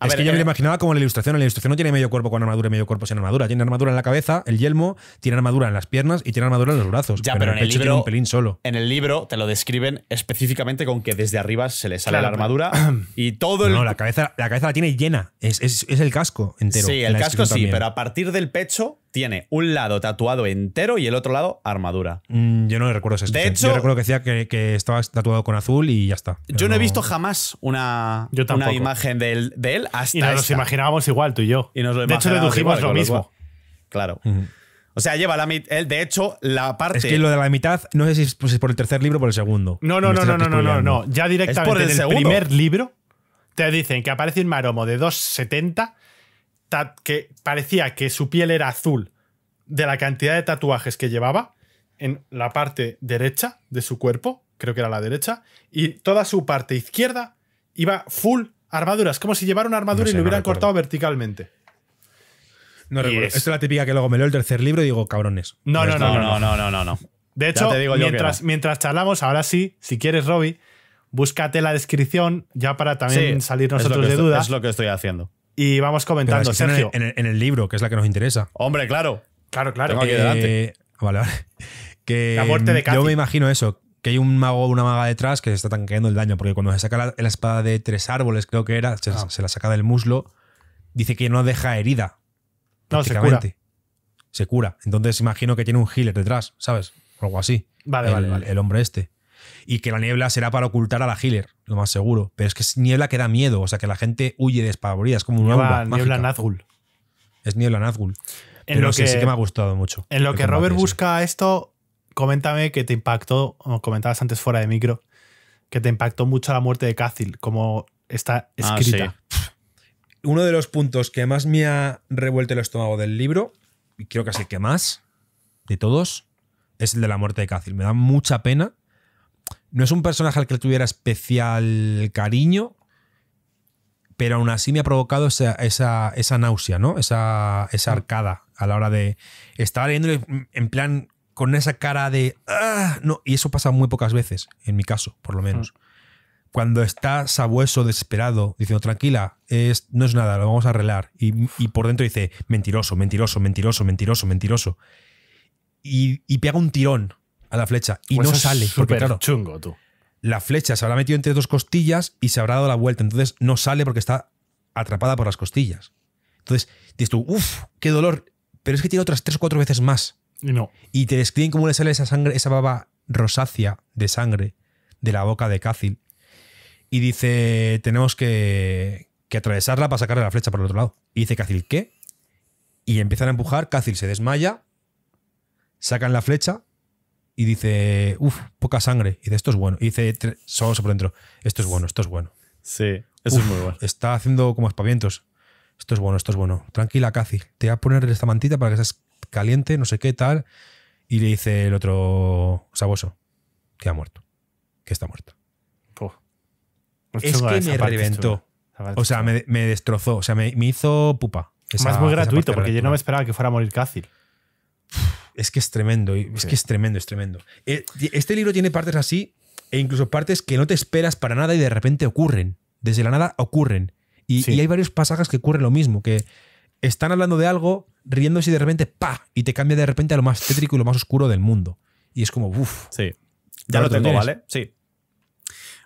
es que yo me eh, imaginaba como la ilustración. la ilustración no tiene medio cuerpo con armadura y medio cuerpo sin armadura. Tiene armadura en la cabeza, el yelmo, tiene armadura en las piernas y tiene armadura en los brazos. Ya, pero, en el, pecho tiene un pelín solo. En el libro te lo describen específicamente con que desde arriba se le sale la armadura y todo el. No, la cabeza la, cabeza tiene llena. Es, el casco entero. Sí, el casco sí, pero a partir del pecho tiene un lado tatuado entero y el otro lado armadura. Mm, yo no recuerdo ese. De hecho, yo recuerdo que decía que, estaba tatuado con azul y ya está. Yo no, he visto jamás una, imagen de él, hasta. Y nos, imaginábamos igual tú y yo. de hecho, dedujimos lo mismo. claro. O sea, lleva la mitad. De hecho, la parte. Es que lo de la mitad, no sé si pues, es, por el tercer libro o por el segundo. No, no, no, no, no, no, no, Ya directamente por el en el primer libro te dicen que aparece un maromo de 270 que parecía que su piel era azul de la cantidad de tatuajes que llevaba en la parte derecha de su cuerpo, creo que era la derecha, y toda su parte izquierda iba full armaduras, como si llevara una armadura y lo hubieran cortado verticalmente. No recuerdo. Esto es la típica que luego me leo el tercer libro y digo, cabrones. No, pues no, no, no, no, no, no, De hecho, mientras, mientras charlamos, ahora sí, si quieres, Robbie, búscate la descripción ya para también salir nosotros de dudas. Es lo que estoy haciendo y vamos comentando, Sergio. En el, libro, que es la que nos interesa. Hombre, claro. Claro, claro. Eh, vale, vale. Que, la muerte de Kathy. Yo me imagino eso, que hay un mago o una maga detrás que se está tanqueando el daño, porque cuando se saca la, espada de tres árboles, creo que era, ah. se, la saca del muslo, dice que no deja herida. No, se cura. Se cura. Entonces imagino que tiene un healer detrás, ¿sabes? algo así. vale, vale. El hombre este y que la niebla será para ocultar a la healer, lo más seguro. Pero es que es niebla que da miedo, o sea que la gente huye despavorida, es como una niebla, niebla Es niebla Nazgul. En lo que, sí que me ha gustado mucho. En lo que Robert busca esto, coméntame que te impactó, como comentabas antes fuera de micro, que te impactó mucho la muerte de Cácil, como está ah, escrita. Uno de los puntos que más me ha revuelto el estómago del libro, y creo que es el que más de todos, es el de la muerte de Cácil. Me da mucha pena no es un personaje al que le tuviera especial cariño, pero aún así me ha provocado esa, esa náusea, ¿no? Esa, esa, mm. arcada a la hora de. Estaba leyéndole mm, en plan con esa cara de. ¡Ah! No, y eso pasa muy pocas veces, en mi caso, por lo menos. Mm. Cuando está sabueso, desesperado, diciendo, tranquila, es, no es nada, lo vamos a arreglar. Y, por dentro dice, mentiroso, mentiroso, mentiroso, mentiroso, mentiroso. Y, y pega un tirón a la flecha y pues no sale. Porque claro, chungo tú. La flecha se habrá metido entre dos costillas y se habrá dado la vuelta. Entonces no sale porque está atrapada por las costillas. Entonces dices tú, uff, qué dolor. Pero es que tiene otras tres o cuatro veces más. Y no. Y te describen cómo le sale esa sangre, esa baba rosácea de sangre de la boca de Cácil. Y dice, tenemos que, que atravesarla para sacarle la flecha por el otro lado. Y dice Cácil, ¿qué? Y empiezan a empujar, Cácil se desmaya, sacan la flecha y dice, uff, poca sangre. Y dice, esto es bueno. Y dice, solo por dentro, esto es bueno, esto es bueno. Sí, eso es muy bueno. Está haciendo como espavientos. Esto es bueno, esto es bueno. Tranquila, casi Te voy a poner esta mantita para que seas caliente, no sé qué, tal. Y le dice el otro saboso que ha muerto, que está muerto. es que me reventó. O sea, me, destrozó. O sea, me, hizo pupa. Es Más muy gratuito, porque yo no me esperaba que fuera a morir Cácil. Es que es tremendo, es que es tremendo, es tremendo. Eh, este libro tiene partes así e incluso partes que no te esperas para nada y de repente ocurren. Desde la nada ocurren. Y, hay varios pasajes que ocurren lo mismo, que están hablando de algo, riéndose y de repente ¡pa! Y te cambia de repente a lo más tétrico y lo más oscuro del mundo. Y es como, uff. Sí. Ya lo tengo, ¿vale? Sí.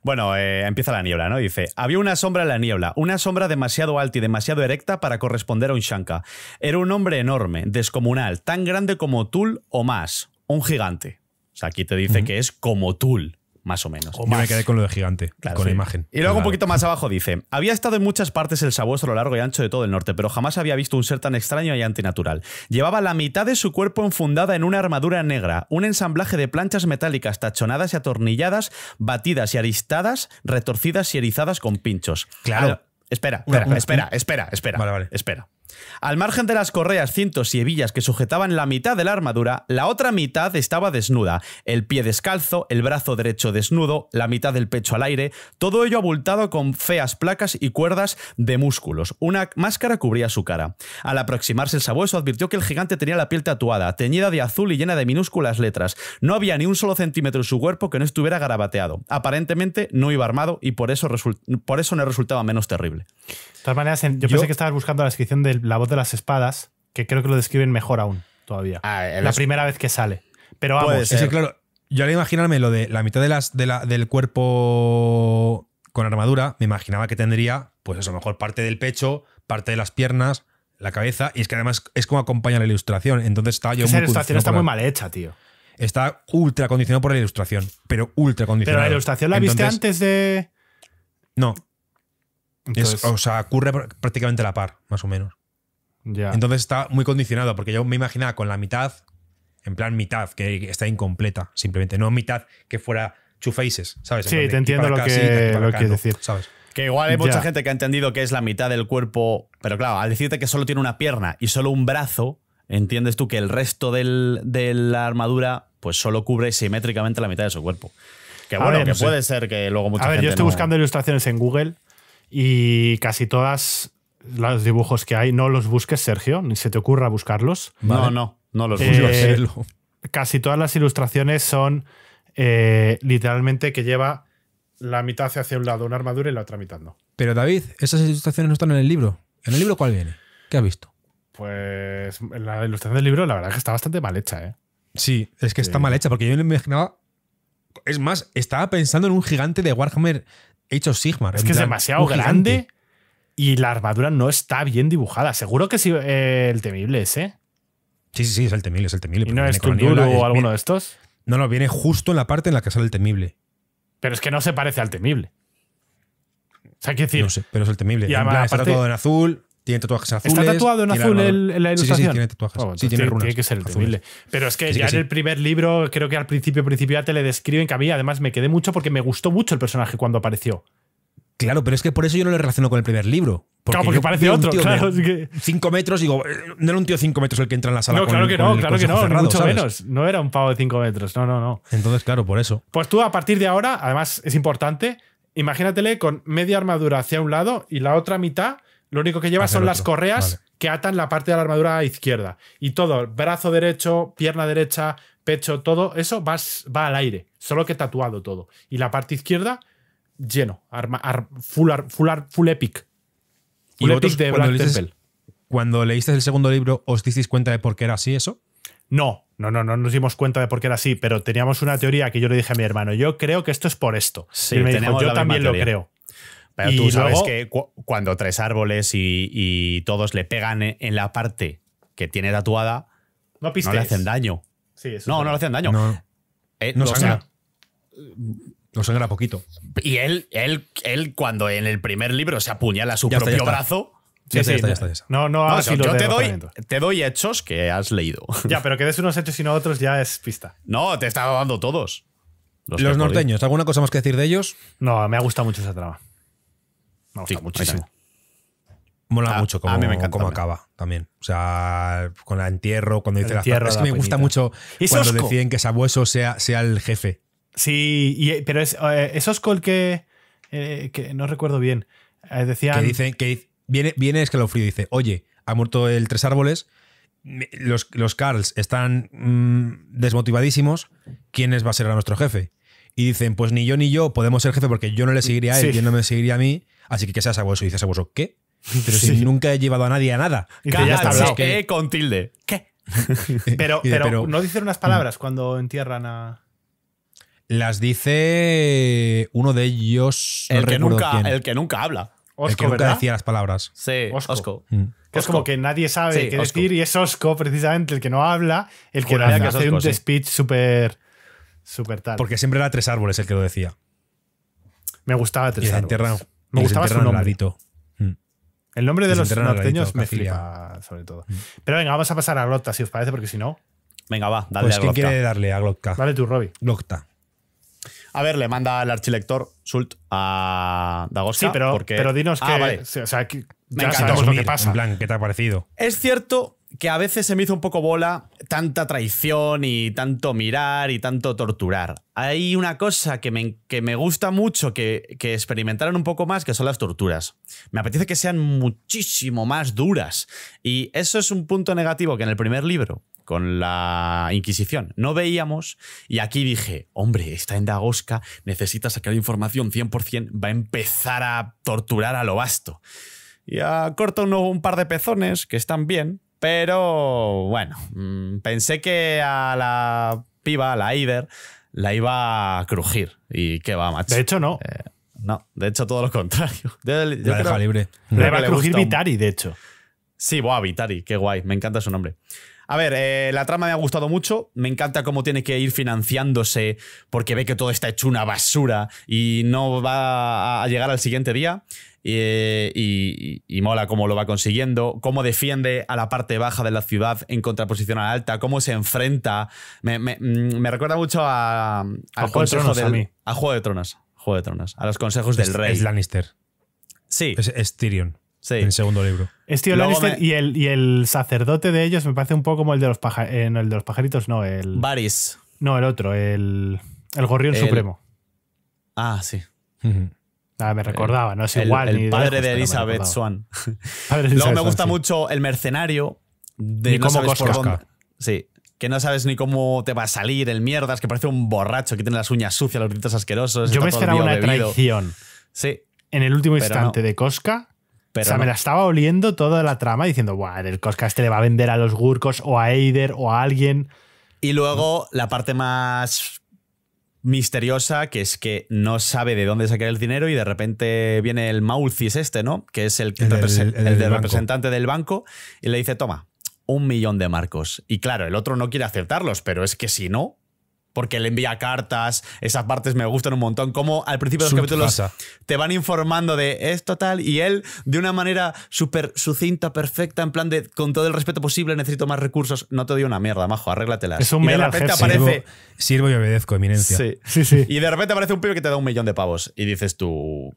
Bueno, eh, empieza la niebla, ¿no? Dice, había una sombra en la niebla, una sombra demasiado alta y demasiado erecta para corresponder a un Shanka. Era un hombre enorme, descomunal, tan grande como Tul o más, un gigante. O sea, aquí te dice que es como Tul más o menos. O me quedé con lo de gigante, con la imagen. Y luego un poquito más abajo dice, había estado en muchas partes el sabueso a lo largo y ancho de todo el norte, pero jamás había visto un ser tan extraño y antinatural. Llevaba la mitad de su cuerpo enfundada en una armadura negra, un ensamblaje de planchas metálicas tachonadas y atornilladas, batidas y aristadas, retorcidas y erizadas con pinchos. Claro. espera, espera, espera, espera, espera, Vale, vale. Espera. Al margen de las correas, cintos y hebillas que sujetaban la mitad de la armadura, la otra mitad estaba desnuda, el pie descalzo, el brazo derecho desnudo, la mitad del pecho al aire, todo ello abultado con feas placas y cuerdas de músculos. Una máscara cubría su cara. Al aproximarse el sabueso advirtió que el gigante tenía la piel tatuada, teñida de azul y llena de minúsculas letras. No había ni un solo centímetro en su cuerpo que no estuviera garabateado. Aparentemente no iba armado y por eso, por eso no resultaba menos terrible. yo pensé que estabas buscando la descripción del la voz de las espadas, que creo que lo describen mejor aún todavía. Ah, la primera vez que sale. Pero vamos. Sí, claro. Yo al imaginarme lo de la mitad de las, del cuerpo con armadura, me imaginaba que tendría, pues eso, a lo mejor parte del pecho, parte de las piernas, la cabeza, y es que además es como acompaña la ilustración. Entonces estaba yo Esa ilustración está muy mal hecha, tío. Está ultra condicionado por la ilustración, pero ultra condicionado. Pero la ilustración la viste antes de. No. o sea, ocurre prácticamente a la par, más o menos. Entonces está muy condicionado, porque yo me imaginaba con la mitad, en plan mitad, que está incompleta, simplemente. No mitad que fuera two faces, ¿sabes? Sí, te entiendo lo, que, decir. ¿sabes? Que igual hay mucha gente que ha entendido que es la mitad del cuerpo, pero claro, al decirte que solo tiene una pierna y solo un brazo, entiendes tú que el resto de la armadura pues solo cubre simétricamente la mitad de su cuerpo. Que bueno, que puede ser que luego mucha A ver, yo estoy buscando ilustraciones en Google y casi todas los dibujos que hay, no los busques, Sergio, ni se te ocurra buscarlos. No, no, no los busques. Eh, casi todas las ilustraciones son eh, literalmente que lleva la mitad hacia un lado una armadura y la otra mitad no. Pero David, esas ilustraciones no están en el libro. ¿En el libro cuál viene? ¿Qué has visto? Pues la ilustración del libro, la verdad es que está bastante mal hecha, ¿eh? Sí, es que está mal hecha, porque yo me imaginaba. Es más, estaba pensando en un gigante de Warhammer hecho Sigmar. Es que es demasiado grande. Y la armadura no está bien dibujada. Seguro que sí, eh, el temible ese? Sí, sí, sí, es el temible, es el temible. ¿Y no es Cthulhu o alguno de estos? No, no, viene justo en la parte en la que sale el temible. Pero es que no se parece al temible. O sea, ¿qué decir? No sé, pero es el temible. Y está tatuado en azul, tiene tatuajes azules. ¿Está tatuado en azul en la ilustración? Sí, sí, tiene tatuajes. azules. Oh, sí, tiene, runas tiene que ser el temible. Pero es que, ya en el primer libro, creo que al principio, principio ya te le describen que a mí además me quedé mucho porque me gustó mucho el personaje cuando apareció. Claro, pero es que por eso yo no le relaciono con el primer libro. Porque claro, porque parece otro. Cinco metros, digo, no era un tío de cinco metros el que entra en la sala. No, claro que no, claro que no, mucho menos. No era un pavo de cinco metros, no, no, no. Entonces, claro, por eso. Pues tú a partir de ahora, además es importante, imagínatele con media armadura hacia un lado y la otra mitad, lo único que lleva son las correas que atan la parte de la armadura izquierda. Y todo, brazo derecho, pierna derecha, pecho, todo eso va, va al aire, solo que tatuado todo. Y la parte izquierda lleno, full, full, full, epic. Full epic de cuando, leíste, cuando leíste el segundo libro, ¿os disteis cuenta de por qué era así eso? No, no, no, no nos dimos cuenta de por qué era así, pero teníamos una teoría que yo le dije a mi hermano, yo creo que esto es por esto. Sí, yo también lo creo. tú sabes que cuando tres árboles y, todos le pegan e-, en la parte que tiene tatuada, no, le hacen daño. no, no, le hacen daño. No, eh, o no sangra poquito. Y él, él, él, cuando en el primer libro se apuñala su propio brazo. ya está, No, no, no yo te doy, hechos que has leído. Ya, pero que des unos hechos y no otros ya es pista. No, te estaba dando todos. Los, norteños, ¿alguna cosa más que decir de ellos? No, me ha gustado mucho esa trama. Me ha muchísimo. Mola ah, mucho como, acaba también. O sea, con el entierro, cuando dice la Es que me gusta mucho cuando deciden que Sabueso sea, sea el jefe. Sí, pero es, eh, es col que, eh, que, no recuerdo bien. Eh, decían... Que dice, que viene, viene escalofrío, dice, oye, ha muerto el Tres Árboles, los, los Carls están mm, desmotivadísimos, ¿Quiénes va a ser a nuestro jefe? Y dicen, pues ni yo ni yo podemos ser jefe porque yo no le seguiría a él, y yo no me seguiría a mí, así que que sea Sabueso. Y dice Sabueso, ¿qué? Pero si nunca he llevado a nadie a nada. Y que... con tilde. ¿Qué? pero, pero, no dicen unas palabras cuando entierran a. Las dice uno de ellos. el, que nunca, habla. el que nunca decía las palabras. Sí, Osco. Mm. Que es como que nadie sabe qué decir y es Osco precisamente el que no habla, el que, que hacer un speech súper súper tal. Porque siempre era tres árboles el que lo decía. Me gustaba tres árboles. me gustaba su nombre. El nombre mm. de los norteños me flipa, sobre todo. Mm. Pero venga, vamos a pasar a Glocta, si os parece, porque si no... Venga, va, dale pues, a ¿quién quiere darle a Glocta? Dale tú, Robbie. Glocta. A ver, le manda al archilector Sult a Dagosta. Sí, pero, pero dinos ah, vale. o lo que pasa. En plan, ¿qué te ha parecido? Es cierto que a veces se me hizo un poco bola tanta traición y tanto mirar y tanto torturar. Hay una cosa que me, que me gusta mucho que, experimentaron un poco más, que son las torturas. Me apetece que sean muchísimo más duras. Y eso es un punto negativo que en el primer libro con la Inquisición. No veíamos y aquí dije, hombre, está en Dagosca, necesita sacar información 100%, va a empezar a torturar a lo vasto. a corto un par de pezones, que están bien, pero bueno, mm, pensé que a la piba, a la Ider, la iba a crujir. Y qué va, macho. De hecho, no. Eh, no, de hecho, todo lo contrario. Yo, la deja Le va a crujir Vitari, de hecho. Sí, buah, Vitari, qué guay, me encanta su nombre. A ver, eh, la trama me ha gustado mucho. Me encanta cómo tiene que ir financiándose porque ve que todo está hecho una basura y no va a llegar al siguiente día. Eh, y, mola cómo lo va consiguiendo, cómo defiende a la parte baja de la ciudad en contraposición a la alta, cómo se enfrenta. Me, mm, recuerda mucho a, a, Juego de Tronos. a, Juego de Tronos. A los consejos del rey. Es Lannister. Sí. Es, es Tyrion. Sí. El segundo libro. Este y, el, y el sacerdote de ellos me parece un poco como el de los, eh, el de los pajaritos, no, el. Varys. No, el otro, el, el gorrión supremo. Ah, sí. Ah, me recordaba, no es igual. El, padre de, Elizabeth Swan. Luego me gusta mucho el mercenario de no sabes Sí, que no sabes ni cómo te va a salir el mierdas, que parece un borracho que tiene las uñas sucias, los gritos asquerosos. Yo me esperaba una traición. Sí. En el último instante de Cosca o sea, me la estaba oliendo toda la trama diciendo, Buah, el cosca este le va a vender a los gurcos o a Eider o a alguien. Y luego la parte más misteriosa, que es que no sabe de dónde sacar el dinero y de repente viene el Maulcis este, ¿no? Que es el, el, representante del banco y le dice, toma, un millón de marcos. Y claro, el otro no quiere aceptarlos, pero es que si no, porque le envía cartas, esas partes me gustan un montón, como al principio de los capítulos te van informando de esto tal, y él de una manera súper sucinta, perfecta, en plan de con todo el respeto posible, necesito más recursos, no te doy una mierda, majo, arréglatelas. Es un y de repente aparece... Sirvo, y obedezco, eminencia. Sí. sí, sí. Y de repente aparece un pibe que te da un millón de pavos y dices tú...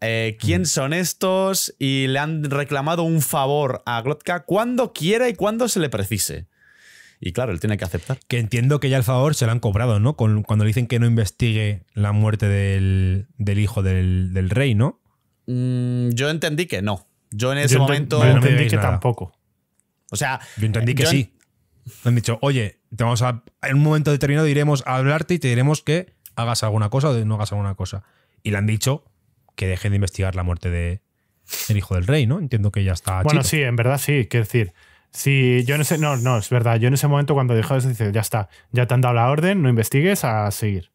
Eh, quién mm. son estos y le han reclamado un favor a Glotka cuando quiera y cuando se le precise. Y claro, él tiene que aceptar. Que entiendo que ya el favor se lo han cobrado, ¿no? Con, cuando le dicen que no investigue la muerte del, hijo del, rey, ¿no? Mm, yo entendí que no. Yo en ese momento. Yo entendí que tampoco. O sea. Yo entendí eh, que sí. En... Han dicho, oye, vamos En un momento determinado iremos a hablarte y te diremos que hagas alguna cosa o no hagas alguna cosa. Y le han dicho que dejen de investigar la muerte de, hijo del rey, ¿no? Entiendo que ya está. Bueno, sí, en verdad sí. Quiero decir, Sí, yo no sé, no, no, es verdad. Yo en ese momento cuando dijo eso, dice, ya está, ya te han dado la orden, no investigues, a seguir.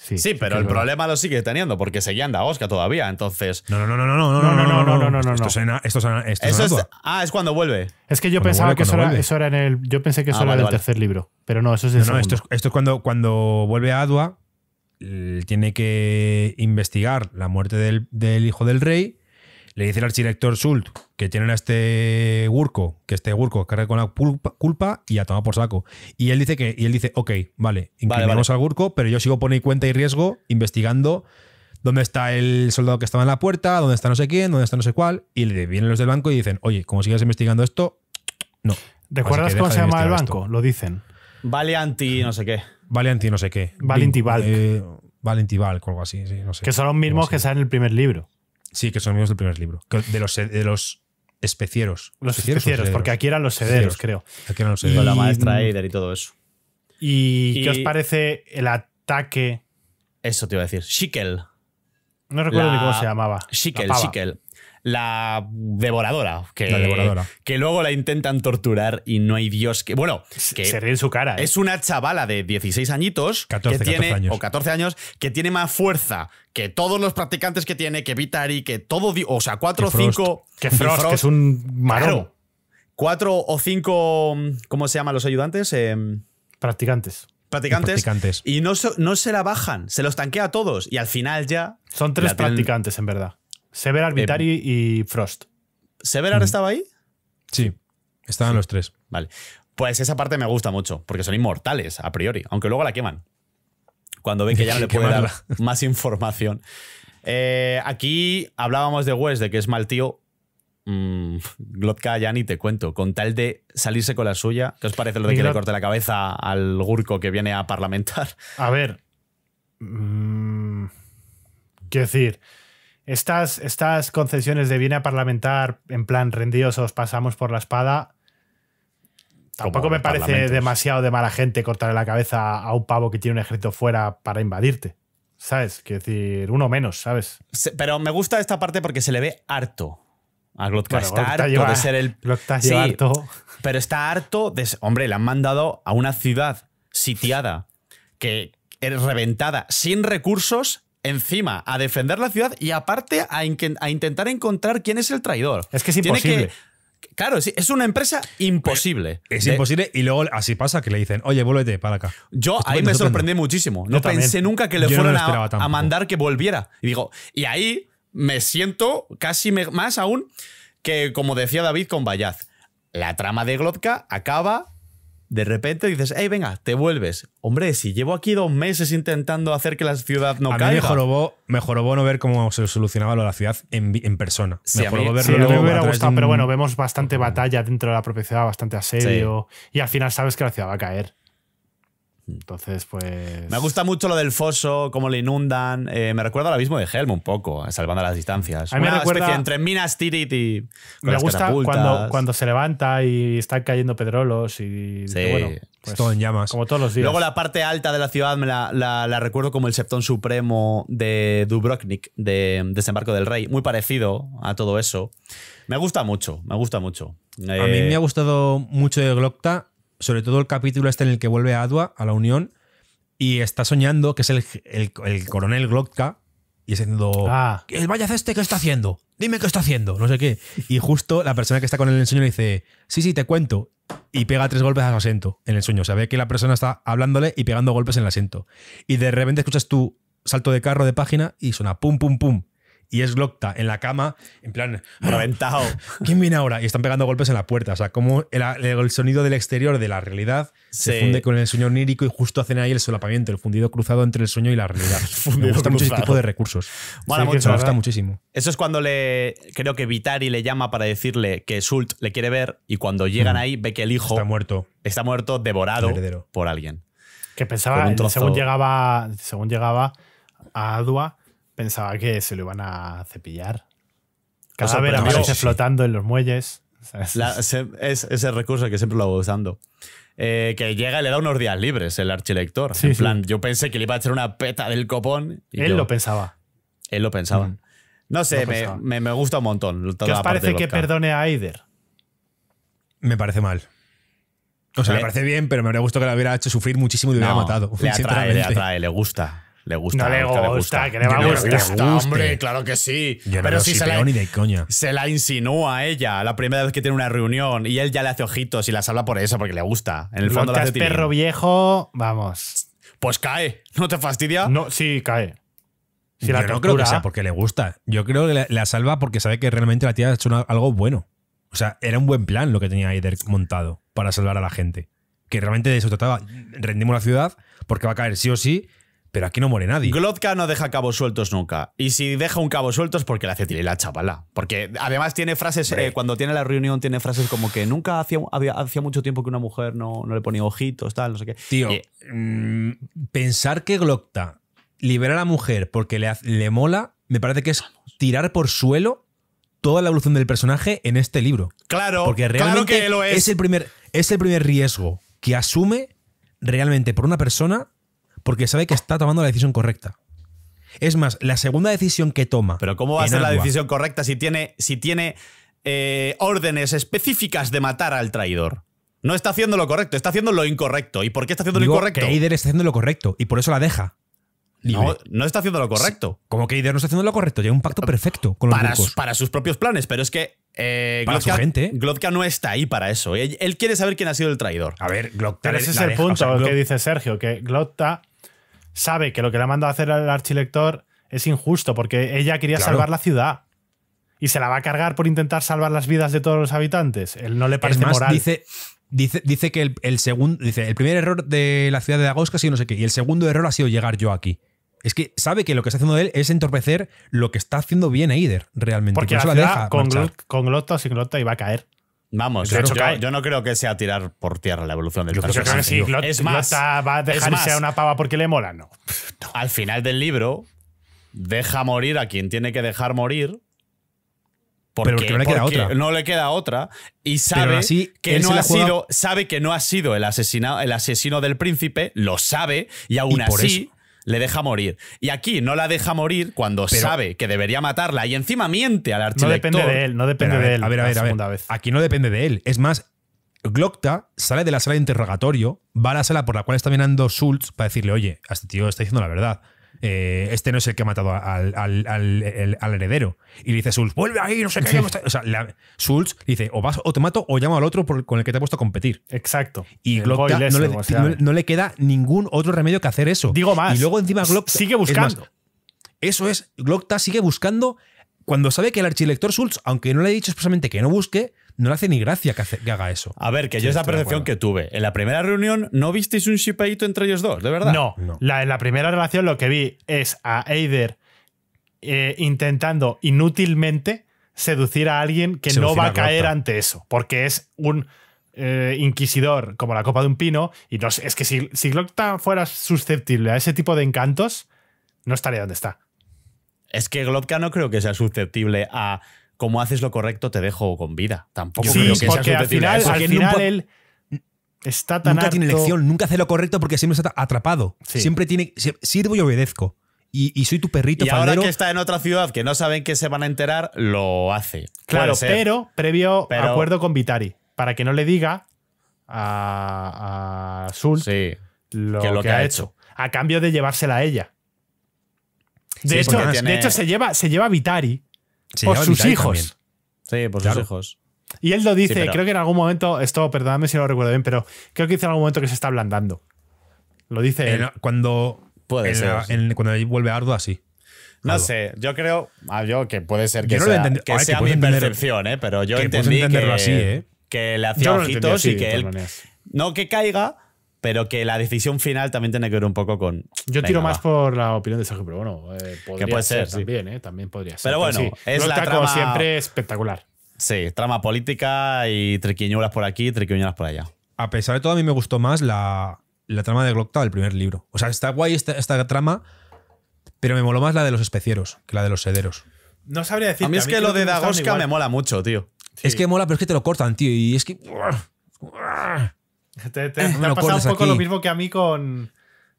Sí, sí pero el problema lo sigue teniendo porque seguían Oscar todavía, entonces. No, no, no, no, no, no, no, no, no, no, no, no. Esto es esto eso es, Ah, es cuando vuelve. Es que yo pensaba que eso era, eso era, en el, yo pensé que eso era vale, del tercer libro, pero no, eso es el no, segundo. no, esto es, esto es cuando cuando vuelve a Adua, tiene que investigar la muerte del, del hijo del rey le dice el archirector Sult que tienen a este Gurko, que este Gurko carga con la culpa, y a tomar por saco. Y él dice que, él dice, ok, vale, inclinamos al Gurko, pero yo sigo poniendo cuenta y riesgo investigando dónde está el soldado que estaba en la puerta, dónde está no sé quién, dónde está no sé cuál. Y le vienen los del banco y dicen, oye, como sigas investigando esto, no. ¿Recuerdas cómo se llama el banco? Lo dicen. Valianti, no sé qué. Valianti, no sé qué. Valentival. Eh, algo así, sí, Que son los mismos que salen en el primer libro. Sí, que son amigos del primer libro. De los, de los especieros. Los especieros, porque aquí eran los sederos, creo. Aquí eran los sederos. la maestra Eider y todo eso. ¿Y, qué os parece el ataque? Eso te iba a decir. Shikel. No recuerdo ni cómo se llamaba. Shikel, Shikel la devoradora. Que, Que luego la intentan torturar y no hay Dios que. Bueno, se ríe en su cara. ¿eh? Es una chavala de 16 añitos 14, años. o 14 años que tiene más fuerza que todos los practicantes que tiene, que Vitari, que todo. O sea, cuatro o 5. Que Frost, que es un marrón cuatro o cinco. ¿Cómo se llaman los ayudantes? Eh, practicantes. Practicantes, Y no, no se la bajan, se los tanquea a todos. Y al final ya. Son tres practicantes, en verdad. Sever, Vitari eh, y Frost. ¿Severar estaba ahí? Sí, estaban los tres. Vale. Pues esa parte me gusta mucho, porque son inmortales a priori, aunque luego la queman. Cuando ven que ya no le pueden dar más información. Eh, aquí hablábamos de Wes, de que es mal tío. Mm, Glotka ya ni te cuento. Con tal de salirse con la suya, ¿qué os parece lo de que le corte la cabeza al Gurko que viene a parlamentar? A ver. qué mm, quiero decir, estas, estas concesiones de viene a parlamentar en plan rendidos os pasamos por la espada. Tampoco me parece demasiado de mala gente cortarle la cabeza a un pavo que tiene un ejército fuera para invadirte. ¿Sabes? Quiero decir, uno menos, ¿sabes? Pero me gusta esta parte porque se le ve harto. A Glotka está harto ser el. harto. Pero está harto de. Hombre, le han mandado a una ciudad sitiada, que es reventada, sin recursos encima a defender la ciudad y aparte a, intentar encontrar quién es el traidor. Es que es imposible. claro, es una empresa imposible. Eh, es imposible y luego así pasa que le dicen, oye, vuélvete para acá. Yo ahí me sorprendí muchísimo. No pensé nunca que le fueran a, mandar que volviera. Y digo, y ahí me siento casi más aún que, como decía David con Bayaz, la trama de Glotka acaba de repente dices, hey, venga, te vuelves. Hombre, si llevo aquí dos meses intentando hacer que la ciudad no a caiga. Mejor me no ver cómo se solucionaba lo de la ciudad en, persona. me verlo pero bueno, vemos bastante batalla dentro de la propiedad, bastante asedio. Y al final sabes que la ciudad va a caer. Entonces, pues. Me gusta mucho lo del foso, cómo le inundan. Eh, me recuerda al abismo de Helm un poco, eh, salvando las distancias. A mí me Una que entre Minas Tirith y. Me gusta cuando, cuando, se levanta y están cayendo pedrolos y. Pues todo en llamas. Como todos los días. Luego la parte alta de la ciudad me la, recuerdo como el septón supremo de Dubrovnik, de Desembarco del Rey. Muy parecido a todo eso. Me gusta mucho, me gusta mucho. a mí eh, me ha gustado mucho de Glockta sobre todo el capítulo este en el que vuelve a Adwa, a la Unión, y está soñando que es el, coronel Glotka, y diciendo, ah. vaya este, ¿qué está haciendo? Dime qué está haciendo, no sé qué. Y justo la persona que está con él en el sueño le dice, sí, sí, te cuento. Y pega tres golpes a su asiento en el sueño. O sea, ve que la persona está hablándole y pegando golpes en el asiento. Y de repente escuchas tu salto de carro de página y suena pum, pum, pum y es Glockta en la cama, en plan. Reventado. ¿Quién viene ahora? Y están pegando golpes en la puerta. O sea, como el, sonido del exterior de la realidad se funde con el sueño onírico y justo hacen ahí el solapamiento, el fundido cruzado entre el sueño y la realidad. Me gusta mucho ese tipo de recursos. Me gusta muchísimo. Eso es cuando le. Creo que Vitari le llama para decirle que Sult le quiere ver y cuando llegan mm. ahí ve que el hijo. Está muerto. Está muerto, devorado por alguien. Que pensaba, llegaba, según llegaba a Adua, Pensaba que se lo iban a cepillar. Cadáver o aparece flotando en los muelles. es ese recurso que siempre lo hago usando. Eh, que llega y le da unos días libres el archilector. en plan, yo pensé que le iba a hacer una peta del copón. él lo pensaba. Él lo pensaba. Mm. No sé, me, gusta un montón. Toda ¿Qué os parece que perdone a Aider? Me parece mal. O sea, me parece bien, pero me habría gustado que le hubiera hecho sufrir muchísimo y le hubiera matado. Le atrae, le atrae, le gusta. Le gusta. le gusta, que le va a gustar. Hombre, claro que sí. pero si se la, se la insinúa a ella la primera vez que tiene una reunión y él ya le hace ojitos y la salva por eso, porque le gusta. En el fondo perro viejo, vamos. Pues cae. ¿No te fastidia? No, sí, cae. no creo que porque le gusta. Yo creo que la, salva porque sabe que realmente la tía ha hecho algo bueno. O sea, era un buen plan lo que tenía Aider montado para salvar a la gente. Que realmente de eso trataba. Rendimos la ciudad porque va a caer sí o sí pero aquí no muere nadie. Glotka no deja cabos sueltos nunca. Y si deja un cabo suelto es porque le hace tirar la chavala. Porque además tiene frases, eh, cuando tiene la reunión, tiene frases como que nunca hacía, mucho tiempo que una mujer no, no, le ponía ojitos, tal, no sé qué. Tío, eh, mm, pensar que Glotka libera a la mujer porque le, le mola, me parece que es tirar por suelo toda la evolución del personaje en este libro. Claro, porque realmente que es. el, primer, es el primer riesgo que asume realmente por una persona porque sabe que está tomando la decisión correcta. Es más, la segunda decisión que toma. Pero ¿cómo va a ser la decisión correcta si tiene, si tiene eh, órdenes específicas de matar al traidor? No está haciendo lo correcto, está haciendo lo incorrecto. ¿Y por qué está haciendo lo incorrecto? Que está haciendo lo correcto y por eso la deja. No, no, está haciendo lo correcto. Como que idea no está haciendo lo correcto. lleva un pacto eh, perfecto con los para, para sus propios planes, pero es que. Eh, Glotka ¿eh? no está ahí para eso. Él, quiere saber quién ha sido el traidor. A ver, Glotka ese es el punto que dice Sergio, que glotta sabe que lo que le ha mandado a hacer al archilector es injusto, porque ella quería salvar la ciudad. Y se la va a cargar por intentar salvar las vidas de todos los habitantes. Él no le parece moral. Dice, Dice, dice, que el, segundo. Dice, el primer error de la ciudad de Dagoska ha no sé qué. Y el segundo error ha sido llegar yo aquí. Es que sabe que lo que está haciendo él es entorpecer lo que está haciendo bien Eider, realmente. Porque se la, deja con, Glotta, sin Glotta, va a caer. Vamos, yo, no creo que sea tirar por tierra la evolución del personaje. es más, va a dejarse a una pava porque le mola, no. Al final del libro, deja morir a quien tiene que dejar morir. Porque, no le queda otra. No le queda otra. Y sabe que no ha sido. Sabe que no ha sido el asesino, el asesino del príncipe, lo sabe, y aún así le deja morir. Y aquí no la deja morir cuando sabe que debería matarla y encima miente al archivo No depende de él, no depende de él. A ver, a ver, a ver. Aquí no depende de él. Es más, Glockta sale de la sala de interrogatorio, va a la sala por la cual está mirando Schultz para decirle, oye, este tío está diciendo la verdad. Eh, este no es el que ha matado al, heredero. Y le dice Sulz: vuelve ahí, no sé qué. O sea, dice, o vas o te mato o llamo al otro con el que te ha puesto a competir. Exacto. Y Glock no, le, queda ningún otro remedio que hacer eso. Digo más. Y luego encima Glock sigue buscando. eso es, Glockta sigue buscando cuando sabe que el archilector Sulz, aunque no le ha dicho expresamente que no busque, no le hace ni gracia que, haga eso. A ver, que yo es la percepción que tuve. En la primera reunión, ¿no visteis un shipeíto entre ellos dos, de verdad? No, en la primera relación lo que vi es a Eider eh, intentando inútilmente seducir a alguien que no va a caer ante eso, porque es un eh, inquisidor como la copa de un pino, y no, es que si, si fuera susceptible a ese tipo de encantos, no estaría donde está. Es que Globka no creo que sea susceptible a como haces lo correcto, te dejo con vida. Tampoco sí, creo que porque al final, al final él está tan Nunca tiene elección, nunca hace lo correcto porque siempre está atrapado. Siempre tiene. Sirvo y obedezco. Y, soy tu perrito. Y ahora que está en otra ciudad que no saben que se van a enterar, lo hace. Claro, pero previo acuerdo con Vitari. Para que no le diga a, a Sul lo que, ha hecho. A cambio de llevársela a ella. De, hecho, de hecho, se lleva, se lleva a Vitari por sus hijos. Sí, por sus hijos. Y él lo dice, creo que en algún momento, esto, perdóname si lo recuerdo bien, pero creo que dice en algún momento que se está ablandando. Lo dice él. Cuando, Puede ser, cuando él vuelve arduo Ardo así. No sé, yo creo, ah, yo que puede ser que sea, que mi percepción, ¿eh? pero yo entendí que, así, eh. que le hacía ojitos y que él... No, que caiga, pero que la decisión final también tiene que ver un poco con. Yo tiro más por la opinión de Sergio, pero bueno, eh, que puede ser, también, eh, también podría ser. Pero bueno, es la trama como siempre espectacular. Sí, trama política y triquiñuelas por aquí, triquiñuelas por allá. A pesar de todo, a mí me gustó más la, trama de Glockta el primer libro. O sea, está guay esta, esta, trama, pero me moló más la de los especieros que la de los sederos. No sabría decir. A mí es que lo de Dagoska me mola mucho, tío. Es que mola, pero es que te lo cortan, tío. Y es que. Te, eh, ha pasado un poco lo mismo que a mí con.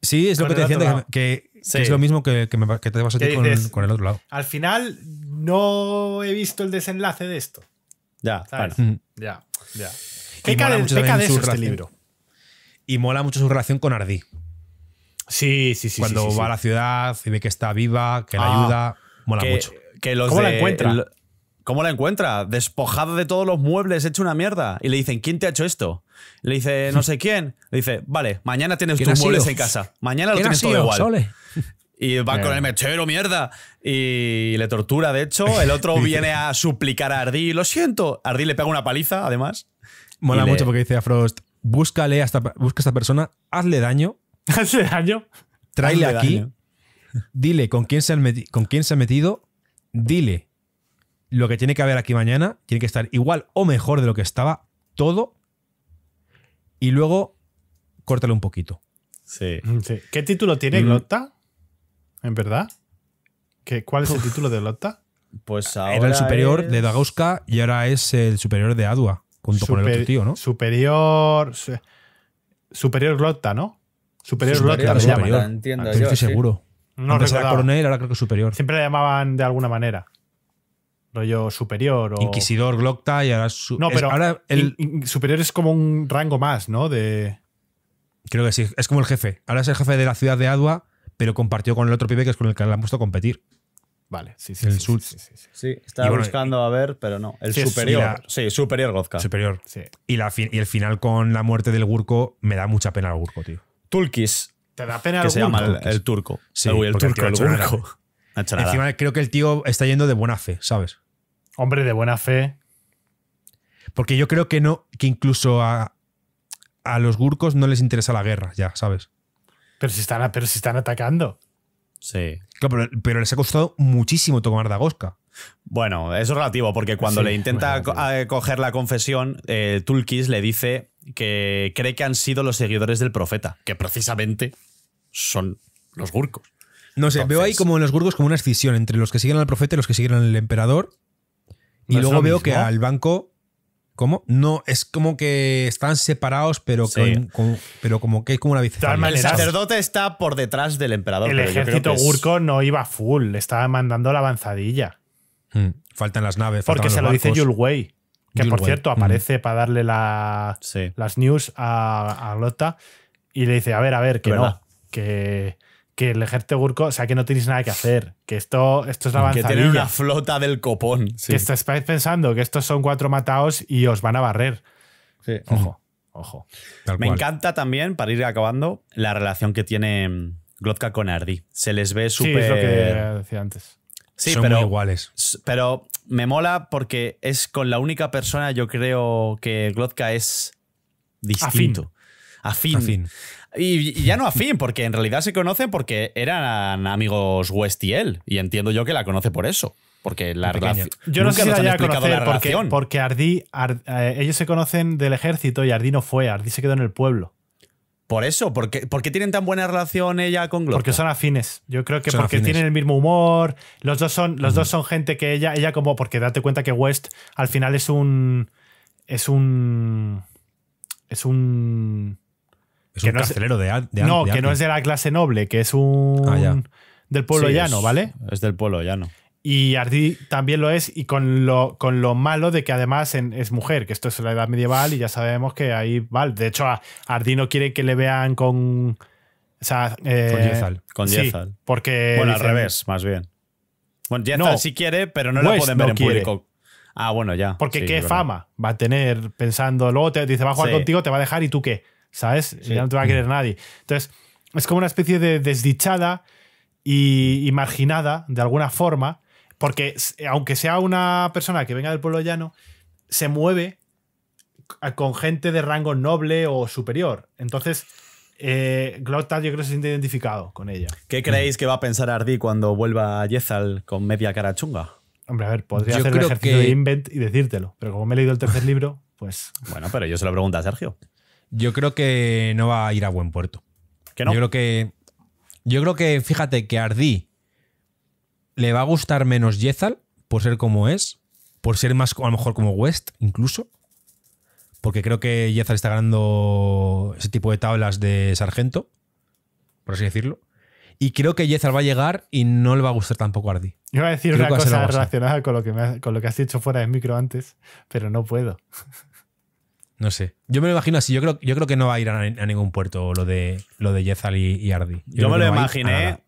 Sí, es lo que te decía, que, que es lo mismo que, te vas a decir con, el otro lado. Al final, no he visto el desenlace de esto. Ya, mm. Ya, ya. Peca de, este libro. Y mola mucho su relación con Ardi Sí, sí, sí. Cuando va a la ciudad y ve que está viva, que la ah, ayuda, mola mucho. ¿Cómo la encuentra? ¿Cómo la encuentra? despojado de todos los muebles, hecho una mierda. Y le dicen, ¿quién te ha hecho esto? Le dice, no sé quién. Le dice, vale, mañana tienes tus muebles en casa. Mañana lo tienes todo igual. Y va con el eh. mechero, mierda. Y le tortura, de hecho. El otro viene a suplicar a Ardi. Lo siento. Ardi le pega una paliza, además. Mola mucho porque dice a Frost, búscale a busca esta persona, hazle daño. hazle daño. Tráele aquí. Dile con quién, se con quién se ha metido. Dile lo que tiene que haber aquí mañana. Tiene que estar igual o mejor de lo que estaba. Todo y luego córtale un poquito. Sí. Mm, ¿Qué título tiene Glotta? Mm. ¿En verdad? ¿Qué, ¿Cuál es el título de Glotta? Pues ahora Era el superior de Dagoska y ahora es el superior de Adua, junto con el otro tío, ¿no? Superior. superior Glotta, ¿no? Superior, Glotta, superior. Entiendo ah, estoy seguro. No era coronel, ahora creo que superior. Siempre le llamaban de alguna manera rollo superior. O... Inquisidor, Glocta y ahora. No, pero ahora el... superior es como un rango más, ¿no? De... Creo que sí, es como el jefe. Ahora es el jefe de la ciudad de Adua, pero compartió con el otro pibe que es con el que le han puesto a competir. Vale, sí, sí. El sí, sí, estaba buscando a ver, pero no. El superior. sí, superior Gozka. Superior. Y, la y el final con la muerte del Gurko me da mucha pena al Gurko, tío. Tulkis. Te da pena Que se llama el, turco. Sí, el, el turco, el Encima creo que el tío está yendo de buena fe, ¿sabes? Hombre, de buena fe. Porque yo creo que no, que incluso a, los gurcos no les interesa la guerra, ya, ¿sabes? Pero si están, pero están atacando. Sí. Claro, pero, les ha costado muchísimo tomar Dagoska. Bueno, eso es relativo, porque cuando le intenta eh, coger la confesión, eh, Tulkis le dice que cree que han sido los seguidores del profeta, que precisamente son los gurcos. No sé, veo ahí como en los gurgos como una escisión entre los que siguen al profeta y los que siguen al emperador. Y luego veo que al banco. ¿Cómo? No, es como que están separados, pero, pero como que es como una bicicleta El sacerdote está por detrás del emperador. El ejército gurco no iba full, le estaba mandando la avanzadilla. Hmm, faltan las naves. Porque se lo dice Yul Que por cierto, hmm. aparece para darle las news a, Lota y le dice: A ver, a ver, que no. Que, que el ejército gurko, o sea, que no tenéis nada que hacer, que esto, esto es la avanzada Que tenéis una flota del copón. Que estáis pensando que estos son cuatro mataos y os van a barrer. Sí. Ojo, ojo. Me encanta también, para ir acabando, la relación que tiene mm, Glotka con Ardi. Se les ve súper... es lo que decía antes. Sí, son pero, muy iguales. Pero me mola porque es con la única persona, yo creo, que Glotka es distinto. Afín. Afín. Y, ya no afín, porque en realidad se conocen porque eran amigos West y él. Y entiendo yo que la conoce por eso. Porque la relación. Yo no sé si la haya porque, porque Ardi, eh, ellos se conocen del ejército y Ardi no fue, Ardi se quedó en el pueblo. Por eso, ¿por qué, tienen tan buena relación ella con Gloria? Porque son afines. Yo creo que porque tienen el mismo humor. Los dos son, los dos son gente que ella, ella como, porque date cuenta que West al final es un. Es un. Es un. Es que un no carcelero es, de, No, que no es de la clase noble, que es un. Ah, del pueblo llano, ¿vale? Es del pueblo llano. Y Ardi también lo es, y con lo, con lo malo de que además es mujer, que esto es la edad medieval y ya sabemos que ahí, vale. De hecho, Ardi no quiere que le vean con. O eh, con Diezal. Con porque. Bueno, al revés, más bien. Bueno, ya no, sí quiere, pero no lo pues pueden ver en público. Ah, bueno, ya. Porque qué fama va a tener pensando. Luego te dice, va a jugar contigo, te va a dejar, ¿y tú qué? ¿sabes? Ya no te va a querer nadie. Entonces, es como una especie de desdichada y, marginada, de alguna forma, porque aunque sea una persona que venga del pueblo llano, se mueve con gente de rango noble o superior. Entonces, eh, yo creo que se siente identificado con ella. ¿Qué creéis que va a pensar Ardi cuando vuelva a Yezal con media cara chunga? Hombre, a ver, podría hacer el ejercicio de invent y decírtelo, pero como me he leído el tercer libro, pues... Bueno, pero yo se lo pregunto a Sergio. Yo creo que no va a ir a buen puerto. no? Yo creo que. Yo creo que, fíjate, que Ardi le va a gustar menos Yezal por ser como es, por ser más, a lo mejor, como West, incluso. Porque creo que Yezal está ganando ese tipo de tablas de sargento, por así decirlo. Y creo que Yezal va a llegar y no le va a gustar tampoco a Ardi. Iba a decir una cosa relacionada con lo, que has, con lo que has dicho fuera de micro antes, pero no puedo. No sé. Yo me lo imagino así. Yo creo, yo creo que no va a ir a, ningún puerto lo de, lo de Jezal y, Ardi. Yo, me lo imaginé.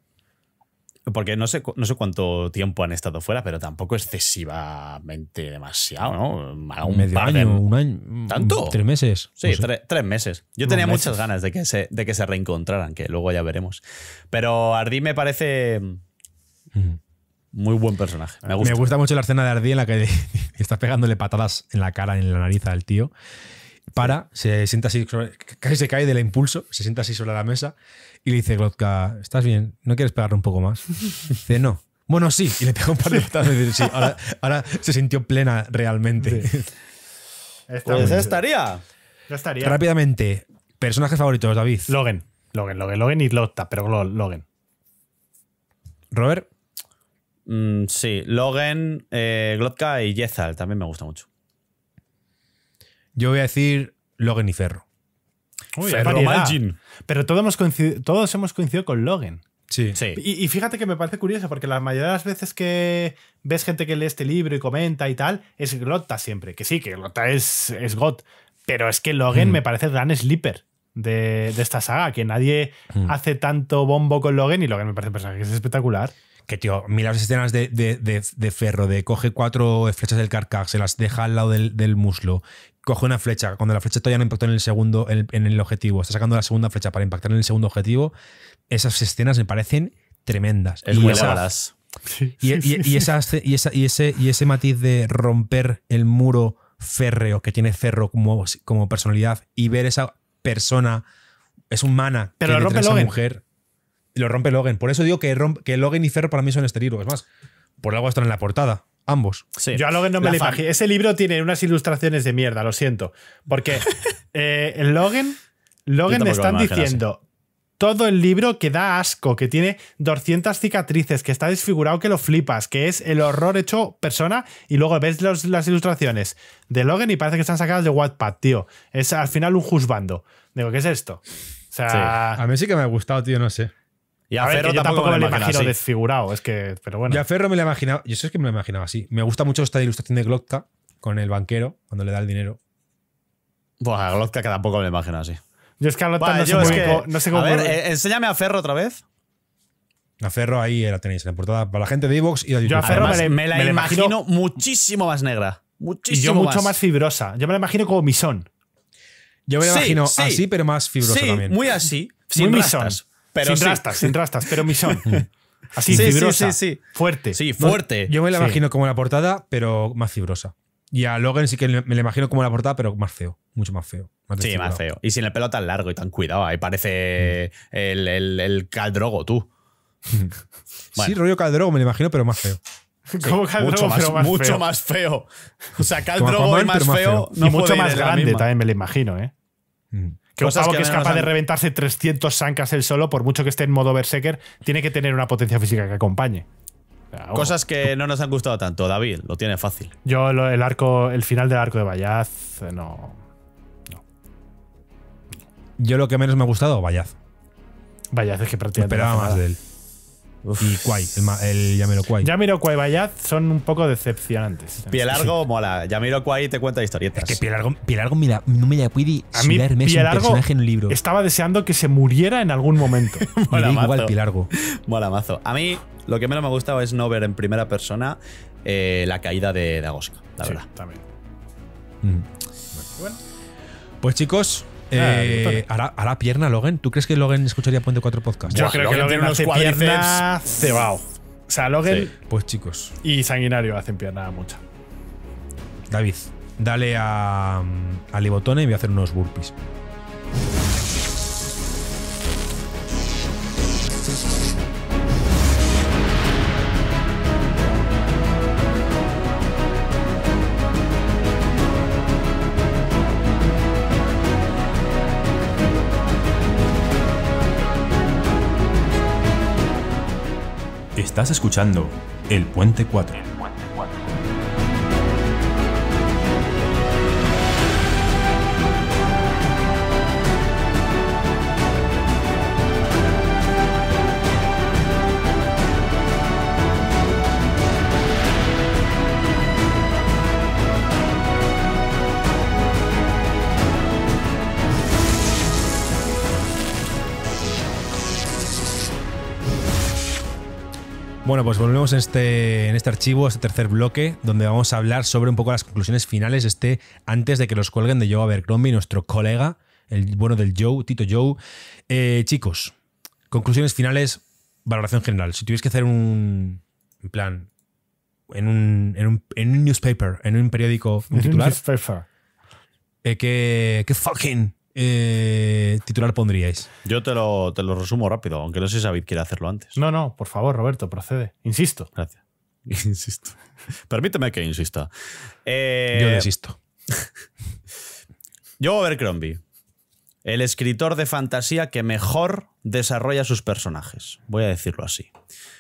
Porque no sé, no sé cuánto tiempo han estado fuera, pero tampoco excesivamente demasiado, ¿no? Un año, un año. ¿Tanto? Tres meses. Sí, tres meses. Yo tenía muchas ganas de que, se, de que se reencontraran, que luego ya veremos. Pero Ardi me parece. Mm. Muy buen personaje. Me gusta. mucho la escena de Ardi en la que estás pegándole patadas en la cara, en la nariz al tío para, se sienta así, casi se cae del impulso, se sienta así sobre la mesa y le dice Glotka, ¿estás bien? ¿No quieres pegarle un poco más? dice, no. Bueno, sí. Y le pega un par de patadas y dice, sí, ahora, se sintió plena realmente. Pues estaría. Ya estaría. Rápidamente, personajes favoritos, David. Logan. Logan, Logan, Logan y Glotka, pero Logan. Robert. Mm, sí, Logan, eh, Glotka y Jezal también me gusta mucho. Yo voy a decir Logan y Ferro. Uy, Ferro Malgin. Pero todos hemos, coincidido, todos hemos coincidido con Logan. Sí. Y, fíjate que me parece curioso, porque la mayoría de las veces que ves gente que lee este libro y comenta y tal, es Glotta siempre. Que sí, que Glotta es, es God. Pero es que Logan mm. me parece el gran sleeper. De, esta saga, que nadie mm. hace tanto bombo con Logan y Logan me parece personaje que es espectacular. Que tío, mira las escenas de, ferro, de coge cuatro flechas del carcaj, se las deja al lado del, del muslo coge una flecha. Cuando la flecha todavía no impactó en el segundo, en, el objetivo, está sacando la segunda flecha para impactar en el segundo objetivo. Esas escenas me parecen tremendas. Es y muy esas, y, ese, y ese matiz de romper el muro férreo que tiene Ferro como, como personalidad y ver esa persona es humana pero lo rompe mujer lo rompe Logan por eso digo que, Logan y Ferro para mí son exteriores es más por algo están en la portada ambos. Yo a Logan no me lo imagino. Ese libro tiene unas ilustraciones de mierda, lo siento. Porque eh, Logan, Logan están diciendo todo el libro que da asco, que tiene 200 cicatrices, que está desfigurado, que lo flipas, que es el horror hecho persona. Y luego ves las ilustraciones de Logan y parece que están sacadas de Wattpad, tío. Es al final un juzbando. Digo, ¿qué es esto? O sea, A mí sí que me ha gustado, tío, no sé. Y a, Ferro tampoco, me lo imagino desfigurado, es que, pero bueno. Yo a Ferro me lo he imaginado, yo sé que me lo he así. Me gusta mucho esta ilustración de Glotka con el banquero cuando le da el dinero. Pues a Glotka que tampoco me lo imagino así. Yo es que a Glotka no, sé cómo, eh, enséñame a Ferro otra vez. A Ferro ahí eh, la tenéis, la portada para la gente de Evox y de YouTube. Yo a Ferro me, la imagino, muchísimo más negra. Muchísimo yo mucho más. fibrosa. Yo me la imagino como misón. Yo me la imagino así, pero más fibrosa sí, también. Muy así. Sin pero sin rastas, sin rastas, pero misón. Así, sí, fibrosa. Sí, fuerte. Sí, fuerte. yo me la imagino como la portada, pero más fibrosa. Y a Logan sí que me la imagino como la portada, pero más feo. Mucho más feo. sí, más feo. Y sin el pelo tan largo y tan cuidado. Ahí parece mm. el, caldrogo, tú. Sí, rollo caldrogo me lo imagino, pero más feo. Como Caldrogo, mucho, más, pero mucho feo. más feo. O sea, Caldrogo es más, feo. y mucho más grande también me lo imagino, ¿eh? Mm. Que que, es capaz de reventarse 300 sancas el solo, por mucho que esté en modo Berserker, tiene que tener una potencia física que acompañe. Cosas que no nos han gustado tanto. David, lo tiene fácil. Yo el arco, el final del arco de Bayaz, eh, no, Yo lo que menos me ha gustado, Bayaz. Bayaz es que prácticamente. Esperaba más de él y Kwai, el, el Yamiro Kwai. Yamiro Kwai Bayat son un poco decepcionantes. Pielargo, mola. Yamiro Kwai te cuenta historietas. Es que Pielargo, largo, Mira no me la puede a mí, personaje en un libro. Estaba deseando que se muriera en algún momento. mola igual Pielargo. Mola mazo. A mí lo que menos me ha gustado es no ver en primera persona eh, la caída de, de la verdad. También. Mm. Bueno. Pues chicos, eh, ¿hará, pierna Logan? ¿Tú crees que Logan escucharía Puente 4 Podcast? Yo creo que Logan hace pierna cebao. O sea, Logan. Pues chicos. Y Sanguinario hacen pierna mucha. David, dale a, mm, a Libotone y voy a hacer unos burpees. Estás escuchando El Puente 4. Bueno, pues volvemos en este, en este archivo, este tercer bloque, donde vamos a hablar sobre un poco las conclusiones finales, este antes de que los cuelguen de Joe Abercrombie, nuestro colega, el bueno del Joe, Tito Joe. Eh, chicos, conclusiones finales, valoración general. Si tuvieses que hacer un en plan, en un, en un, newspaper, en un periódico, un titular. Eh, ¿Qué fucking eh, titular pondríais? Yo te lo, te lo resumo rápido, aunque no sé si David quiere hacerlo antes. No, no, por favor, Roberto, procede. Insisto. Gracias. Insisto. Permíteme que insista. Eh, Yo insisto. Yo Overcrombie. El escritor de fantasía que mejor desarrolla sus personajes. Voy a decirlo así.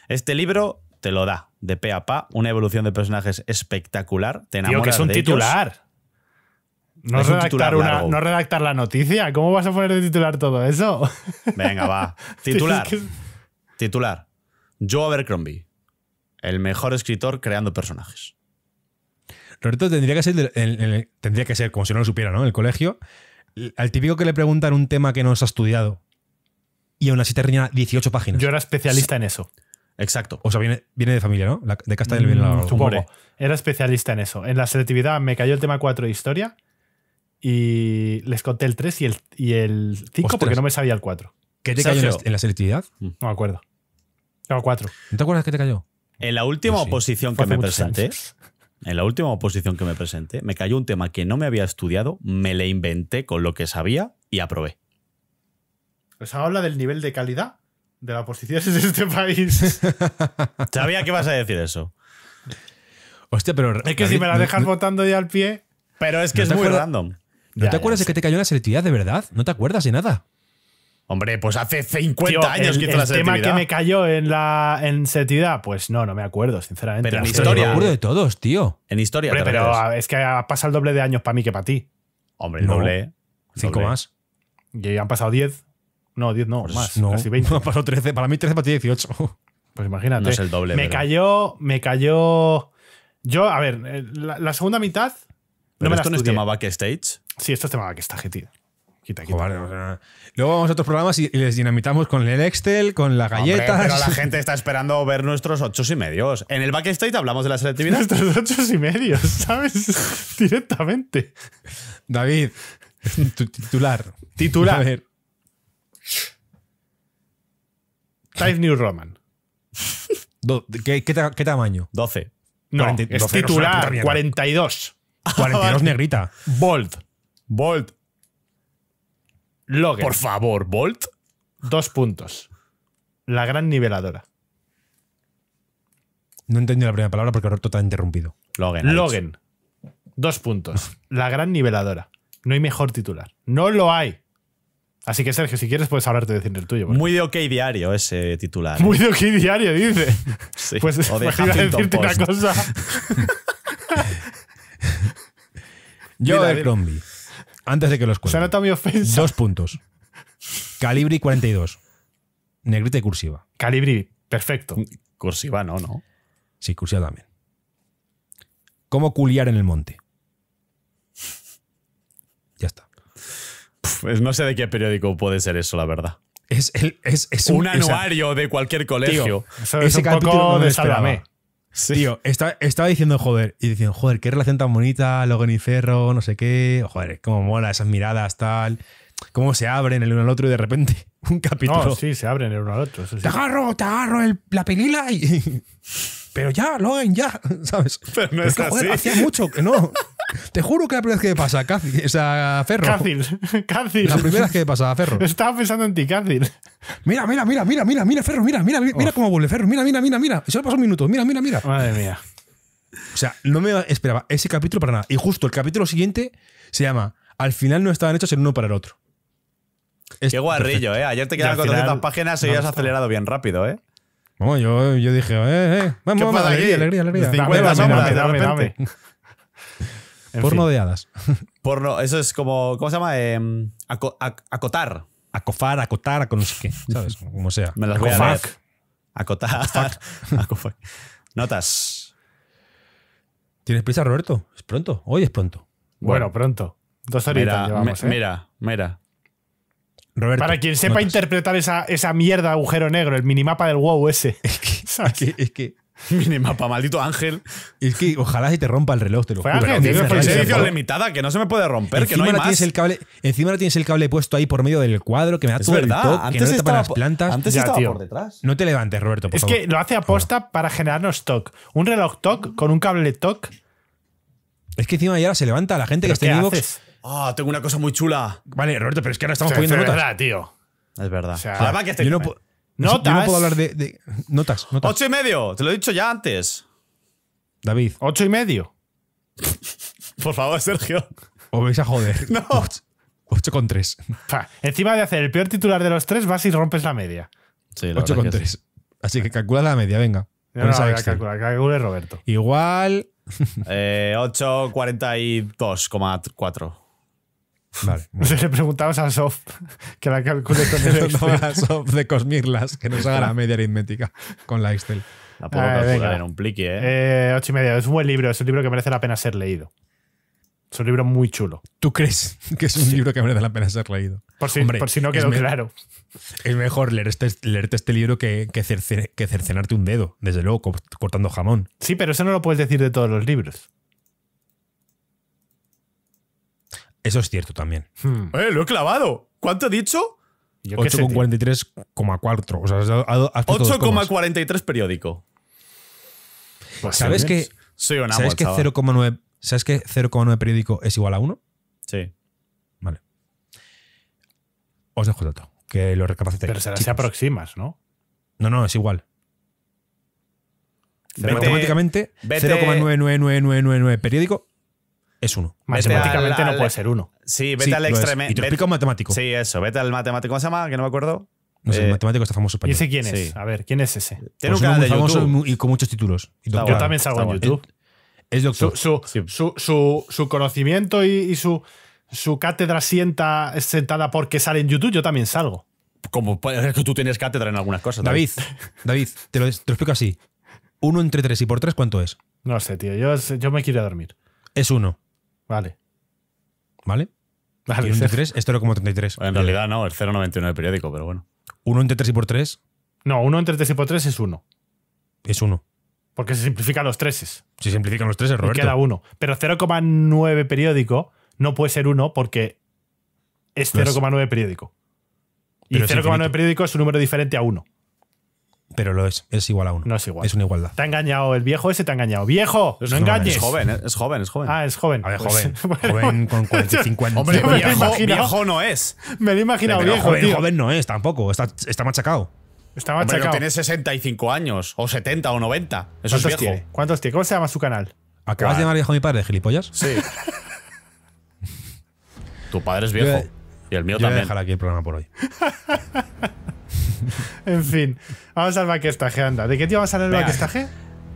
Este libro te lo da de pe a pa, una evolución de personajes espectacular. Te Tío, que es un titular. No, redactar, no redactar la noticia. ¿Cómo vas a poner de titular todo eso? Venga, va. Titular. Titular. Joe Abercrombie, el mejor escritor creando personajes. Roberto tendría que ser, tendría que ser como si no lo supiera, ¿no? En el colegio, al típico que le preguntan un tema que no se ha estudiado y aún así te 18 páginas. Yo era especialista en eso. Exacto. O sea, viene, viene de familia, ¿no? de casta del mm, Era especialista en eso. En la selectividad me cayó el tema 4 de historia y les conté el 3 y el, y el 5 porque no me sabía el 4. ¿Qué te cayó en la selectividad? Mm. No me acuerdo. No, 4. ¿No te acuerdas qué te cayó? En la última pues oposición que me presenté, en la última oposición que me presenté, me cayó un tema que no me había estudiado, me le inventé con lo que sabía y aprobé. Pues habla del nivel de calidad de la oposición en este país. Sabía que vas a decir eso. Hostia, pero. Es que si me la dejas botando votando ya al pie. Pero es que es muy random. ¿No te acuerdas de que te cayó la selectividad de verdad? ¿No te acuerdas de nada? Hombre, pues hace 50 años que hizo la selectividad. tema que me cayó en la en selectividad, pues no, no me acuerdo, sinceramente. Pero en historia. Me acuerdo de todos, tío. En historia, Hombre, pero es que pasa el doble de años para mí que para ti. Hombre, el doble. Cinco más. Y han pasado 10. No, 10 no, pues más. Casi 20. No, pasó 13. Para mí 13, para ti 18. Pues imagínate. No es el doble. Me cayó. Me cayó. Yo, a ver, eh, la segunda mitad no me esto no es tema backstage. Sí, esto es tema backstage, tío. Quita, quita. Luego vamos a otros programas y les dinamitamos con el Excel, con la galletas. pero la gente está esperando ver nuestros ochos y medios. En el backstage hablamos de la selectividad. Nuestros ochos y medios, ¿sabes? Directamente. David, tu titular. Titular. A ver. New Roman. ¿Qué, qué, tamaño? 12. No, es titular, 42. 42 negrita. Bolt. Bolt. Logan. Por favor, Bolt. Dos puntos. La gran niveladora. No he la primera palabra porque ahora totalmente interrumpido. Logan. Logan. Dos puntos. La gran niveladora. No hay mejor titular. No lo hay. Así que, Sergio, si quieres, puedes hablarte de decir el tuyo. Muy de OK Diario ese titular. Muy ¿eh? de OK Diario, dice. sí. Pues iba a decirte una cosa. Yo, eh, Crombie. Antes de que los cuente. Se nota mi ofensa. Dos puntos. Calibri 42. Negrita y cursiva. Calibri, perfecto. Cursiva no, ¿no? Sí, cursiva también. ¿Cómo culiar en el monte? Ya está. Pues no sé de qué periódico puede ser eso, la verdad. Es, un, anuario de cualquier colegio. es ese un capítulo de Tío, estaba diciendo, joder, y diciendo, joder, qué relación tan bonita, Logan y Ferro, no sé qué, joder, cómo mola esas miradas, tal, cómo se abren el uno al otro y de repente un capítulo. No, sí, se abren el uno al otro. Te agarro, te agarro la pelila y pero ya, lo ya, ¿sabes? Pero no es, hacía mucho que no. Te juro que la primera vez que me pasa, Cácil, o sea, Ferro. Cácil, Cácil. La primera vez que me pasa, Ferro. Estaba pensando en ti, Cácil. Mira, mira, mira, mira, mira, mira, Ferro, mira, mira, mira, mira oh. cómo vuelve Ferro, mira, mira, mira, mira. Eso le pasó un minuto, mira, mira, mira. Madre mía. O sea, no me esperaba ese capítulo para nada. Y justo el capítulo siguiente se llama Al final no estaban hechos el uno para el otro. Es Qué guarrillo, ¿eh? Ayer te quedaban 400 páginas y no, has acelerado bien rápido, ¿eh? yo, dije, eh, eh, vamos, alegría, alegría, alegría, alegría. Dame, dame, dame, Porno de hadas. Porno, eso es como, ¿cómo se llama? Eh, acotar. Acofar, acotar, con no qué, ¿sabes? Como sea. Me las voy Acotar. Notas. ¿Tienes prisa, Roberto? Es pronto. Hoy es pronto. Bueno, pronto. Dos horitas Mira, ¿eh? mira. Para quien sepa interpretar esa, mierda agujero negro, el minimapa del WoW ese. Es que, Minimapa, maldito ángel. Es que ojalá se te rompa el reloj, te lo limitada, que no se me puede romper, encima que no el cable, encima tienes el cable puesto ahí por medio del cuadro, que me da es todo antes las plantas. Antes por detrás. No te levantes, Roberto, por Es que lo hace aposta para generarnos TOC. Un reloj TOC con un cable TOC. Es que encima ya ahora se levanta la gente que está en Ah, tengo una cosa muy chula. Vale, Roberto, pero es que ahora estamos poniendo es notas. tío. Es verdad. que no Notas. no puedo hablar de, notas, notas. Ocho y medio, te lo he dicho ya antes. David, Ocho y medio. Por favor, Sergio. os vais a joder. No. Ocho con tres. Encima de hacer el peor titular de los tres, vas y rompes la media. Sí, 8 con tres. Así que calcula la media, venga. No, no, calcula. calcule Roberto. Igual. 8.42,4. Eh, Vale, sé, le preguntamos a Sof que la calcule con el Excel. a Soft de Cosmirlas que nos haga la media aritmética con la Excel. La puedo en un plique ¿eh? ¿eh? Ocho y media. Es un buen libro, es un libro que merece la pena ser leído. Es un libro muy chulo. ¿Tú crees que es un libro que merece la pena ser leído? Por si, por si no quedó claro. Es mejor leer este, leerte este libro que, que cercenarte un dedo, desde luego, cortando jamón. Sí, pero eso no lo puedes decir de todos los libros. Eso es cierto también. Eh, lo he clavado. ¿Cuánto he dicho? 8,43,4. O sea, 8,43 periódico. Pues ¿Sabes que, soy ¿sabes que 0,9 ¿Sabes que 0,9 periódico es igual a 1? Sí. Vale. Os dejo el dato, que lo recapacitéis. Pero se aproximas, ¿no? No, no, es igual. Matemáticamente, 0,99999 periódico es uno. Matemáticamente no puede ser uno. Sí, vete al extremo. Y te explico matemático. Sí, eso. Vete al matemático. ¿Cómo se llama? Que no me acuerdo. No sé, el eh, matemático está famoso ¿Y ese quién es? A ver, ¿quién es ese? es pues un canal de famoso y con muchos títulos. yo también salgo en YouTube. es Su, su, su, conocimiento y, su, su cátedra sienta, sentada porque sale en YouTube, yo también salgo. Como ser que tú tienes cátedra en algunas cosas. David, David, te lo, te explico así. Uno entre tres y por tres, ¿cuánto es? No sé, tío. Yo, yo me quiero dormir. Es uno. Vale. ¿Vale? Vale. Y entre 3? esto era como 33. En realidad no, es 0,99 periódico, pero bueno. ¿1 entre 3 y por 3? No, 1 entre 3 y por 3 es 1. Es 1. Porque se simplifican los 3s. Se simplifican los 3s, Roberto. Y queda 1. Pero 0,9 periódico no puede ser 1 porque es 0,9 periódico. Y 0,9 periódico es un número diferente a 1. Pero lo es, es igual a uno. No es igual. Es una igualdad. Te ha engañado, el viejo ese te ha engañado. ¡Viejo! ¡No, engañes! Es joven, eh, es joven, es joven. Ah, es joven. A ver, pues joven. joven con 45 años. Hombre, viejo, no es. Me lo he imaginado viejo. Joven, tío. joven no es tampoco, está, está machacado. Está machacado. Hombre, tiene 65 años, o 70 o 90. Eso es viejo. ¿Cuántos tiene? ¿Cómo se llama su canal? ¿Acabas de llamar viejo a mi padre, gilipollas? Sí. tu padre es viejo. y el mío también. Voy a dejar aquí el programa por hoy en fin, vamos al baquestaje anda. ¿De qué tío vamos a salir el baquestaje?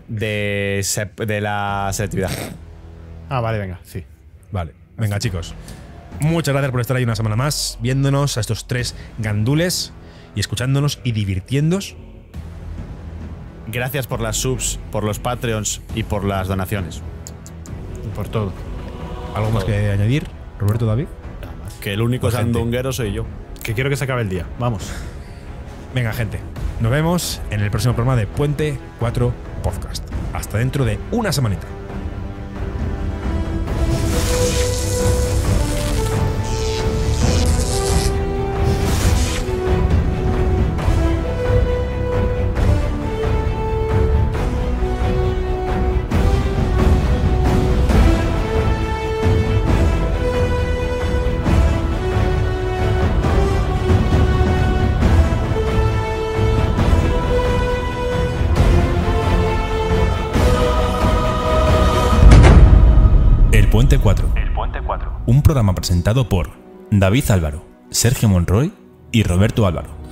De, la selectividad. Ah, vale, venga, sí. Vale, venga, chicos. Muchas gracias por estar ahí una semana más, viéndonos a estos tres gandules y escuchándonos y divirtiéndonos. Gracias por las subs, por los Patreons y por las donaciones. Y por todo. ¿Algo más que añadir, Roberto David? Que el único sandunguero soy yo. Que quiero que se acabe el día. Vamos. Venga, gente, nos vemos en el próximo programa de Puente 4 Podcast. Hasta dentro de una semanita. presentado por David Álvaro, Sergio Monroy y Roberto Álvaro.